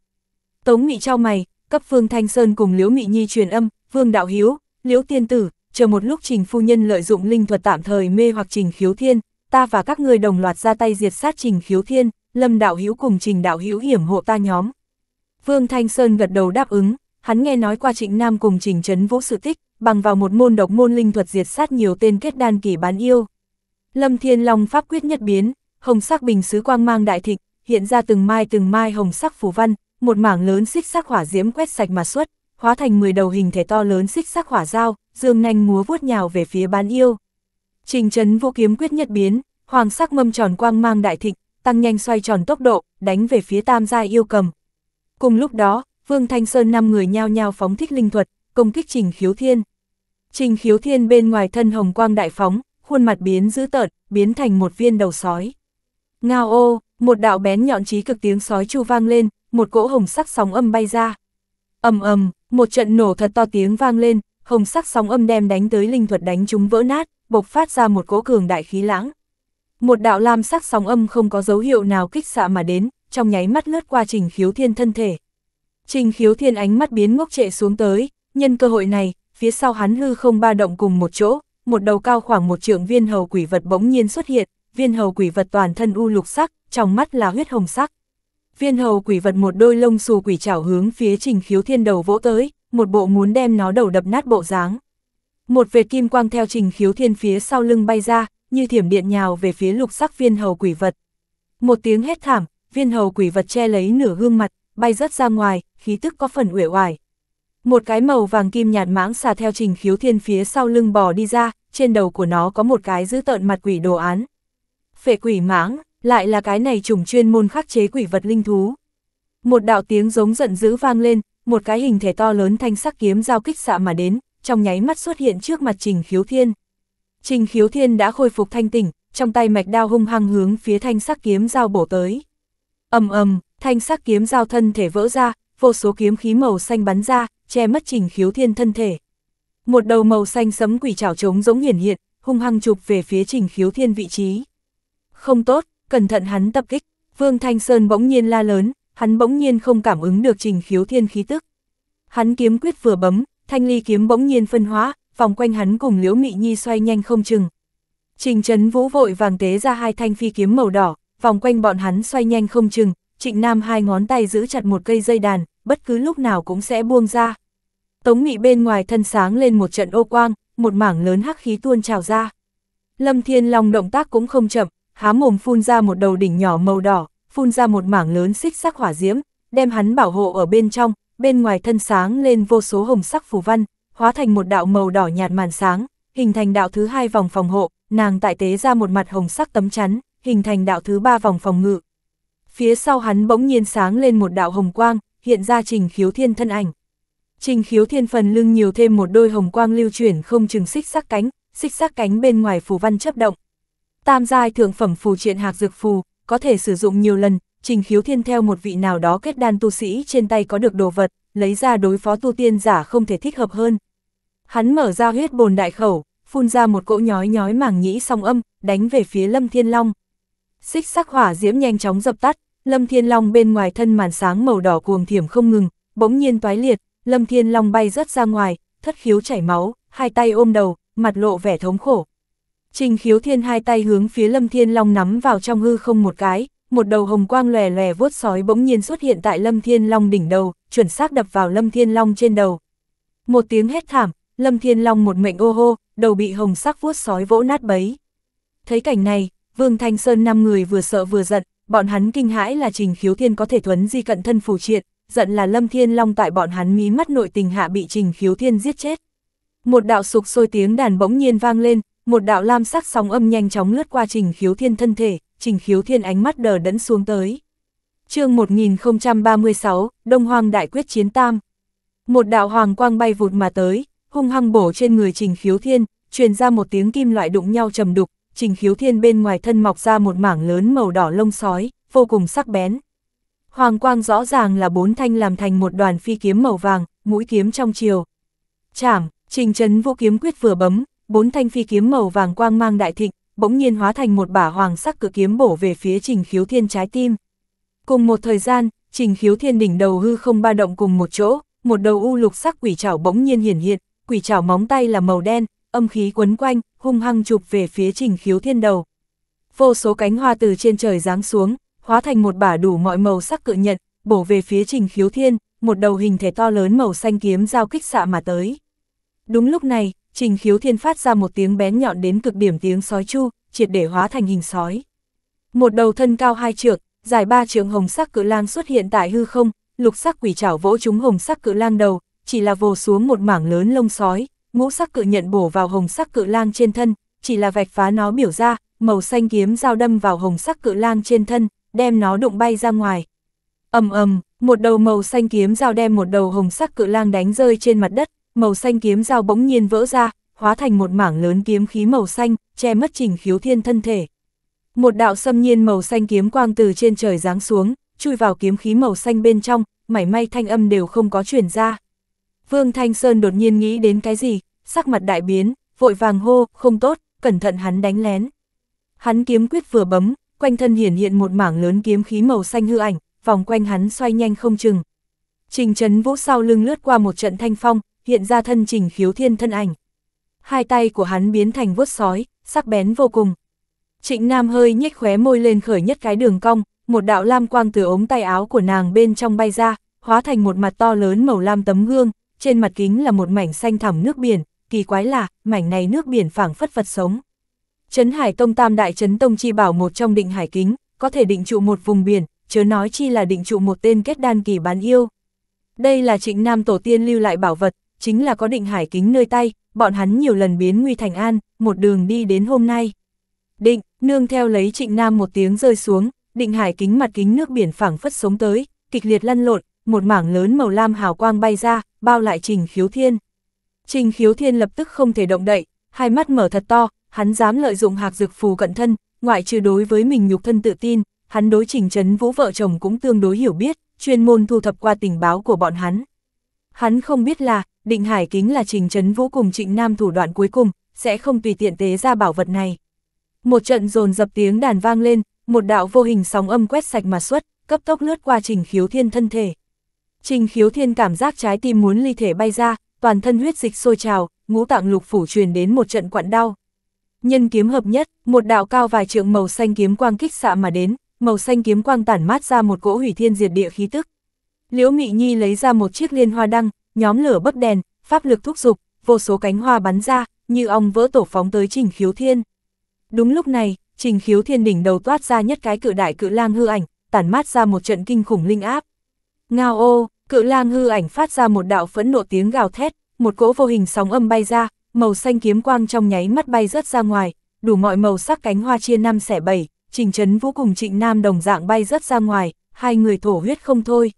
Tống Nghị trao mày, cấp Vương Thanh Sơn cùng Liễu Mị Nhi truyền âm, Vương Đạo Hiếu, Liễu Tiên Tử, chờ một lúc Trình Phu Nhân lợi dụng linh thuật tạm thời mê hoặc Trình Khiếu Thiên, ta và các người đồng loạt ra tay diệt sát Trình Khiếu Thiên, Lâm Đạo Hiếu cùng Trình Đạo Hiếu hiểm hộ ta nhóm. Vương Thanh Sơn gật đầu đáp ứng, hắn nghe nói qua Trịnh Nam cùng Trình Trấn Vũ sự tích, bằng vào một môn độc môn linh thuật diệt sát nhiều tên kết đan kỳ bán yêu. Lâm Thiên Long pháp quyết nhất biến, hồng sắc bình sứ quang mang đại thịnh, hiện ra từng mai từng mai hồng sắc phù văn, một mảng lớn xích sắc hỏa diễm quét sạch mà xuất, hóa thành 10 đầu hình thể to lớn xích sắc hỏa dao, dương nhanh múa vuốt nhào về phía bán yêu. Trình trấn vô kiếm quyết nhất biến, hoàng sắc mâm tròn quang mang đại thịnh, tăng nhanh xoay tròn tốc độ, đánh về phía tam gia yêu cầm. Cùng lúc đó, Vương Thanh Sơn năm người nhao nhao phóng thích linh thuật, công kích Trình Khiếu Thiên. Trình Khiếu Thiên bên ngoài thân hồng quang đại phóng, khuôn mặt biến dữ tợn, biến thành một viên đầu sói. Ngao ô, một đạo bén nhọn trí cực tiếng sói chu vang lên, một cỗ hồng sắc sóng âm bay ra. ầm ầm, một trận nổ thật to tiếng vang lên, hồng sắc sóng âm đem đánh tới linh thuật đánh chúng vỡ nát, bộc phát ra một cỗ cường đại khí lãng. Một đạo lam sắc sóng âm không có dấu hiệu nào kích xạ mà đến, trong nháy mắt lướt qua Trình Khiếu Thiên thân thể. Trình Khiếu Thiên ánh mắt biến ngốc trệ xuống tới, nhân cơ hội này, phía sau hắn hư không ba động cùng một chỗ, một đầu cao khoảng một trượng viên hầu quỷ vật bỗng nhiên xuất hiện, viên hầu quỷ vật toàn thân u lục sắc, trong mắt là huyết hồng sắc. Viên hầu quỷ vật một đôi lông xù quỷ chảo hướng phía trình khiếu thiên đầu vỗ tới, một bộ muốn đem nó đầu đập nát bộ dáng. Một vệt kim quang theo trình khiếu thiên phía sau lưng bay ra, như thiểm điện nhào về phía lục sắc viên hầu quỷ vật. Một tiếng hét thảm, viên hầu quỷ vật che lấy nửa gương mặt, bay rất ra ngoài, khí tức có phần uể oải. Một cái màu vàng kim nhạt mãng xà theo trình khiếu thiên phía sau lưng bò đi ra, trên đầu của nó có một cái giữ tợn mặt quỷ đồ án. Phệ quỷ mãng, lại là cái này trùng chuyên môn khắc chế quỷ vật linh thú. Một đạo tiếng giống giận dữ vang lên, một cái hình thể to lớn thanh sắc kiếm giao kích xạ mà đến, trong nháy mắt xuất hiện trước mặt Trình Khiếu Thiên. Trình Khiếu Thiên đã khôi phục thanh tỉnh, trong tay mạch đao hung hăng hướng phía thanh sắc kiếm giao bổ tới. Ầm ầm, thanh sắc kiếm giao thân thể vỡ ra, vô số kiếm khí màu xanh bắn ra, che mất Trình Khiếu Thiên thân thể. Một đầu màu xanh sấm quỷ trảo trống giống hiển hiện, hung hăng chụp về phía Trình Khiếu Thiên vị trí. Không tốt, cẩn thận hắn tập kích, Vương Thanh Sơn bỗng nhiên la lớn, hắn bỗng nhiên không cảm ứng được trình khiếu thiên khí tức. Hắn kiếm quyết vừa bấm, thanh ly kiếm bỗng nhiên phân hóa, vòng quanh hắn cùng liễu mị nhi xoay nhanh không chừng. Trình Trấn Vũ vội vàng tế ra hai thanh phi kiếm màu đỏ, vòng quanh bọn hắn xoay nhanh không chừng, Trịnh Nam hai ngón tay giữ chặt một cây dây đàn, bất cứ lúc nào cũng sẽ buông ra. Tống Nghị bên ngoài thân sáng lên một trận ô quang, một mảng lớn hắc khí tuôn trào ra. Lâm Thiên Long động tác cũng không chậm, há mồm phun ra một đầu đỉnh nhỏ màu đỏ, phun ra một mảng lớn xích sắc hỏa diễm, đem hắn bảo hộ ở bên trong, bên ngoài thân sáng lên vô số hồng sắc phù văn, hóa thành một đạo màu đỏ nhạt màn sáng, hình thành đạo thứ hai vòng phòng hộ, nàng tại tế ra một mặt hồng sắc tấm chắn, hình thành đạo thứ ba vòng phòng ngự. Phía sau hắn bỗng nhiên sáng lên một đạo hồng quang, hiện ra Trình Khiếu Thiên thân ảnh. Trình Khiếu Thiên phần lưng nhiều thêm một đôi hồng quang lưu chuyển không chừng xích sắc cánh, xích sắc cánh bên ngoài phù văn chấp động, Tam giai thượng phẩm phù triện hạc dược phù, có thể sử dụng nhiều lần, trình khiếu thiên theo một vị nào đó kết đan tu sĩ trên tay có được đồ vật, lấy ra đối phó tu tiên giả không thể thích hợp hơn. Hắn mở ra huyết bồn đại khẩu, phun ra một cỗ nhói nhói màng nhĩ song âm, đánh về phía Lâm Thiên Long. Xích sắc hỏa diễm nhanh chóng dập tắt, Lâm Thiên Long bên ngoài thân màn sáng màu đỏ cuồng thiểm không ngừng, bỗng nhiên toái liệt, Lâm Thiên Long bay rất ra ngoài, thất khiếu chảy máu, hai tay ôm đầu, mặt lộ vẻ thống khổ. Trình khiếu thiên hai tay hướng phía lâm thiên long nắm vào trong hư không một cái, một đầu hồng quang lòe lòe vuốt sói bỗng nhiên xuất hiện tại lâm thiên long đỉnh đầu, chuẩn xác đập vào lâm thiên long trên đầu. Một tiếng hét thảm, lâm thiên long một mệnh ô hô, đầu bị hồng sắc vuốt sói vỗ nát bấy. Thấy cảnh này, Vương Thanh Sơn năm người vừa sợ vừa giận, bọn hắn kinh hãi là trình khiếu thiên có thể thuấn di cận thân phù triện, giận là lâm thiên long tại bọn hắn mí mắt nội tình hạ bị trình khiếu thiên giết chết. Một đạo sục sôi tiếng đàn bỗng nhiên vang lên, một đạo lam sắc sóng âm nhanh chóng lướt qua trình khiếu thiên thân thể, trình khiếu thiên ánh mắt đờ đẫn xuống tới. chương 1036, Đông hoàng Đại Quyết Chiến Tam. Một đạo hoàng quang bay vụt mà tới, hung hăng bổ trên người trình khiếu thiên, truyền ra một tiếng kim loại đụng nhau trầm đục, trình khiếu thiên bên ngoài thân mọc ra một mảng lớn màu đỏ lông sói, vô cùng sắc bén. Hoàng quang rõ ràng là bốn thanh làm thành một đoàn phi kiếm màu vàng, mũi kiếm trong chiều. Chảm, trình chấn vô kiếm quyết vừa bấm, bốn thanh phi kiếm màu vàng quang mang đại thịnh, bỗng nhiên hóa thành một bả hoàng sắc cự kiếm bổ về phía Trình Khiếu Thiên trái tim. Cùng một thời gian, Trình Khiếu Thiên đỉnh đầu hư không ba động cùng một chỗ, một đầu u lục sắc quỷ trảo bỗng nhiên hiển hiện, quỷ trảo móng tay là màu đen, âm khí quấn quanh, hung hăng chụp về phía Trình Khiếu Thiên đầu. Vô số cánh hoa từ trên trời giáng xuống, hóa thành một bả đủ mọi màu sắc cự nhận, bổ về phía Trình Khiếu Thiên, một đầu hình thể to lớn màu xanh kiếm giao kích xạ mà tới. Đúng lúc này, Trình khiếu thiên phát ra một tiếng bén nhọn đến cực điểm tiếng sói chu, triệt để hóa thành hình sói. Một đầu thân cao hai trượng, dài ba trượng hồng sắc cự lang xuất hiện tại hư không, lục sắc quỷ chảo vỗ chúng hồng sắc cự lang đầu, chỉ là vồ xuống một mảng lớn lông sói, ngũ sắc cự nhận bổ vào hồng sắc cự lang trên thân, chỉ là vạch phá nó biểu ra, màu xanh kiếm dao đâm vào hồng sắc cự lang trên thân, đem nó đụng bay ra ngoài. Ầm ầm, một đầu màu xanh kiếm dao đem một đầu hồng sắc cự lang đánh rơi trên mặt đất, màu xanh kiếm dao bỗng nhiên vỡ ra, hóa thành một mảng lớn kiếm khí màu xanh, che mất trình khiếu thiên thân thể. Một đạo xâm nhiên màu xanh kiếm quang từ trên trời giáng xuống, chui vào kiếm khí màu xanh bên trong, mảy may thanh âm đều không có chuyển ra. Vương Thanh Sơn đột nhiên nghĩ đến cái gì, sắc mặt đại biến, vội vàng hô, không tốt, cẩn thận hắn đánh lén. Hắn kiếm quyết vừa bấm, quanh thân hiển hiện một mảng lớn kiếm khí màu xanh hư ảnh, vòng quanh hắn xoay nhanh không chừng. Trình Trấn Vũ sau lưng lướt qua một trận thanh phong, hiện ra thân trình khiếu thiên thân ảnh. Hai tay của hắn biến thành vuốt sói, sắc bén vô cùng. Trịnh Nam hơi nhếch khóe môi lên khởi nhất cái đường cong, một đạo lam quang từ ống tay áo của nàng bên trong bay ra, hóa thành một mặt to lớn màu lam tấm gương, trên mặt kính là một mảnh xanh thẳm nước biển, kỳ quái là, mảnh này nước biển phảng phất vật sống. Trấn Hải Tông Tam Đại Trấn Tông chi bảo một trong định hải kính, có thể định trụ một vùng biển, chớ nói chi là định trụ một tên kết đan kỳ bán yêu. Đây là trịnh nam tổ tiên lưu lại bảo vật, chính là có định hải kính nơi tay, bọn hắn nhiều lần biến nguy thành an, một đường đi đến hôm nay. Định, nương theo lấy trịnh nam một tiếng rơi xuống, định hải kính mặt kính nước biển phẳng phất sống tới, kịch liệt lăn lộn, một mảng lớn màu lam hào quang bay ra, bao lại trình khiếu thiên. Trình khiếu thiên lập tức không thể động đậy, hai mắt mở thật to, hắn dám lợi dụng hạc dược phù cận thân, ngoại trừ đối với mình nhục thân tự tin, hắn đối trình chấn vũ vợ chồng cũng tương đối hiểu biết, chuyên môn thu thập qua tình báo của bọn hắn. Hắn không biết là, định hải kính là trình chấn vũ cùng trịnh nam thủ đoạn cuối cùng, sẽ không tùy tiện tế ra bảo vật này. Một trận dồn dập tiếng đàn vang lên, một đạo vô hình sóng âm quét sạch mà xuất, cấp tốc lướt qua trình khiếu thiên thân thể. Trình khiếu thiên cảm giác trái tim muốn ly thể bay ra, toàn thân huyết dịch sôi trào, ngũ tạng lục phủ truyền đến một trận quặn đau. Nhân kiếm hợp nhất, một đạo cao vài trượng màu xanh kiếm quang kích xạ mà đến, màu xanh kiếm quang tản mát ra một cỗ hủy thiên diệt địa khí tức. Liễu Mị Nhi lấy ra một chiếc liên hoa đăng, nhóm lửa bấc đèn, pháp lực thúc dục, vô số cánh hoa bắn ra, như ong vỡ tổ phóng tới Trình Khiếu Thiên. Đúng lúc này, Trình Khiếu Thiên đỉnh đầu toát ra nhất cái cự đại cự lang hư ảnh, tản mát ra một trận kinh khủng linh áp. Ngao ô, cự lang hư ảnh phát ra một đạo phẫn nộ tiếng gào thét, một cỗ vô hình sóng âm bay ra, màu xanh kiếm quang trong nháy mắt bay rớt ra ngoài, đủ mọi màu sắc cánh hoa chia năm xẻ bảy, Trình Trấn Vũ cùng Trịnh Nam đồng dạng bay rớt ra ngoài, hai người thổ huyết không thôi.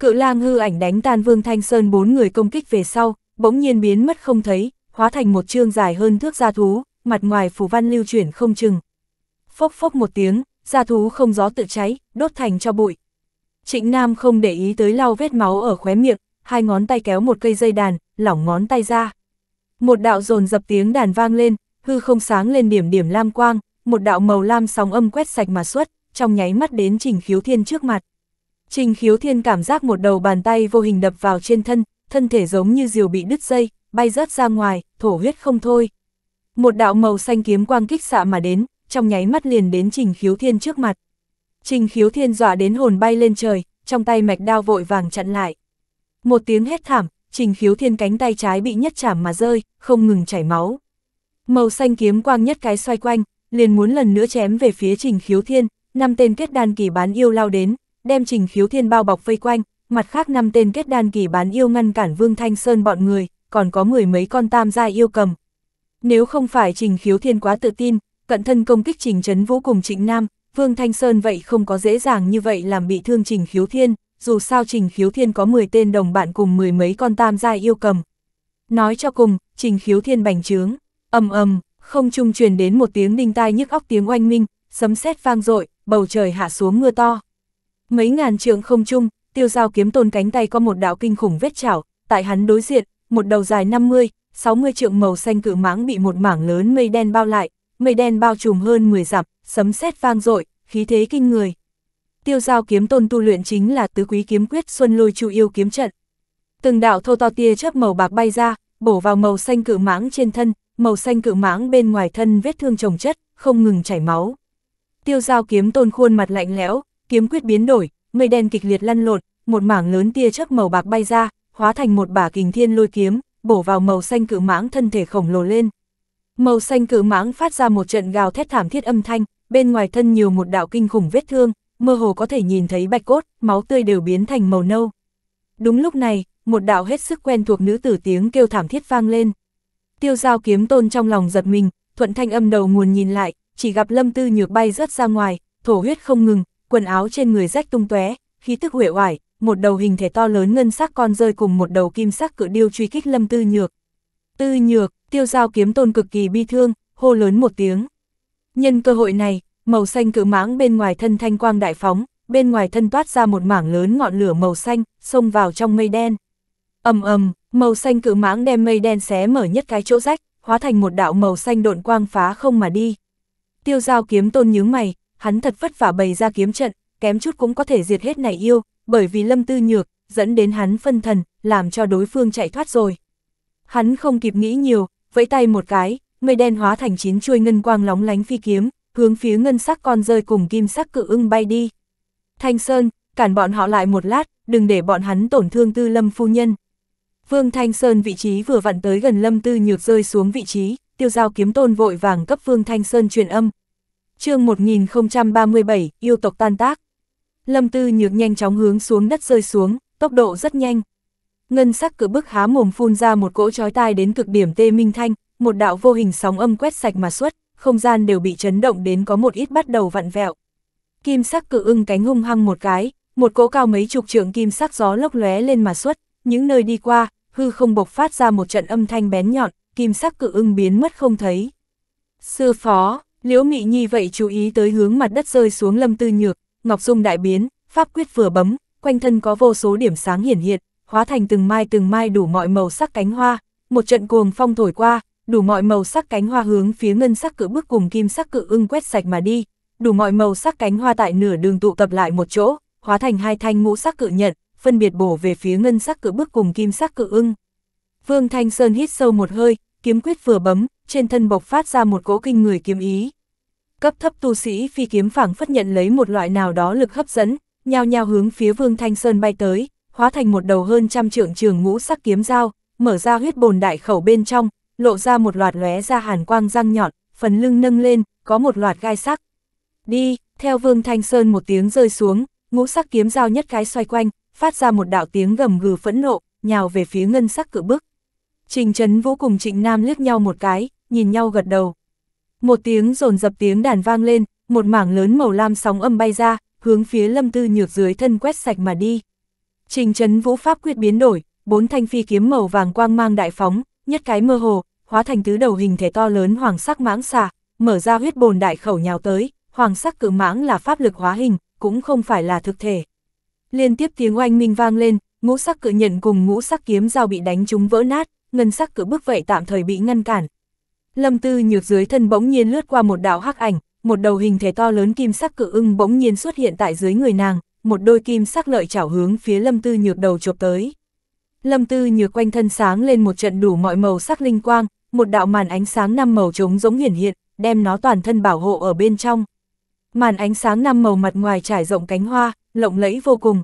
Cự lang hư ảnh đánh tan Vương Thanh Sơn bốn người công kích về sau, bỗng nhiên biến mất không thấy, hóa thành một chương dài hơn thước gia thú, mặt ngoài phù văn lưu chuyển không chừng. Phốc phốc một tiếng, gia thú không gió tự cháy, đốt thành cho bụi. Trịnh Nam không để ý tới lau vết máu ở khóe miệng, hai ngón tay kéo một cây dây đàn, lỏng ngón tay ra. Một đạo dồn dập tiếng đàn vang lên, hư không sáng lên điểm điểm lam quang, một đạo màu lam sóng âm quét sạch mà xuất, trong nháy mắt đến Trình Khiếu Thiên trước mặt. Trình khiếu thiên cảm giác một đầu bàn tay vô hình đập vào trên thân, thân thể giống như diều bị đứt dây, bay rớt ra ngoài, thổ huyết không thôi. Một đạo màu xanh kiếm quang kích xạ mà đến, trong nháy mắt liền đến trình khiếu thiên trước mặt. Trình khiếu thiên dọa đến hồn bay lên trời, trong tay mạch đao vội vàng chặn lại. Một tiếng hét thảm, trình khiếu thiên cánh tay trái bị nhất chảm mà rơi, không ngừng chảy máu. Màu xanh kiếm quang nhất cái xoay quanh, liền muốn lần nữa chém về phía trình khiếu thiên, năm tên kết đan kỳ bán yêu lao đến, đem trình khiếu thiên bao bọc vây quanh, mặt khác năm tên kết đan kỳ bán yêu ngăn cản Vương Thanh Sơn bọn người, còn có mười mấy con tam gia yêu cầm. Nếu không phải trình khiếu thiên quá tự tin, cận thân công kích trình trấn vũ cùng trịnh nam, Vương Thanh Sơn vậy không có dễ dàng như vậy làm bị thương trình khiếu thiên, dù sao trình khiếu thiên có 10 tên đồng bạn cùng mười mấy con tam gia yêu cầm. Nói cho cùng, trình khiếu thiên bành trướng, ầm ầm, không trung truyền đến một tiếng đinh tai nhức óc tiếng oanh minh, sấm sét vang dội, bầu trời hạ xuống mưa to. Mấy ngàn trường không chung, tiêu giao kiếm tôn cánh tay có một đạo kinh khủng vết chảo, tại hắn đối diện, một đầu dài 50, 60 trượng màu xanh cự mãng bị một mảng lớn mây đen bao lại, mây đen bao trùm hơn 10 dặm, sấm sét vang dội, khí thế kinh người. Tiêu giao kiếm tôn tu luyện chính là tứ quý kiếm quyết xuân lôi chủ yêu kiếm trận. Từng đạo thô to tia chớp màu bạc bay ra, bổ vào màu xanh cự mãng trên thân, màu xanh cự mãng bên ngoài thân vết thương chồng chất, không ngừng chảy máu. Tiêu giao kiếm tôn khuôn mặt lạnh lẽo, kiếm quyết biến đổi, mây đen kịch liệt lăn lộn, một mảng lớn tia chớp màu bạc bay ra, hóa thành một bả kình thiên lôi kiếm, bổ vào màu xanh cự mãng thân thể khổng lồ lên. Màu xanh cự mãng phát ra một trận gào thét thảm thiết âm thanh, bên ngoài thân nhiều một đạo kinh khủng vết thương, mơ hồ có thể nhìn thấy bạch cốt, máu tươi đều biến thành màu nâu. Đúng lúc này, một đạo hết sức quen thuộc nữ tử tiếng kêu thảm thiết vang lên. Tiêu giao kiếm tôn trong lòng giật mình, thuận thanh âm đầu nguồn nhìn lại, chỉ gặp lâm tư nhược bay rớt ra ngoài, thổ huyết không ngừng, quần áo trên người rách tung tóe, khí tức huệ oải, một đầu hình thể to lớn ngân sắc con rơi cùng một đầu kim sắc cự điêu truy kích Lâm Tư Nhược. Tư Nhược, tiêu giao kiếm tôn cực kỳ bi thương, hô lớn một tiếng. Nhân cơ hội này, màu xanh cự mãng bên ngoài thân thanh quang đại phóng, bên ngoài thân toát ra một mảng lớn ngọn lửa màu xanh, xông vào trong mây đen. Ầm ầm, màu xanh cự mãng đem mây đen xé mở nhất cái chỗ rách, hóa thành một đạo màu xanh độn quang phá không mà đi. Tiêu Giao kiếm tôn nhướng mày, hắn thật vất vả bày ra kiếm trận, kém chút cũng có thể diệt hết này yêu, bởi vì lâm tư nhược, dẫn đến hắn phân thần, làm cho đối phương chạy thoát rồi. Hắn không kịp nghĩ nhiều, vẫy tay một cái, mây đen hóa thành chín chuôi ngân quang lóng lánh phi kiếm, hướng phía ngân sắc con rơi cùng kim sắc cự ưng bay đi. Thanh Sơn, cản bọn họ lại một lát, đừng để bọn hắn tổn thương tư lâm phu nhân. Vương Thanh Sơn vị trí vừa vặn tới gần lâm tư nhược rơi xuống vị trí, tiêu giao kiếm tôn vội vàng cấp Vương Thanh Sơn truyền âm, chương 1037, yêu tộc tan tác. Lâm Tư Nhược nhanh chóng hướng xuống đất rơi xuống, tốc độ rất nhanh. Ngân sắc cử bức há mồm phun ra một cỗ chói tai đến cực điểm tê minh thanh, một đạo vô hình sóng âm quét sạch mà xuất, không gian đều bị chấn động đến có một ít bắt đầu vặn vẹo. Kim sắc cự ưng cánh hung hăng một cái, một cỗ cao mấy chục trượng kim sắc gió lốc lóe lên mà xuất, những nơi đi qua, hư không bộc phát ra một trận âm thanh bén nhọn, kim sắc cự ưng biến mất không thấy. Sư phó, Liễu Mị Nhi vậy chú ý tới hướng mặt đất rơi xuống Lâm Tư Nhược, Ngọc Dung đại biến, pháp quyết vừa bấm, quanh thân có vô số điểm sáng hiển hiện, hóa thành từng mai từng mai đủ mọi màu sắc cánh hoa, một trận cuồng phong thổi qua, đủ mọi màu sắc cánh hoa hướng phía ngân sắc cự bước cùng kim sắc cự ưng quét sạch mà đi, đủ mọi màu sắc cánh hoa tại nửa đường tụ tập lại một chỗ, hóa thành hai thanh ngũ sắc cự nhận, phân biệt bổ về phía ngân sắc cự bước cùng kim sắc cự ưng. Vương Thanh Sơn hít sâu một hơi, kiếm quyết vừa bấm, trên thân bộc phát ra một cỗ kinh người kiếm ý. Cấp thấp tu sĩ phi kiếm phảng phất nhận lấy một loại nào đó lực hấp dẫn, nhao nhao hướng phía Vương Thanh Sơn bay tới, hóa thành một đầu hơn trăm trưởng trường ngũ sắc kiếm dao, mở ra huyết bồn đại khẩu bên trong, lộ ra một loạt lóe ra hàn quang răng nhọn, phần lưng nâng lên, có một loạt gai sắc. Đi, theo Vương Thanh Sơn một tiếng rơi xuống, ngũ sắc kiếm dao nhất cái xoay quanh, phát ra một đạo tiếng gầm gừ phẫn nộ, nhào về phía ngân sắc cự bức. Trình Trấn Vũ cùng Trịnh Nam liếc nhau một cái, nhìn nhau gật đầu. Một tiếng rồn dập tiếng đàn vang lên, một mảng lớn màu lam sóng âm bay ra, hướng phía lâm tư nhược dưới thân quét sạch mà đi. Trình Trấn Vũ pháp quyết biến đổi, bốn thanh phi kiếm màu vàng quang mang đại phóng, nhất cái mơ hồ, hóa thành tứ đầu hình thể to lớn hoàng sắc mãng xà, mở ra huyết bồn đại khẩu nhào tới, hoàng sắc cự mãng là pháp lực hóa hình, cũng không phải là thực thể. Liên tiếp tiếng oanh minh vang lên, ngũ sắc cự nhận cùng ngũ sắc kiếm dao bị đánh chúng vỡ nát, ngân sắc cửa bước vậy tạm thời bị ngăn cản. Lâm Tư Nhược dưới thân bỗng nhiên lướt qua một đạo hắc ảnh, một đầu hình thể to lớn kim sắc cự ưng bỗng nhiên xuất hiện tại dưới người nàng, một đôi kim sắc lợi chảo hướng phía Lâm Tư Nhược đầu chộp tới. Lâm Tư Nhược quanh thân sáng lên một trận đủ mọi màu sắc linh quang, một đạo màn ánh sáng năm màu trống giống hiển hiện, đem nó toàn thân bảo hộ ở bên trong. Màn ánh sáng năm màu mặt ngoài trải rộng cánh hoa, lộng lẫy vô cùng.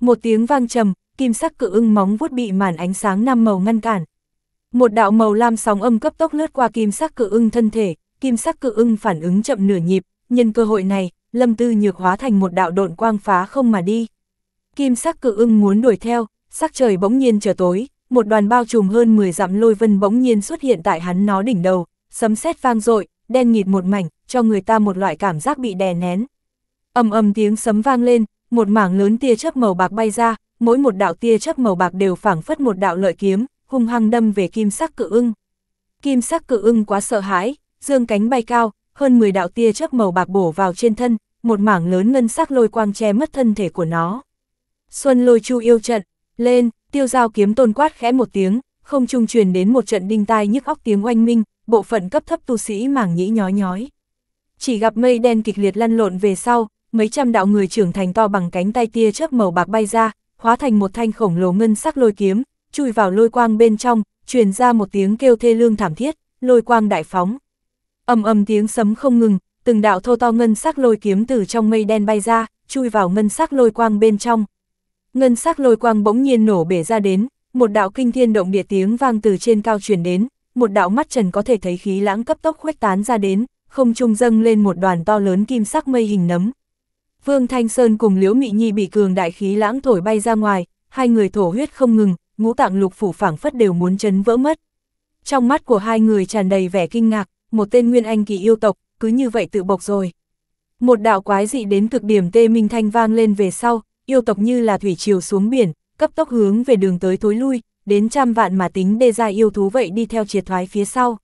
Một tiếng vang trầm, kim sắc cự ưng móng vuốt bị màn ánh sáng năm màu ngăn cản. Một đạo màu lam sóng âm cấp tốc lướt qua kim sắc cự ưng thân thể, kim sắc cự ưng phản ứng chậm nửa nhịp, nhân cơ hội này, Lâm Tư Nhược hóa thành một đạo độn quang phá không mà đi. Kim sắc cự ưng muốn đuổi theo, sắc trời bỗng nhiên trở tối, một đoàn bao trùm hơn 10 dặm lôi vân bỗng nhiên xuất hiện tại hắn nó đỉnh đầu, sấm sét vang dội, đen nghịt một mảnh, cho người ta một loại cảm giác bị đè nén. Ầm ầm tiếng sấm vang lên, một mảng lớn tia chớp màu bạc bay ra, mỗi một đạo tia chớp màu bạc đều phảng phất một đạo lợi kiếm, hung hăng đâm về kim sắc cự ưng. Kim sắc cự ưng quá sợ hãi, dương cánh bay cao, hơn 10 đạo tia chớp màu bạc bổ vào trên thân, một mảng lớn ngân sắc lôi quang che mất thân thể của nó. Xuân lôi chu yêu trận, lên, tiêu giao kiếm tôn quát khẽ một tiếng, không trung truyền đến một trận đinh tai nhức óc tiếng oanh minh, bộ phận cấp thấp tu sĩ mảng nhĩ nhói nhói. Chỉ gặp mây đen kịch liệt lăn lộn về sau, mấy trăm đạo người trưởng thành to bằng cánh tay tia chớp màu bạc bay ra, hóa thành một thanh khổng lồ ngân sắc lôi kiếm, chui vào lôi quang bên trong, truyền ra một tiếng kêu thê lương thảm thiết, lôi quang đại phóng. Ầm ầm tiếng sấm không ngừng, từng đạo thô to ngân sắc lôi kiếm từ trong mây đen bay ra, chui vào ngân sắc lôi quang bên trong. Ngân sắc lôi quang bỗng nhiên nổ bể ra đến, một đạo kinh thiên động địa tiếng vang từ trên cao truyền đến, một đạo mắt trần có thể thấy khí lãng cấp tốc khuếch tán ra đến, không trung dâng lên một đoàn to lớn kim sắc mây hình nấm, Vương Thanh Sơn cùng Liễu Mị Nhi bị cường đại khí lãng thổi bay ra ngoài, hai người thổ huyết không ngừng, ngũ tạng lục phủ phảng phất đều muốn chấn vỡ mất. Trong mắt của hai người tràn đầy vẻ kinh ngạc, một tên nguyên anh kỳ yêu tộc, cứ như vậy tự bộc rồi. Một đạo quái dị đến cực điểm tê minh thanh vang lên về sau, yêu tộc như là thủy triều xuống biển, cấp tốc hướng về đường tới thối lui, đến trăm vạn mà tính đê ra yêu thú vậy đi theo triệt thoái phía sau.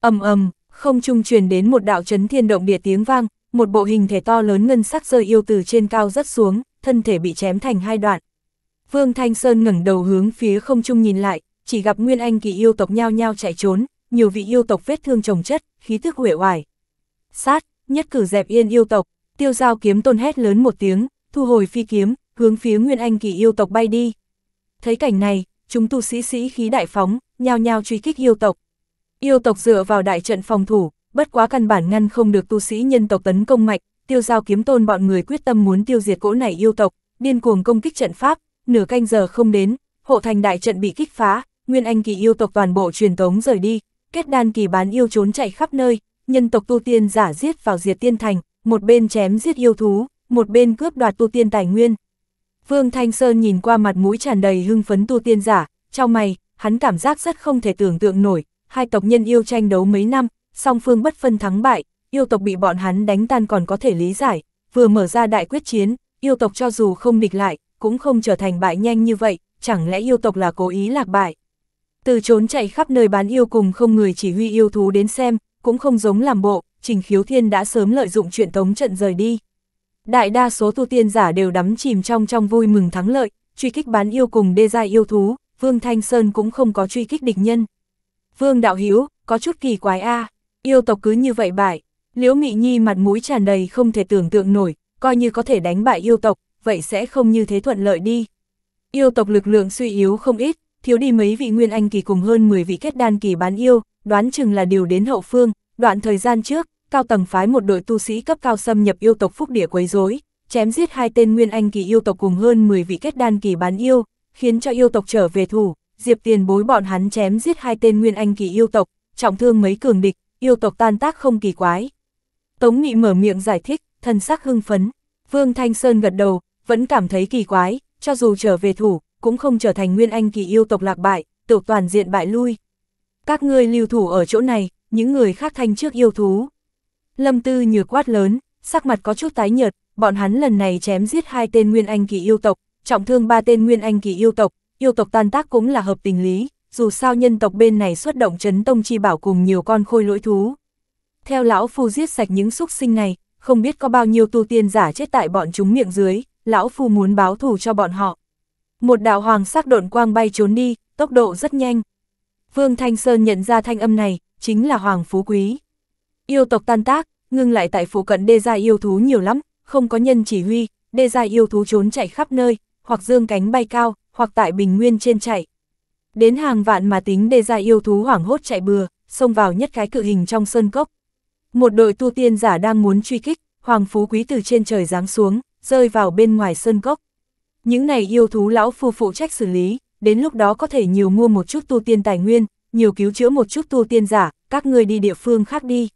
ầm ầm, không trung truyền đến một đạo chấn thiên động địa tiếng vang, một bộ hình thể to lớn ngân sắc rơi yêu từ trên cao rất xuống, thân thể bị chém thành hai đoạn. Vương Thanh Sơn ngẩng đầu hướng phía không trung nhìn lại, chỉ gặp Nguyên Anh kỳ yêu tộc nhao nhao chạy trốn, nhiều vị yêu tộc vết thương chồng chất, khí tức huệ hoài Sát, nhất cử dẹp yên yêu tộc, tiêu giao kiếm tôn hét lớn một tiếng, thu hồi phi kiếm, hướng phía Nguyên Anh kỳ yêu tộc bay đi. Thấy cảnh này, chúng tu sĩ sĩ khí đại phóng, nhao nhao truy kích yêu tộc. Yêu tộc dựa vào đại trận phòng thủ, bất quá căn bản ngăn không được tu sĩ nhân tộc tấn công mạnh, tiêu giao kiếm tôn bọn người quyết tâm muốn tiêu diệt cỗ này yêu tộc, điên cuồng công kích trận pháp, nửa canh giờ không đến, hộ thành đại trận bị kích phá, nguyên anh kỳ yêu tộc toàn bộ truyền tống rời đi, kết đan kỳ bán yêu trốn chạy khắp nơi, nhân tộc tu tiên giả giết vào diệt tiên thành, một bên chém giết yêu thú, một bên cướp đoạt tu tiên tài nguyên. Vương Thanh Sơn nhìn qua mặt mũi tràn đầy hưng phấn tu tiên giả, trong mày, hắn cảm giác rất không thể tưởng tượng nổi, hai tộc nhân yêu tranh đấu mấy năm, song phương bất phân thắng bại, yêu tộc bị bọn hắn đánh tan còn có thể lý giải, vừa mở ra đại quyết chiến, yêu tộc cho dù không địch lại, cũng không trở thành bại nhanh như vậy, chẳng lẽ yêu tộc là cố ý lạc bại. Từ trốn chạy khắp nơi bán yêu cùng không người chỉ huy yêu thú đến xem, cũng không giống làm bộ, Trình Khiếu Thiên đã sớm lợi dụng chuyện tống trận rời đi. Đại đa số tu tiên giả đều đắm chìm trong trong vui mừng thắng lợi, truy kích bán yêu cùng đê gia yêu thú, Vương Thanh Sơn cũng không có truy kích địch nhân. Vương Đạo Hiếu, có chút kỳ quái a à. Yêu tộc cứ như vậy bại, Liễu Mị Nhi mặt mũi tràn đầy không thể tưởng tượng nổi, coi như có thể đánh bại yêu tộc, vậy sẽ không như thế thuận lợi đi. Yêu tộc lực lượng suy yếu không ít, thiếu đi mấy vị nguyên anh kỳ cùng hơn 10 vị kết đan kỳ bán yêu, đoán chừng là điều đến hậu phương, đoạn thời gian trước, cao tầng phái một đội tu sĩ cấp cao xâm nhập yêu tộc phúc địa quấy rối, chém giết hai tên nguyên anh kỳ yêu tộc cùng hơn 10 vị kết đan kỳ bán yêu, khiến cho yêu tộc trở về thủ, Diệp Tiền bối bọn hắn chém giết hai tên nguyên anh kỳ yêu tộc, trọng thương mấy cường địch, yêu tộc tan tác không kỳ quái. Tống Nghị mở miệng giải thích, thân sắc hưng phấn. Vương Thanh Sơn gật đầu, vẫn cảm thấy kỳ quái, cho dù trở về thủ, cũng không trở thành nguyên anh kỳ yêu tộc lạc bại, tự toàn diện bại lui. Các ngươi lưu thủ ở chỗ này, những người khác thanh trước yêu thú. Lâm Tư nhược quát lớn, sắc mặt có chút tái nhợt, bọn hắn lần này chém giết hai tên nguyên anh kỳ yêu tộc, trọng thương ba tên nguyên anh kỳ yêu tộc, yêu tộc tan tác cũng là hợp tình lý dù sao nhân tộc bên này xuất động chấn tông chi bảo cùng nhiều con khôi lỗi thú. Theo lão phu giết sạch những súc sinh này, không biết có bao nhiêu tu tiên giả chết tại bọn chúng miệng dưới, lão phu muốn báo thù cho bọn họ. Một đạo hoàng sắc độn quang bay trốn đi, tốc độ rất nhanh. Vương Thanh Sơn nhận ra thanh âm này, chính là Hoàng Phú Quý. Yêu tộc tan tác, ngưng lại tại phủ cận đê gia yêu thú nhiều lắm, không có nhân chỉ huy, đê gia yêu thú trốn chạy khắp nơi, hoặc dương cánh bay cao, hoặc tại bình nguyên trên chạy. Đến hàng vạn mà tính đề ra yêu thú hoảng hốt chạy bừa, xông vào nhất cái cự hình trong sơn cốc. Một đội tu tiên giả đang muốn truy kích, Hoàng Phú Quý từ trên trời giáng xuống, rơi vào bên ngoài sơn cốc. Những này yêu thú lão phu phụ trách xử lý, đến lúc đó có thể nhiều mua một chút tu tiên tài nguyên, nhiều cứu chữa một chút tu tiên giả, các người đi địa phương khác đi.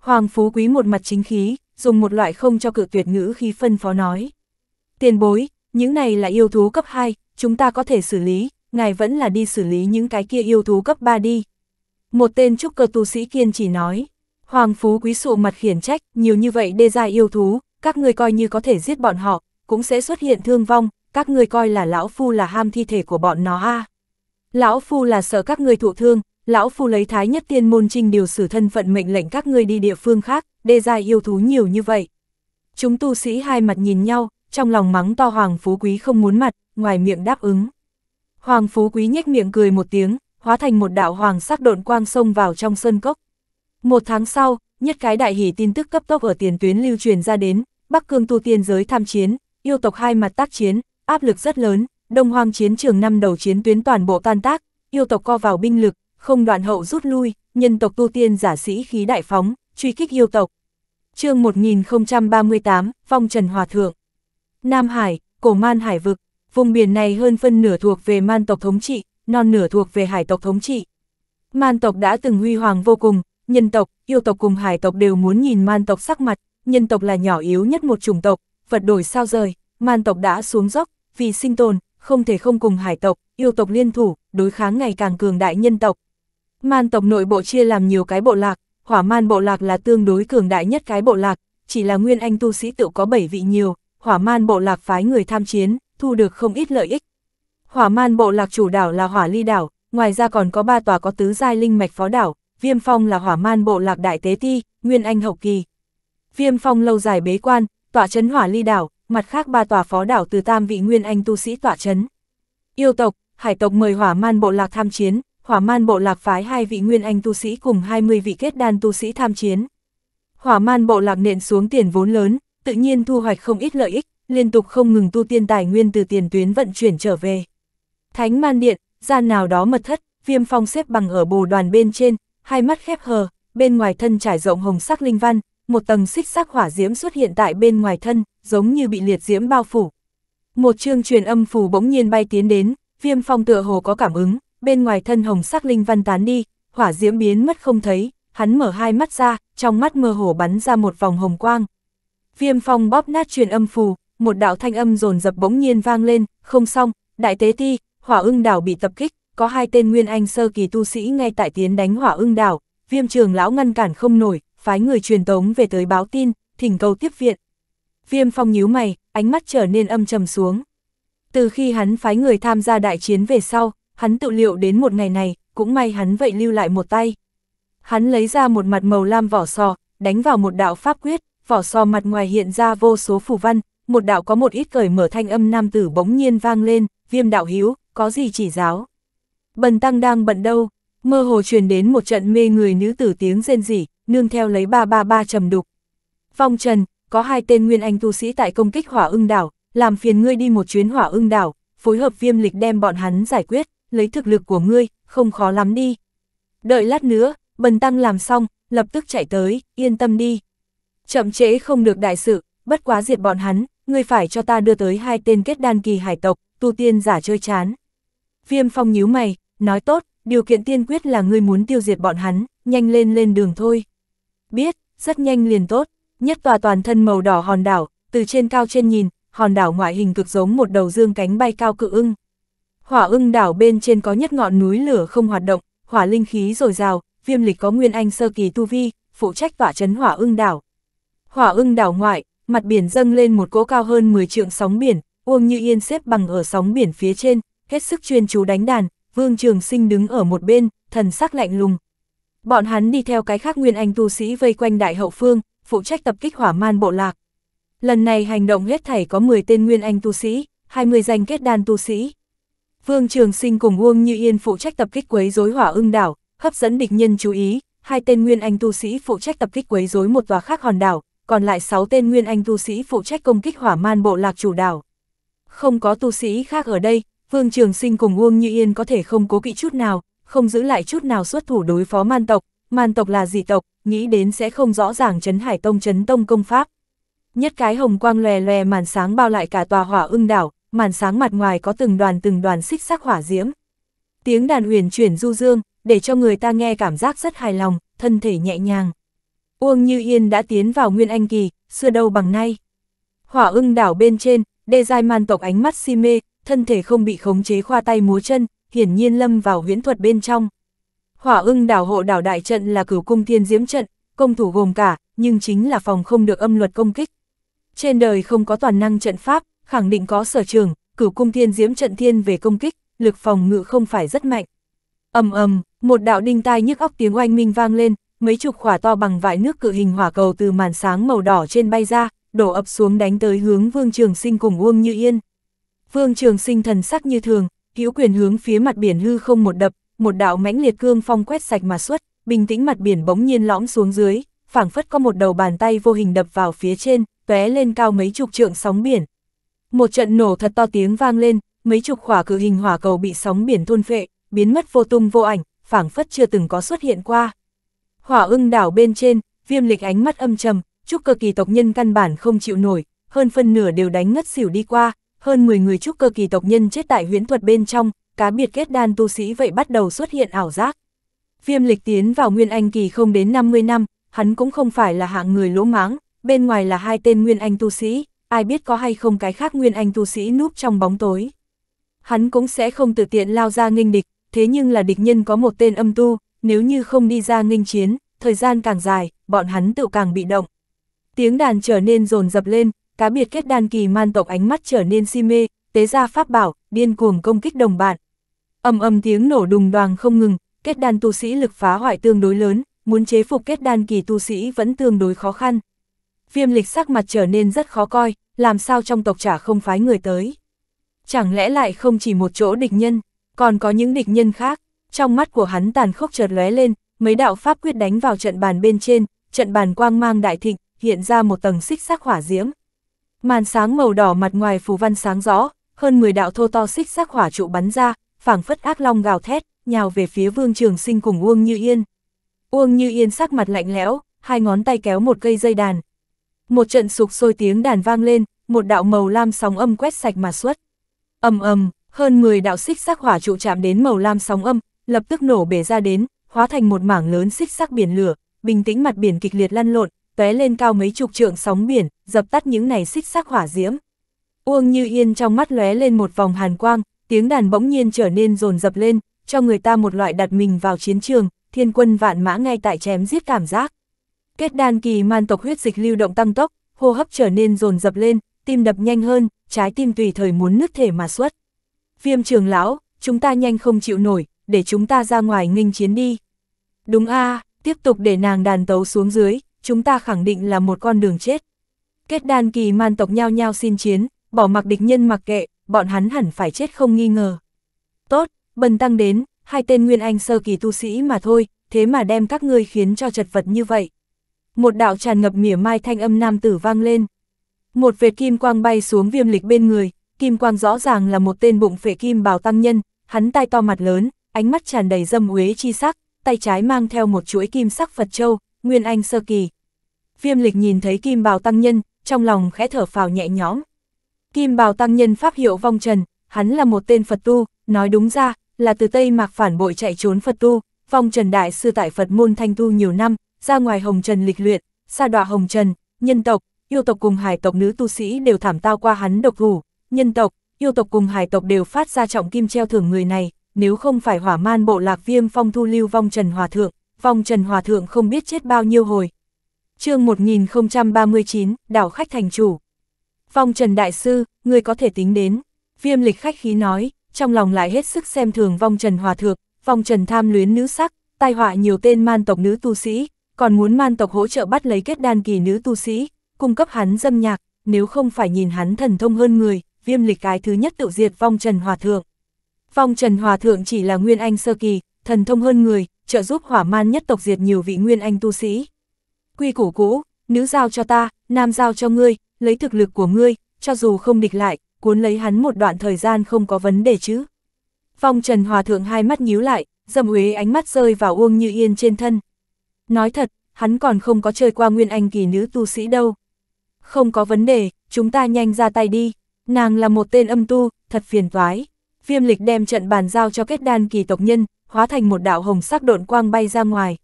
Hoàng Phú Quý một mặt chính khí, dùng một loại không cho cự tuyệt ngữ khi phân phó nói. Tiền bối, những này là yêu thú cấp 2, chúng ta có thể xử lý, ngài vẫn là đi xử lý những cái kia yêu thú cấp 3 đi. Một tên trúc cơ tu sĩ kiên chỉ nói, Hoàng Phú quý sụ mặt khiển trách, nhiều như vậy đê ra yêu thú, các ngươi coi như có thể giết bọn họ, cũng sẽ xuất hiện thương vong, các ngươi coi là lão phu là ham thi thể của bọn nó a. Lão phu là sợ các ngươi thụ thương, lão phu lấy thái nhất tiên môn trinh điều xử thân phận mệnh lệnh các ngươi đi địa phương khác, đê giai yêu thú nhiều như vậy. Chúng tu sĩ hai mặt nhìn nhau, trong lòng mắng to hoàng phú quý không muốn mặt, ngoài miệng đáp ứng. Hoàng Phú Quý nhếch miệng cười một tiếng, hóa thành một đạo hoàng sắc độn quang xông vào trong sân cốc. Một tháng sau, nhất cái đại hỷ tin tức cấp tốc ở tiền tuyến lưu truyền ra đến, Bắc Cương tu tiên giới tham chiến, yêu tộc hai mặt tác chiến, áp lực rất lớn, Đông Hoang chiến trường năm đầu chiến tuyến toàn bộ tan tác, yêu tộc co vào binh lực, không đoạn hậu rút lui, nhân tộc tu tiên giả sĩ khí đại phóng, truy kích yêu tộc. Chương 1038, Phong Trần Hòa Thượng. Nam Hải, Cổ Man Hải Vực vùng biển này hơn phân nửa thuộc về man tộc thống trị, non nửa thuộc về hải tộc thống trị. Man tộc đã từng huy hoàng vô cùng, nhân tộc, yêu tộc cùng hải tộc đều muốn nhìn man tộc sắc mặt, nhân tộc là nhỏ yếu nhất một chủng tộc, vật đổi sao rời, man tộc đã xuống dốc, vì sinh tồn, không thể không cùng hải tộc, yêu tộc liên thủ, đối kháng ngày càng cường đại nhân tộc. Man tộc nội bộ chia làm nhiều cái bộ lạc, hỏa man bộ lạc là tương đối cường đại nhất cái bộ lạc, chỉ là nguyên anh tu sĩ tự có 7 vị nhiều, hỏa man bộ lạc phái người tham chiến, thu được không ít lợi ích. Hỏa man bộ lạc chủ đảo là hỏa ly đảo, ngoài ra còn có ba tòa có tứ giai linh mạch phó đảo, viêm phong là hỏa man bộ lạc đại tế ti, nguyên anh hậu kỳ. Viêm phong lâu dài bế quan, tỏa chấn hỏa ly đảo, mặt khác ba tòa phó đảo từ tam vị nguyên anh tu sĩ tỏa chấn. Yêu tộc, hải tộc mời hỏa man bộ lạc tham chiến, hỏa man bộ lạc phái hai vị nguyên anh tu sĩ cùng 20 vị kết đan tu sĩ tham chiến. Hỏa man bộ lạc nện xuống tiền vốn lớn, tự nhiên thu hoạch không ít lợi ích, liên tục không ngừng tu tiên tài nguyên từ tiền tuyến vận chuyển trở về. Thánh man điện, gian nào đó mật thất, viêm phong xếp bằng ở bồ đoàn bên trên, hai mắt khép hờ, bên ngoài thân trải rộng hồng sắc linh văn, một tầng xích sắc hỏa diễm xuất hiện tại bên ngoài thân, giống như bị liệt diễm bao phủ. Một chương truyền âm phù bỗng nhiên bay tiến đến, viêm phong tựa hồ có cảm ứng, bên ngoài thân hồng sắc linh văn tán đi, hỏa diễm biến mất không thấy, hắn mở hai mắt ra, trong mắt mơ hồ bắn ra một vòng hồng quang. Viêm phong bóp nát truyền âm phù, một đạo thanh âm rồn dập bỗng nhiên vang lên, không xong, đại tế ti, hỏa ưng đảo bị tập kích, có hai tên nguyên anh sơ kỳ tu sĩ ngay tại tiến đánh hỏa ưng đảo, viêm trường lão ngăn cản không nổi, phái người truyền tống về tới báo tin, thỉnh cầu tiếp viện. Viêm phong nhíu mày, ánh mắt trở nên âm trầm xuống. Từ khi hắn phái người tham gia đại chiến về sau, hắn tự liệu đến một ngày này, cũng may hắn vậy lưu lại một tay. Hắn lấy ra một mặt màu lam vỏ sò, đánh vào một đạo pháp quyết, vỏ sò mặt ngoài hiện ra vô số phù văn, một đạo có một ít cởi mở thanh âm nam tử bỗng nhiên vang lên, viêm đạo hiếu, có gì chỉ giáo. Bần tăng đang bận đâu, mơ hồ truyền đến một trận mê người nữ tử tiếng rên rỉ, nương theo lấy ba ba ba trầm đục. Vong Trần, có hai tên nguyên anh tu sĩ tại công kích hỏa ưng đảo, làm phiền ngươi đi một chuyến hỏa ưng đảo, phối hợp viêm lịch đem bọn hắn giải quyết, lấy thực lực của ngươi, không khó lắm đi. Đợi lát nữa, bần tăng làm xong, lập tức chạy tới, yên tâm đi. Chậm chế không được đại sự, bất quá diệt bọn hắn, ngươi phải cho ta đưa tới hai tên kết đan kỳ hải tộc, tu tiên giả chơi chán. Viêm phong nhíu mày, nói tốt, điều kiện tiên quyết là ngươi muốn tiêu diệt bọn hắn, nhanh lên lên đường thôi. Biết, rất nhanh liền tốt, nhất tòa toàn thân màu đỏ hòn đảo, từ trên cao trên nhìn, hòn đảo ngoại hình cực giống một đầu dương cánh bay cao cự ưng. Hỏa ưng đảo bên trên có nhất ngọn núi lửa không hoạt động, hỏa linh khí dồi dào, viêm lịch có nguyên anh sơ kỳ tu vi, phụ trách tỏa chấn hỏa ưng đảo. Hỏa ưng đảo ngoại, mặt biển dâng lên một cỗ cao hơn 10 trượng sóng biển, Uông Như Yên xếp bằng ở sóng biển phía trên, hết sức chuyên chú đánh đàn, Vương Trường Sinh đứng ở một bên, thần sắc lạnh lùng. Bọn hắn đi theo cái khác nguyên anh tu sĩ vây quanh đại hậu phương, phụ trách tập kích hỏa man bộ lạc. Lần này hành động hết thảy có 10 tên nguyên anh tu sĩ, 20 danh kết đan tu sĩ. Vương Trường Sinh cùng Uông Như Yên phụ trách tập kích quấy rối hỏa ưng đảo, hấp dẫn địch nhân chú ý, hai tên nguyên anh tu sĩ phụ trách tập kích quấy rối một tòa khác hòn đảo, còn lại 6 tên nguyên anh tu sĩ phụ trách công kích hỏa man bộ lạc chủ đảo. Không có tu sĩ khác ở đây, Vương Trường Sinh cùng Uông Như Yên có thể không cố kỵ chút nào, không giữ lại chút nào xuất thủ đối phó man tộc, man tộc là dị tộc, nghĩ đến sẽ không rõ ràng chấn hải tông chấn tông công pháp. Nhất cái hồng quang lòe lòe màn sáng bao lại cả tòa hỏa ưng đảo, màn sáng mặt ngoài có từng đoàn từng đoàn xích sắc hỏa diễm. Tiếng đàn huyền chuyển du dương, để cho người ta nghe cảm giác rất hài lòng, thân thể nhẹ nhàng. Uông Như Yên đã tiến vào Nguyên Anh Kỳ, xưa đâu bằng nay. Hỏa ưng đảo bên trên, đê dai man tộc ánh mắt si mê, thân thể không bị khống chế khoa tay múa chân, hiển nhiên lâm vào huyễn thuật bên trong. Hỏa ưng đảo hộ đảo đại trận là cửu cung thiên diễm trận, công thủ gồm cả, nhưng chính là phòng không được âm luật công kích. Trên đời không có toàn năng trận pháp, khẳng định có sở trường, cửu cung thiên diễm trận thiên về công kích, lực phòng ngự không phải rất mạnh. ầm ầm, một đạo đinh tai nhức óc tiếng oanh minh vang lên, mấy chục khỏa to bằng vại nước cự hình hỏa cầu từ màn sáng màu đỏ trên bay ra, đổ ập xuống đánh tới hướng Vương Trường Sinh cùng Uông Như Yên. Vương Trường Sinh thần sắc như thường, hữu quyền hướng phía mặt biển hư không một đập, một đạo mãnh liệt cương phong quét sạch mà xuất, bình tĩnh mặt biển bỗng nhiên lõm xuống dưới, phảng phất có một đầu bàn tay vô hình đập vào phía trên, tóe lên cao mấy chục trượng sóng biển. Một trận nổ thật to tiếng vang lên, mấy chục khỏa cự hình hỏa cầu bị sóng biển thôn phệ, biến mất vô tung vô ảnh, phảng phất chưa từng có xuất hiện qua. Hỏa ưng đảo bên trên, viêm lịch ánh mắt âm trầm, trúc cơ kỳ tộc nhân căn bản không chịu nổi, hơn phân nửa đều đánh ngất xỉu đi qua, hơn 10 người trúc cơ kỳ tộc nhân chết tại huyễn thuật bên trong, cá biệt kết đan tu sĩ vậy bắt đầu xuất hiện ảo giác. Viêm lịch tiến vào nguyên anh kỳ không đến 50 năm, hắn cũng không phải là hạng người lỗ mãng, bên ngoài là hai tên nguyên anh tu sĩ, ai biết có hay không cái khác nguyên anh tu sĩ núp trong bóng tối. Hắn cũng sẽ không tự tiện lao ra nghênh địch, thế nhưng là địch nhân có một tên âm tu, nếu như không đi ra nghênh chiến, thời gian càng dài, bọn hắn tự càng bị động. Tiếng đàn trở nên rồn dập lên, cá biệt kết đàn kỳ man tộc ánh mắt trở nên si mê, tế ra pháp bảo, điên cuồng công kích đồng bạn. ầm ầm tiếng nổ đùng đoàng không ngừng, kết đàn tu sĩ lực phá hoại tương đối lớn, muốn chế phục kết đàn kỳ tu sĩ vẫn tương đối khó khăn. Viêm lịch sắc mặt trở nên rất khó coi, làm sao trong tộc trả không phái người tới. Chẳng lẽ lại không chỉ một chỗ địch nhân, còn có những địch nhân khác, trong mắt của hắn tàn khốc chợt lóe lên, mấy đạo pháp quyết đánh vào trận bàn bên trên, trận bàn quang mang đại thịnh, hiện ra một tầng xích sắc hỏa diễm. Màn sáng màu đỏ mặt ngoài phù văn sáng rõ, hơn 10 đạo thô to xích sắc hỏa trụ bắn ra, phảng phất ác long gào thét, nhào về phía Vương Trường Sinh cùng Uông Như Yên. Uông Như Yên sắc mặt lạnh lẽo, hai ngón tay kéo một cây dây đàn. Một trận sục sôi tiếng đàn vang lên, một đạo màu lam sóng âm quét sạch mà xuất. Ầm ầm, hơn 10 đạo xích sắc hỏa trụ chạm đến màu lam sóng âm, lập tức nổ bể ra đến, hóa thành một mảng lớn xích sắc biển lửa, bình tĩnh mặt biển kịch liệt lăn lộn, tóe lên cao mấy chục trượng sóng biển, dập tắt những này xích sắc hỏa diễm. Uông Như Yên trong mắt lóe lên một vòng hàn quang, tiếng đàn bỗng nhiên trở nên rồn dập lên, cho người ta một loại đặt mình vào chiến trường, thiên quân vạn mã ngay tại chém giết cảm giác. Kết đan kỳ man tộc huyết dịch lưu động tăng tốc, hô hấp trở nên rồn dập lên, tim đập nhanh hơn, trái tim tùy thời muốn nứt thể mà xuất. Viêm trường lão, chúng ta nhanh không chịu nổi, để chúng ta ra ngoài nghênh chiến đi. Đúng a tiếp tục để nàng đàn tấu xuống dưới, chúng ta khẳng định là một con đường chết. Kết đan kỳ man tộc nhao nhao xin chiến, bỏ mặc địch nhân mặc kệ, bọn hắn hẳn phải chết không nghi ngờ. Tốt, bần tăng đến, hai tên nguyên anh sơ kỳ tu sĩ mà thôi, thế mà đem các ngươi khiến cho chật vật như vậy. Một đạo tràn ngập mỉa mai thanh âm nam tử vang lên. Một vệt kim quang bay xuống viêm lịch bên người, kim quang rõ ràng là một tên bụng phệ kim bào tăng nhân, hắn tai to mặt lớn, ánh mắt tràn đầy dâm uế chi sắc, tay trái mang theo một chuỗi kim sắc Phật Châu, Nguyên Anh Sơ Kỳ. Viêm lịch nhìn thấy kim bào tăng nhân, trong lòng khẽ thở phào nhẹ nhõm. Kim bào tăng nhân pháp hiệu vong trần, hắn là một tên Phật tu, nói đúng ra, là từ Tây Mạc phản bội chạy trốn Phật tu, vong trần đại sư tại Phật môn thanh tu nhiều năm, ra ngoài hồng trần lịch luyện, xa đọa hồng trần, nhân tộc, yêu tộc cùng hải tộc nữ tu sĩ đều thảm tao qua hắn độc thủ, nhân tộc, yêu tộc cùng hải tộc đều phát ra trọng kim treo thưởng người này, nếu không phải hỏa man bộ lạc viêm phong thu lưu vong Trần Hòa Thượng, vong Trần Hòa Thượng không biết chết bao nhiêu hồi. chương 1039, đảo khách thành chủ. Vong Trần Đại Sư, người có thể tính đến, viêm lịch khách khí nói, trong lòng lại hết sức xem thường vong Trần Hòa Thượng, vong Trần tham luyến nữ sắc, tai họa nhiều tên man tộc nữ tu sĩ, còn muốn man tộc hỗ trợ bắt lấy kết đan kỳ nữ tu sĩ, cung cấp hắn dâm nhạc, nếu không phải nhìn hắn thần thông hơn người, viêm lịch cái thứ nhất tự diệt vong Trần Hòa Thượng. Phong Trần Hòa Thượng chỉ là Nguyên Anh Sơ Kỳ, thần thông hơn người, trợ giúp hỏa man nhất tộc diệt nhiều vị Nguyên Anh tu sĩ. Quy củ cũ, nữ giao cho ta, nam giao cho ngươi, lấy thực lực của ngươi, cho dù không địch lại, cuốn lấy hắn một đoạn thời gian không có vấn đề chứ. Phong Trần Hòa Thượng hai mắt nhíu lại, dầm uế ánh mắt rơi vào Uông Như Yên trên thân. Nói thật, hắn còn không có chơi qua Nguyên Anh kỳ nữ tu sĩ đâu. Không có vấn đề, chúng ta nhanh ra tay đi, nàng là một tên âm tu, thật phiền toái viêm lịch đem trận bàn giao cho kết đan kỳ tộc nhân, hóa thành một đạo hồng sắc độn quang bay ra ngoài.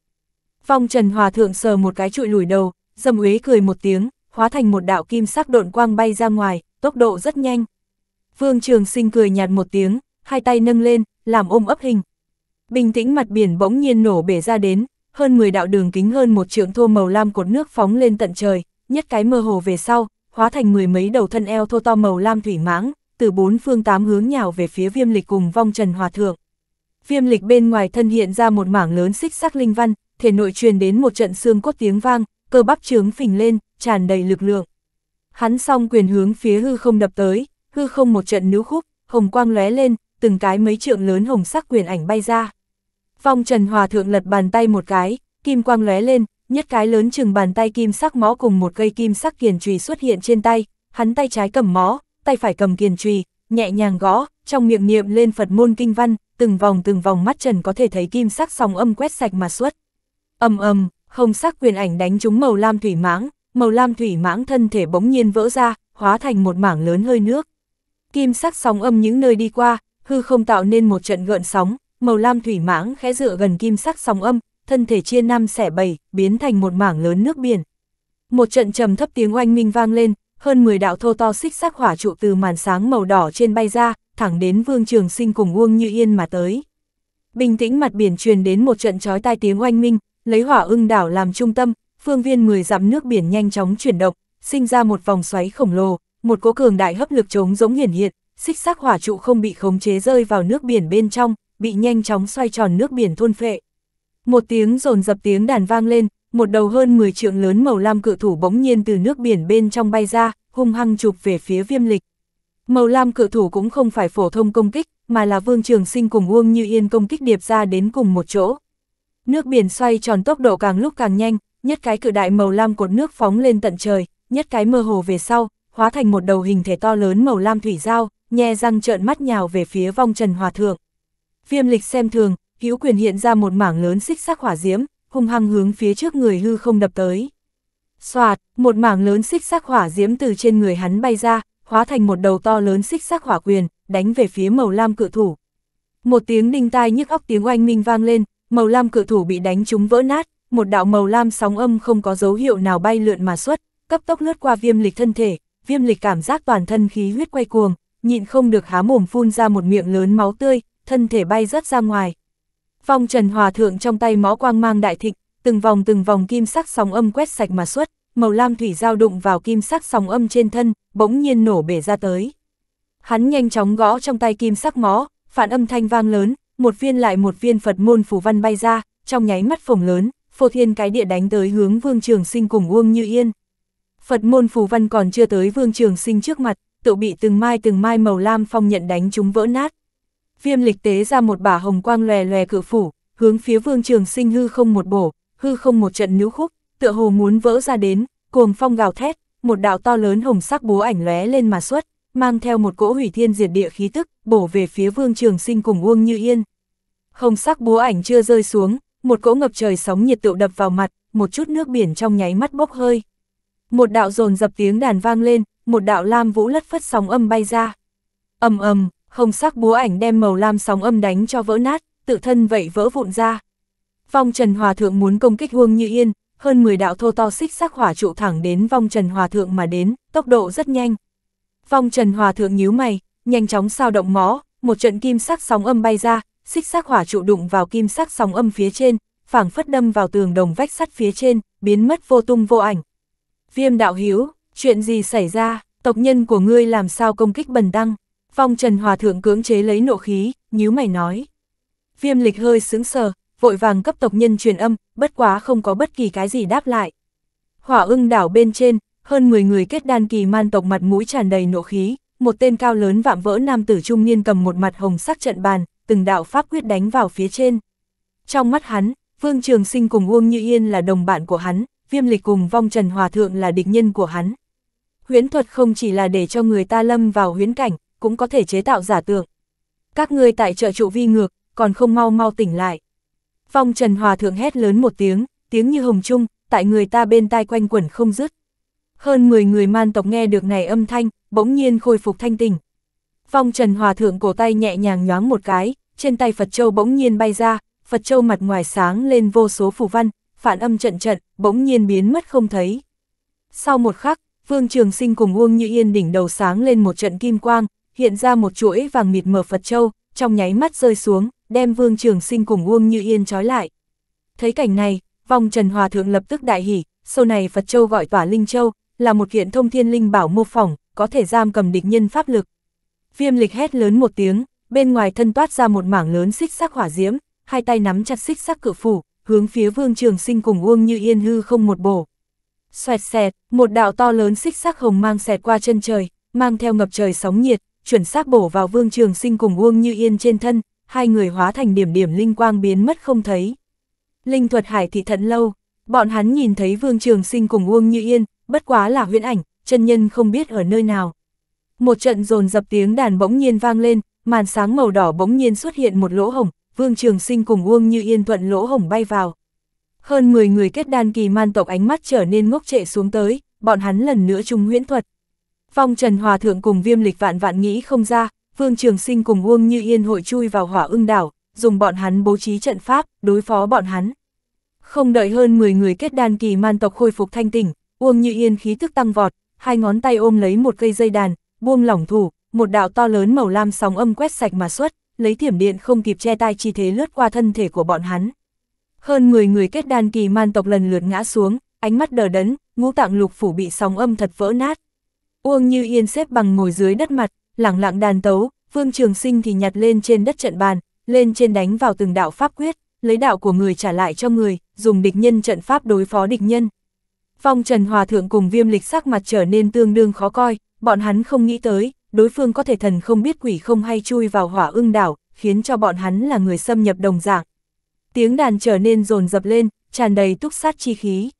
Phong Trần Hòa Thượng sờ một cái trụi lùi đầu, dầm uế cười một tiếng, hóa thành một đạo kim sắc độn quang bay ra ngoài, tốc độ rất nhanh. Vương Trường Sinh cười nhạt một tiếng, hai tay nâng lên, làm ôm ấp hình. Bình tĩnh mặt biển bỗng nhiên nổ bể ra đến, hơn 10 đạo đường kính hơn một trượng thô màu lam cột nước phóng lên tận trời, nhất cái mơ hồ về sau, hóa thành mười mấy đầu thân eo thô to màu lam thủy mãng, từ bốn phương tám hướng nhào về phía viêm lịch cùng vong trần hòa thượng. Viêm lịch bên ngoài thân hiện ra một mảng lớn xích sắc linh văn, thể nội truyền đến một trận xương cốt tiếng vang, cơ bắp trướng phình lên, tràn đầy lực lượng. Hắn song quyền hướng phía hư không đập tới, hư không một trận níu khúc, hồng quang lóe lên, từng cái mấy trượng lớn hồng sắc quyền ảnh bay ra. Vong Trần Hòa thượng lật bàn tay một cái, kim quang lóe lên, nhất cái lớn chừng bàn tay kim sắc mõ cùng một cây kim sắc kiền chùy xuất hiện trên tay, hắn tay trái cầm mõ, tay phải cầm kiền trùy, nhẹ nhàng gõ, trong miệng niệm lên Phật môn kinh văn, từng vòng từng vòng mắt trần có thể thấy kim sắc sóng âm quét sạch mà suốt âm âm không sắc quyền ảnh đánh trúng màu lam thủy mãng, màu lam thủy mãng thân thể bỗng nhiên vỡ ra, hóa thành một mảng lớn hơi nước. Kim sắc sóng âm những nơi đi qua, hư không tạo nên một trận gợn sóng, màu lam thủy mãng khẽ dựa gần kim sắc sóng âm, thân thể chia năm xẻ bảy, biến thành một mảng lớn nước biển. Một trận trầm thấp tiếng oanh minh vang lên, hơn 10 đạo thô to xích sắc hỏa trụ từ màn sáng màu đỏ trên bay ra, thẳng đến Vương Trường Sinh cùng Uông Như Yên mà tới. Bình tĩnh mặt biển truyền đến một trận chói tai tiếng oanh minh, lấy hỏa ưng đảo làm trung tâm, phương viên 10 dặm nước biển nhanh chóng chuyển động, sinh ra một vòng xoáy khổng lồ, một cỗ cường đại hấp lực chống giống hiển hiện, xích sắc hỏa trụ không bị khống chế rơi vào nước biển bên trong, bị nhanh chóng xoay tròn nước biển thôn phệ. Một tiếng rồn dập tiếng đàn vang lên, một đầu hơn 10 trượng lớn màu lam cự thủ bỗng nhiên từ nước biển bên trong bay ra, hung hăng chụp về phía viêm lịch. Màu lam cự thủ cũng không phải phổ thông công kích, mà là vương trường sinh cùng Uông Như Yên công kích điệp ra đến cùng một chỗ. Nước biển xoay tròn tốc độ càng lúc càng nhanh, nhất cái cự đại màu lam cột nước phóng lên tận trời, nhất cái mơ hồ về sau, hóa thành một đầu hình thể to lớn màu lam thủy giao, nhe răng trợn mắt nhào về phía vong trần hòa thượng. Viêm lịch xem thường, hữu quyền hiện ra một mảng lớn xích sắc hỏa diễm, hung hăng hướng phía trước người hư không đập tới. Xoạt, một mảng lớn xích sắc hỏa diễm từ trên người hắn bay ra, hóa thành một đầu to lớn xích sắc hỏa quyền, đánh về phía màu lam cự thủ. Một tiếng đinh tai nhức óc tiếng oanh minh vang lên, màu lam cự thủ bị đánh trúng vỡ nát, một đạo màu lam sóng âm không có dấu hiệu nào bay lượn mà xuất, cấp tốc lướt qua viêm lịch thân thể, viêm lịch cảm giác toàn thân khí huyết quay cuồng, nhịn không được há mồm phun ra một miệng lớn máu tươi, thân thể bay rất ra ngoài, Phong trần hòa thượng trong tay mó quang mang đại thịnh, từng vòng từng vòng kim sắc sóng âm quét sạch mà xuất, màu lam thủy giao đụng vào kim sắc sóng âm trên thân, bỗng nhiên nổ bể ra tới. Hắn nhanh chóng gõ trong tay kim sắc mó, phản âm thanh vang lớn, một viên lại một viên Phật môn phù văn bay ra, trong nháy mắt phồng lớn, phô thiên cái địa đánh tới hướng Vương Trường Sinh cùng Uông Như Yên. Phật môn phù văn còn chưa tới Vương Trường Sinh trước mặt, tự bị từng mai từng mai màu lam phong nhận đánh chúng vỡ nát viêm lịch tế ra một bả hồng quang lòe lòe cự phủ, hướng phía vương trường sinh hư không một bổ, hư không một trận níu khúc, tựa hồ muốn vỡ ra đến, cuồng phong gào thét, một đạo to lớn hồng sắc bố ảnh lóe lên mà xuất, mang theo một cỗ hủy thiên diệt địa khí tức, bổ về phía Vương Trường Sinh cùng Uông Như Yên. Hồng sắc bố ảnh chưa rơi xuống, một cỗ ngập trời sóng nhiệt tụ đập vào mặt, một chút nước biển trong nháy mắt bốc hơi. Một đạo dồn dập tiếng đàn vang lên, một đạo lam vũ lất phất sóng âm bay ra. Ầm ầm, hồng sắc búa ảnh đem màu lam sóng âm đánh cho vỡ nát, tự thân vậy vỡ vụn ra. Vong Trần Hòa Thượng muốn công kích Uông Như Yên, hơn 10 đạo thô to xích sắc hỏa trụ thẳng đến Vong Trần Hòa Thượng mà đến, tốc độ rất nhanh. Vong Trần Hòa Thượng nhíu mày, nhanh chóng sao động mó một trận kim sắc sóng âm bay ra, xích sắc hỏa trụ đụng vào kim sắc sóng âm phía trên, phảng phất đâm vào tường đồng vách sắt phía trên, biến mất vô tung vô ảnh. Viêm đạo hiếu, chuyện gì xảy ra, tộc nhân của ngươi làm sao công kích bần đăng Phong Trần Hòa Thượng cưỡng chế lấy nộ khí, nhíu mày nói. Viêm lịch hơi sướng sờ, vội vàng cấp tộc nhân truyền âm, bất quá không có bất kỳ cái gì đáp lại. Hỏa ưng đảo bên trên, hơn 10 người kết đan kỳ man tộc mặt mũi tràn đầy nộ khí, một tên cao lớn vạm vỡ nam tử trung niên cầm một mặt hồng sắc trận bàn, từng đạo pháp quyết đánh vào phía trên. Trong mắt hắn, Vương Trường Sinh cùng Uông Như Yên là đồng bạn của hắn, Viêm Lịch cùng Vong Trần Hòa Thượng là địch nhân của hắn. Huyễn thuật không chỉ là để cho người ta lâm vào huyễn cảnh, cũng có thể chế tạo giả tượng. Các ngươi tại chợ trụ vi ngược, còn không mau mau tỉnh lại. Phong Trần Hòa Thượng hét lớn một tiếng, tiếng như hồng trung, tại người ta bên tai quanh quẩn không dứt. Hơn 10 người man tộc nghe được này âm thanh, bỗng nhiên khôi phục thanh tình. Phong Trần Hòa Thượng cổ tay nhẹ nhàng nhoáng một cái, trên tay Phật Châu bỗng nhiên bay ra, Phật Châu mặt ngoài sáng lên vô số phù văn, phản âm trận trận, bỗng nhiên biến mất không thấy. Sau một khắc, Vương Trường Sinh cùng Uông Như Yên đỉnh đầu sáng lên một trận kim quang, hiện ra một chuỗi vàng mịt mờ Phật Châu, trong nháy mắt rơi xuống, đem Vương Trường Sinh cùng Uông Như Yên trói lại. Thấy cảnh này, vòng Trần Hòa Thượng lập tức đại hỉ, sau này Phật Châu gọi tỏa Linh Châu, là một kiện thông thiên linh bảo mô phỏng, có thể giam cầm địch nhân pháp lực. Viêm lịch hét lớn một tiếng, bên ngoài thân toát ra một mảng lớn xích sắc hỏa diễm, hai tay nắm chặt xích sắc cự phủ, hướng phía Vương Trường Sinh cùng Uông Như Yên hư không một bổ. Xoẹt xẹt, một đạo to lớn xích sắc hồng mang xẹt qua chân trời, mang theo ngập trời sóng nhiệt, chuẩn xác bổ vào Vương Trường Sinh cùng Uông Như Yên trên thân, hai người hóa thành điểm điểm linh quang biến mất không thấy. Linh thuật hải thị thận lâu, bọn hắn nhìn thấy Vương Trường Sinh cùng Uông Như Yên, bất quá là huyễn ảnh, chân nhân không biết ở nơi nào. Một trận dồn dập tiếng đàn bỗng nhiên vang lên, màn sáng màu đỏ bỗng nhiên xuất hiện một lỗ hồng, Vương Trường Sinh cùng Uông Như Yên thuận lỗ hồng bay vào. Hơn 10 người kết đan kỳ man tộc ánh mắt trở nên ngốc trệ xuống tới, bọn hắn lần nữa trùng huyễn thuật. Phong Trần Hòa Thượng cùng viêm lịch vạn vạn nghĩ không ra, Vương Trường Sinh cùng Uông Như Yên hội chui vào hỏa ưng đảo, dùng bọn hắn bố trí trận pháp, đối phó bọn hắn. Không đợi hơn 10 người kết đàn kỳ man tộc khôi phục thanh tỉnh, Uông Như Yên khí tức tăng vọt, hai ngón tay ôm lấy một cây dây đàn, buông lỏng thủ, một đạo to lớn màu lam sóng âm quét sạch mà xuất, lấy thiểm điện không kịp che tay chi thế lướt qua thân thể của bọn hắn. Hơn 10 người kết đàn kỳ man tộc lần lượt ngã xuống, ánh mắt đờ đẫn, ngũ tạng lục phủ bị sóng âm thật vỡ nát, Uông Như Yên xếp bằng ngồi dưới đất mặt, lẳng lặng đàn tấu, Vương Trường Sinh thì nhặt lên trên đất trận bàn, lên trên đánh vào từng đạo pháp quyết, lấy đạo của người trả lại cho người, dùng địch nhân trận pháp đối phó địch nhân. Phong Trần Hòa Thượng cùng viêm lịch sắc mặt trở nên tương đương khó coi, bọn hắn không nghĩ tới, đối phương có thể thần không biết quỷ không hay chui vào hỏa ưng đảo, khiến cho bọn hắn là người xâm nhập đồng dạng. Tiếng đàn trở nên rồn dập lên, tràn đầy túc sát chi khí.